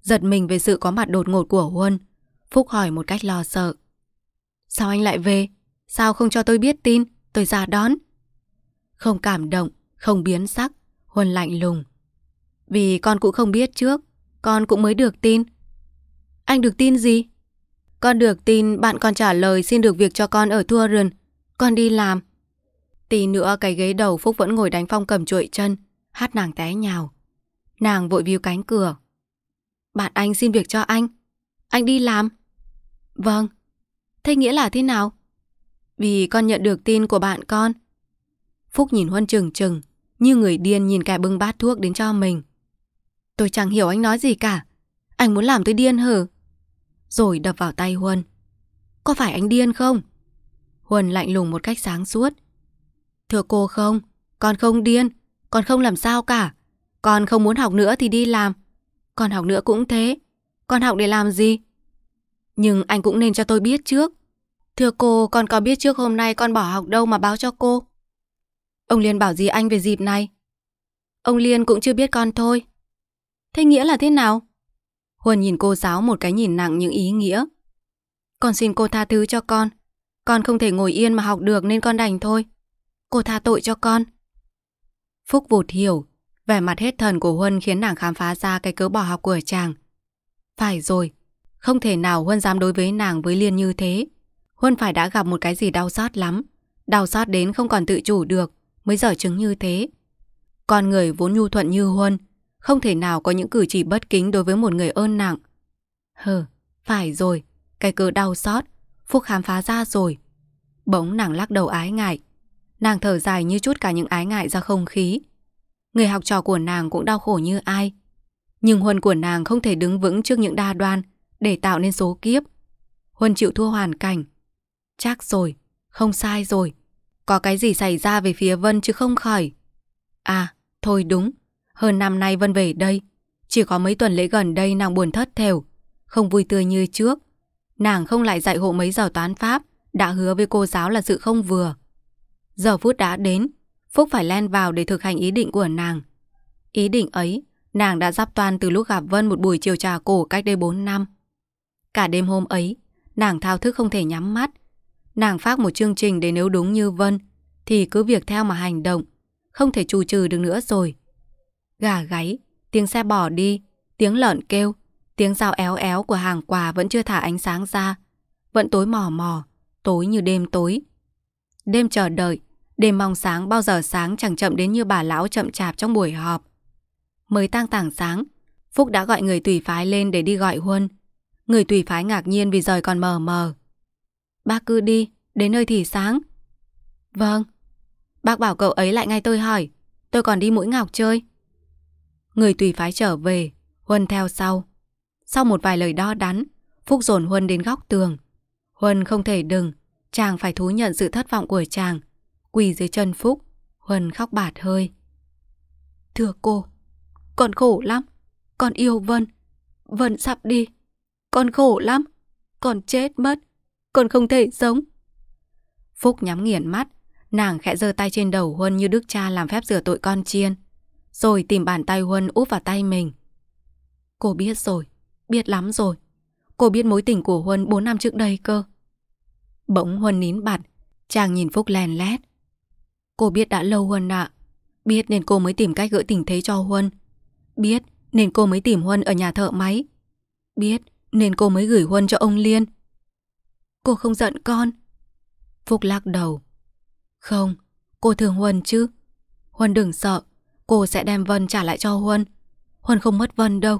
Giật mình về sự có mặt đột ngột của Huân Phúc hỏi một cách lo sợ Sao anh lại về? Sao không cho tôi biết tin? Tôi ra đón Không cảm động, không biến sắc Huân lạnh lùng Vì con cũng không biết trước Con cũng mới được tin Anh được tin gì? Con được tin bạn con trả lời xin được việc cho con ở Thua Rừng Con đi làm Tí nữa cái ghế đầu Phúc vẫn ngồi đánh phong cầm chuỗi chân, hát nàng té nhào. Nàng vội view cánh cửa. Bạn anh xin việc cho anh. Anh đi làm. Vâng. Thế nghĩa là thế nào? Vì con nhận được tin của bạn con. Phúc nhìn Huân chừng chừng như người điên nhìn kẻ bưng bát thuốc đến cho mình. Tôi chẳng hiểu anh nói gì cả. Anh muốn làm tôi điên hử? Rồi đập vào tay Huân. Có phải anh điên không? Huân lạnh lùng một cách sáng suốt. Thưa cô không, con không điên, con không làm sao cả. Con không muốn học nữa thì đi làm. Con học nữa cũng thế. Con học để làm gì? Nhưng anh cũng nên cho tôi biết trước. Thưa cô, con có biết trước hôm nay con bỏ học đâu mà báo cho cô. Ông Liên bảo gì anh về dịp này? Ông Liên cũng chưa biết con thôi. Thế nghĩa là thế nào? Huân nhìn cô giáo một cái nhìn nặng những ý nghĩa. Con xin cô tha thứ cho con. Con không thể ngồi yên mà học được nên con đành thôi cô tha tội cho con. Phúc vụt hiểu, vẻ mặt hết thần của Huân khiến nàng khám phá ra cái cớ bỏ học của chàng. Phải rồi, không thể nào Huân dám đối với nàng với Liên như thế. Huân phải đã gặp một cái gì đau xót lắm, đau xót đến không còn tự chủ được, mới dở chứng như thế. Con người vốn nhu thuận như Huân, không thể nào có những cử chỉ bất kính đối với một người ơn nặng. Hờ, phải rồi, cái cớ đau xót, Phúc khám phá ra rồi. Bỗng nàng lắc đầu ái ngại, Nàng thở dài như chút cả những ái ngại ra không khí. Người học trò của nàng cũng đau khổ như ai. Nhưng huân của nàng không thể đứng vững trước những đa đoan để tạo nên số kiếp. Huân chịu thua hoàn cảnh. Chắc rồi, không sai rồi. Có cái gì xảy ra về phía Vân chứ không khỏi. À, thôi đúng. Hơn năm nay Vân về đây. Chỉ có mấy tuần lễ gần đây nàng buồn thất thèo. Không vui tươi như trước. Nàng không lại dạy hộ mấy giờ toán Pháp đã hứa với cô giáo là sự không vừa. Giờ phút đã đến, Phúc phải len vào để thực hành ý định của nàng. Ý định ấy, nàng đã giáp toàn từ lúc gặp Vân một buổi chiều trà cổ cách đây 4 năm. Cả đêm hôm ấy, nàng thao thức không thể nhắm mắt. Nàng phát một chương trình để nếu đúng như Vân, thì cứ việc theo mà hành động, không thể trù trừ được nữa rồi. Gà gáy, tiếng xe bỏ đi, tiếng lợn kêu, tiếng dao éo éo của hàng quà vẫn chưa thả ánh sáng ra, vẫn tối mò mò, tối như đêm tối. Đêm chờ đợi, Đêm mong sáng bao giờ sáng chẳng chậm đến như bà lão chậm chạp trong buổi họp. Mới tang tảng sáng, Phúc đã gọi người tùy phái lên để đi gọi Huân. Người tùy phái ngạc nhiên vì rời còn mờ mờ. Bác cứ đi, đến nơi thì sáng. Vâng. Bác bảo cậu ấy lại ngay tôi hỏi. Tôi còn đi mũi ngọc chơi. Người tùy phái trở về, Huân theo sau. Sau một vài lời đo đắn, Phúc dồn Huân đến góc tường. Huân không thể đừng, chàng phải thú nhận sự thất vọng của chàng quỳ dưới chân Phúc, Huân khóc bạt hơi. Thưa cô, con khổ lắm, con yêu Vân, Vân sắp đi, con khổ lắm, con chết mất, con không thể sống. Phúc nhắm nghiền mắt, nàng khẽ giơ tay trên đầu Huân như đức cha làm phép rửa tội con chiên, rồi tìm bàn tay Huân úp vào tay mình. Cô biết rồi, biết lắm rồi. Cô biết mối tình của Huân 4 năm trước đây cơ. Bỗng Huân nín bặt, chàng nhìn Phúc lèn lét, Cô biết đã lâu Huân ạ. Biết nên cô mới tìm cách gỡ tình thế cho Huân. Biết nên cô mới tìm Huân ở nhà thợ máy. Biết nên cô mới gửi Huân cho ông Liên. Cô không giận con. Phúc lắc đầu. Không, cô thương Huân chứ. Huân đừng sợ, cô sẽ đem Vân trả lại cho Huân. Huân không mất Vân đâu.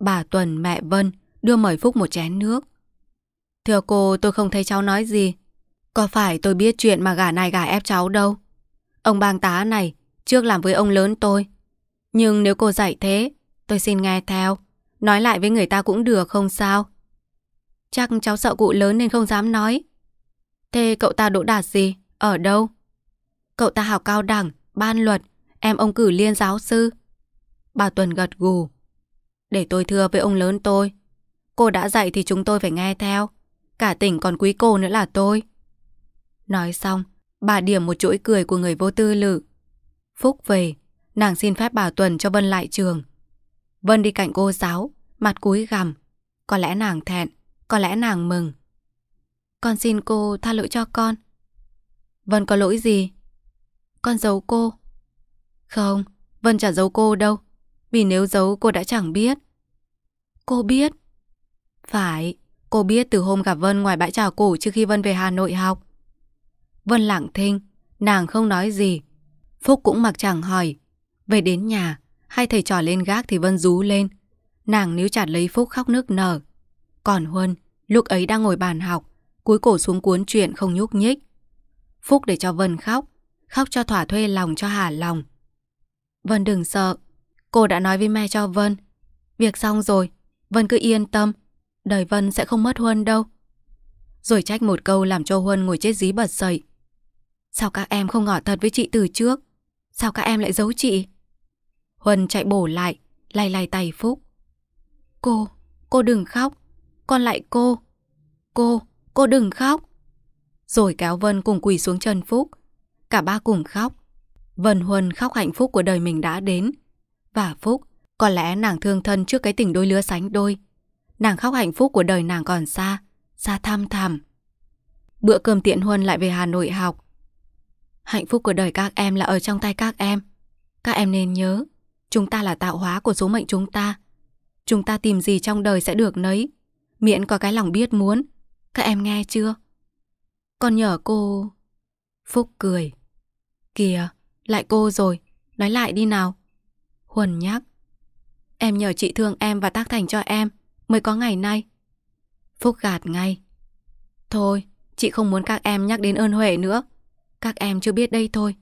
Bà Tuần mẹ Vân đưa mời Phúc một chén nước. Thưa cô, tôi không thấy cháu nói gì. Có phải tôi biết chuyện mà gà này gà ép cháu đâu. Ông bang tá này trước làm với ông lớn tôi. Nhưng nếu cô dạy thế, tôi xin nghe theo. Nói lại với người ta cũng được không sao. Chắc cháu sợ cụ lớn nên không dám nói. Thế cậu ta đỗ đạt gì? Ở đâu? Cậu ta học cao đẳng, ban luật, em ông cử liên giáo sư. Bà Tuần gật gù. Để tôi thưa với ông lớn tôi. Cô đã dạy thì chúng tôi phải nghe theo. Cả tỉnh còn quý cô nữa là tôi. Nói xong, bà điểm một chuỗi cười của người vô tư lự. Phúc về, nàng xin phép bà Tuần cho Vân lại trường. Vân đi cạnh cô giáo, mặt cúi gằm. Có lẽ nàng thẹn, có lẽ nàng mừng. Con xin cô tha lỗi cho con. Vân có lỗi gì? Con giấu cô. Không, Vân chả giấu cô đâu. Vì nếu giấu cô đã chẳng biết. Cô biết. Phải, cô biết từ hôm gặp Vân ngoài bãi trà cổ trước khi Vân về Hà Nội học. Vân lặng thinh, nàng không nói gì. Phúc cũng mặc chẳng hỏi. Về đến nhà, hai thầy trò lên gác thì Vân rú lên. Nàng níu chặt lấy Phúc khóc nước nở. Còn Huân, lúc ấy đang ngồi bàn học, cúi cổ xuống cuốn chuyện không nhúc nhích. Phúc để cho Vân khóc, khóc cho thỏa thuê lòng cho hà lòng. Vân đừng sợ, cô đã nói với mẹ cho Vân. Việc xong rồi, Vân cứ yên tâm, đời Vân sẽ không mất Huân đâu. Rồi trách một câu làm cho Huân ngồi chết dí bật dậy. Sao các em không ngỏ thật với chị từ trước? Sao các em lại giấu chị? Huân chạy bổ lại, lay lay tay Phúc. Cô, cô đừng khóc. Con lại cô. Cô, cô đừng khóc. Rồi kéo Vân cùng quỳ xuống chân Phúc. Cả ba cùng khóc. Vân Huân khóc hạnh phúc của đời mình đã đến. Và Phúc, có lẽ nàng thương thân trước cái tình đôi lứa sánh đôi. Nàng khóc hạnh phúc của đời nàng còn xa, xa tham thẳm. Bữa cơm tiện Huân lại về Hà Nội học. Hạnh phúc của đời các em là ở trong tay các em. Các em nên nhớ, chúng ta là tạo hóa của số mệnh chúng ta. Chúng ta tìm gì trong đời sẽ được nấy, miễn có cái lòng biết muốn. Các em nghe chưa? Con nhờ cô... Phúc cười. Kìa, lại cô rồi, nói lại đi nào. Huần nhắc. Em nhờ chị thương em và tác thành cho em, mới có ngày nay. Phúc gạt ngay. Thôi, chị không muốn các em nhắc đến ơn Huệ nữa. Các em chưa biết đây thôi.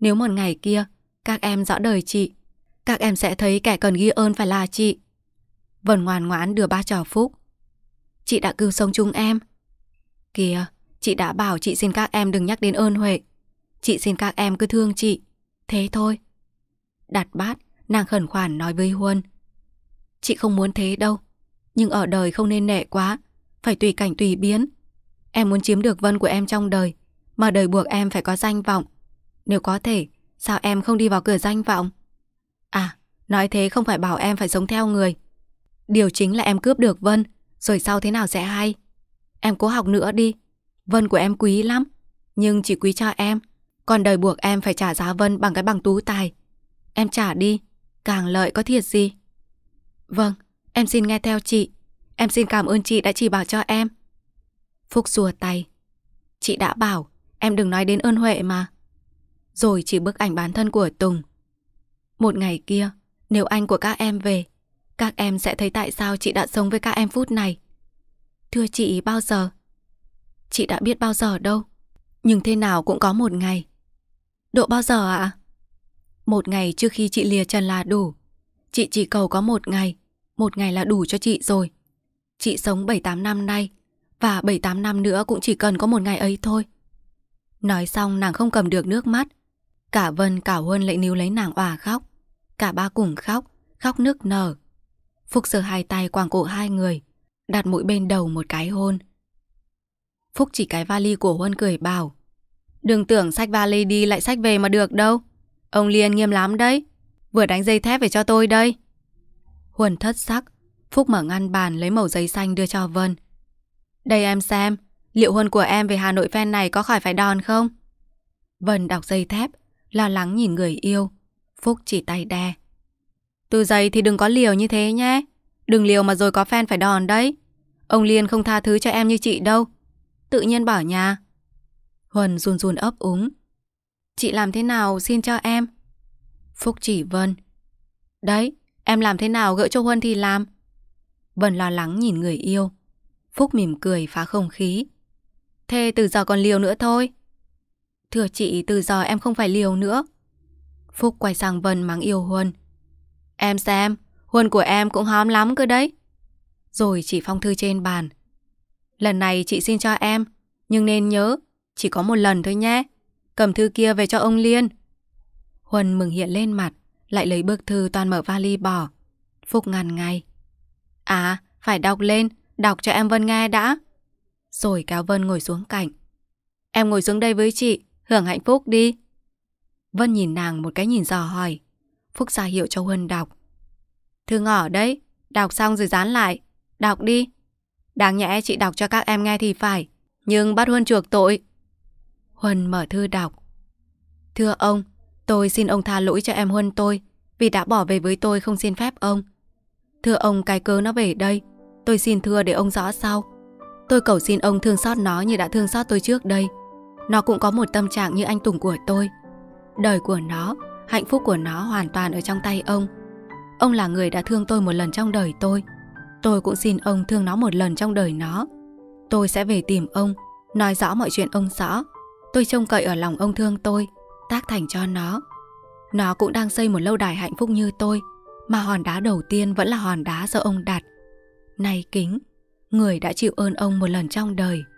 Nếu một ngày kia, các em rõ đời chị, các em sẽ thấy kẻ cần ghi ơn phải là chị. Vân ngoan ngoãn đưa ba trò Phúc. Chị đã cứu sống chúng em. Kìa, chị đã bảo chị xin các em đừng nhắc đến ơn Huệ. Chị xin các em cứ thương chị. Thế thôi. Đặt bát, nàng khẩn khoản nói với Huân. Chị không muốn thế đâu. Nhưng ở đời không nên nệ quá. Phải tùy cảnh tùy biến. Em muốn chiếm được Vân của em trong đời mà đời buộc em phải có danh vọng. Nếu có thể, sao em không đi vào cửa danh vọng? À, nói thế không phải bảo em phải sống theo người. Điều chính là em cướp được Vân, rồi sau thế nào sẽ hay. Em cố học nữa đi. Vân của em quý lắm, nhưng chỉ quý cho em. Còn đời buộc em phải trả giá Vân bằng cái bằng tú tài. Em trả đi, càng lợi có thiệt gì. Vâng, em xin nghe theo chị. Em xin cảm ơn chị đã chỉ bảo cho em. Phúc xùa tay. Chị đã bảo, Em đừng nói đến ơn huệ mà Rồi chỉ bức ảnh bản thân của Tùng Một ngày kia Nếu anh của các em về Các em sẽ thấy tại sao chị đã sống với các em phút này Thưa chị bao giờ Chị đã biết bao giờ đâu Nhưng thế nào cũng có một ngày Độ bao giờ ạ à? Một ngày trước khi chị lìa trần là đủ Chị chỉ cầu có một ngày Một ngày là đủ cho chị rồi Chị sống 7-8 năm nay Và 7-8 năm nữa cũng chỉ cần có một ngày ấy thôi Nói xong nàng không cầm được nước mắt. Cả Vân cả Huân lại níu lấy nàng òa khóc. Cả ba cùng khóc, khóc nước nở. Phúc sờ hai tay quàng cổ hai người, đặt mũi bên đầu một cái hôn. Phúc chỉ cái vali của Huân cười bảo. Đừng tưởng sách vali đi lại sách về mà được đâu. Ông Liên nghiêm lắm đấy. Vừa đánh dây thép về cho tôi đây. Huân thất sắc. Phúc mở ngăn bàn lấy mẩu giấy xanh đưa cho Vân. Đây em xem, Liệu hôn của em về Hà Nội fan này có khỏi phải đòn không? Vân đọc dây thép, lo lắng nhìn người yêu. Phúc chỉ tay đe. Từ giày thì đừng có liều như thế nhé. Đừng liều mà rồi có fan phải đòn đấy. Ông Liên không tha thứ cho em như chị đâu. Tự nhiên bỏ nhà. Huân run run ấp úng. Chị làm thế nào xin cho em? Phúc chỉ Vân. Đấy, em làm thế nào gỡ cho Huân thì làm. Vân lo lắng nhìn người yêu. Phúc mỉm cười phá không khí. Thế từ giờ còn liều nữa thôi. Thưa chị, từ giờ em không phải liều nữa. Phúc quay sang Vân mắng yêu Huân. Em xem, Huân của em cũng hóm lắm cơ đấy. Rồi chị phong thư trên bàn. Lần này chị xin cho em, nhưng nên nhớ, chỉ có một lần thôi nhé. Cầm thư kia về cho ông Liên. Huân mừng hiện lên mặt, lại lấy bức thư toàn mở vali bỏ. Phúc ngàn ngày. À, phải đọc lên, đọc cho em Vân nghe đã rồi kéo Vân ngồi xuống cạnh. Em ngồi xuống đây với chị, hưởng hạnh phúc đi. Vân nhìn nàng một cái nhìn dò hỏi. Phúc ra hiệu cho Huân đọc. Thư ngỏ đấy, đọc xong rồi dán lại. Đọc đi. Đáng nhẽ chị đọc cho các em nghe thì phải, nhưng bắt Huân chuộc tội. Huân mở thư đọc. Thưa ông, tôi xin ông tha lỗi cho em Huân tôi vì đã bỏ về với tôi không xin phép ông. Thưa ông cái cớ nó về đây, tôi xin thưa để ông rõ sau. Tôi cầu xin ông thương xót nó như đã thương xót tôi trước đây. Nó cũng có một tâm trạng như anh Tùng của tôi. Đời của nó, hạnh phúc của nó hoàn toàn ở trong tay ông. Ông là người đã thương tôi một lần trong đời tôi. Tôi cũng xin ông thương nó một lần trong đời nó. Tôi sẽ về tìm ông, nói rõ mọi chuyện ông rõ. Tôi trông cậy ở lòng ông thương tôi, tác thành cho nó. Nó cũng đang xây một lâu đài hạnh phúc như tôi, mà hòn đá đầu tiên vẫn là hòn đá do ông đặt. Này kính, người đã chịu ơn ông một lần trong đời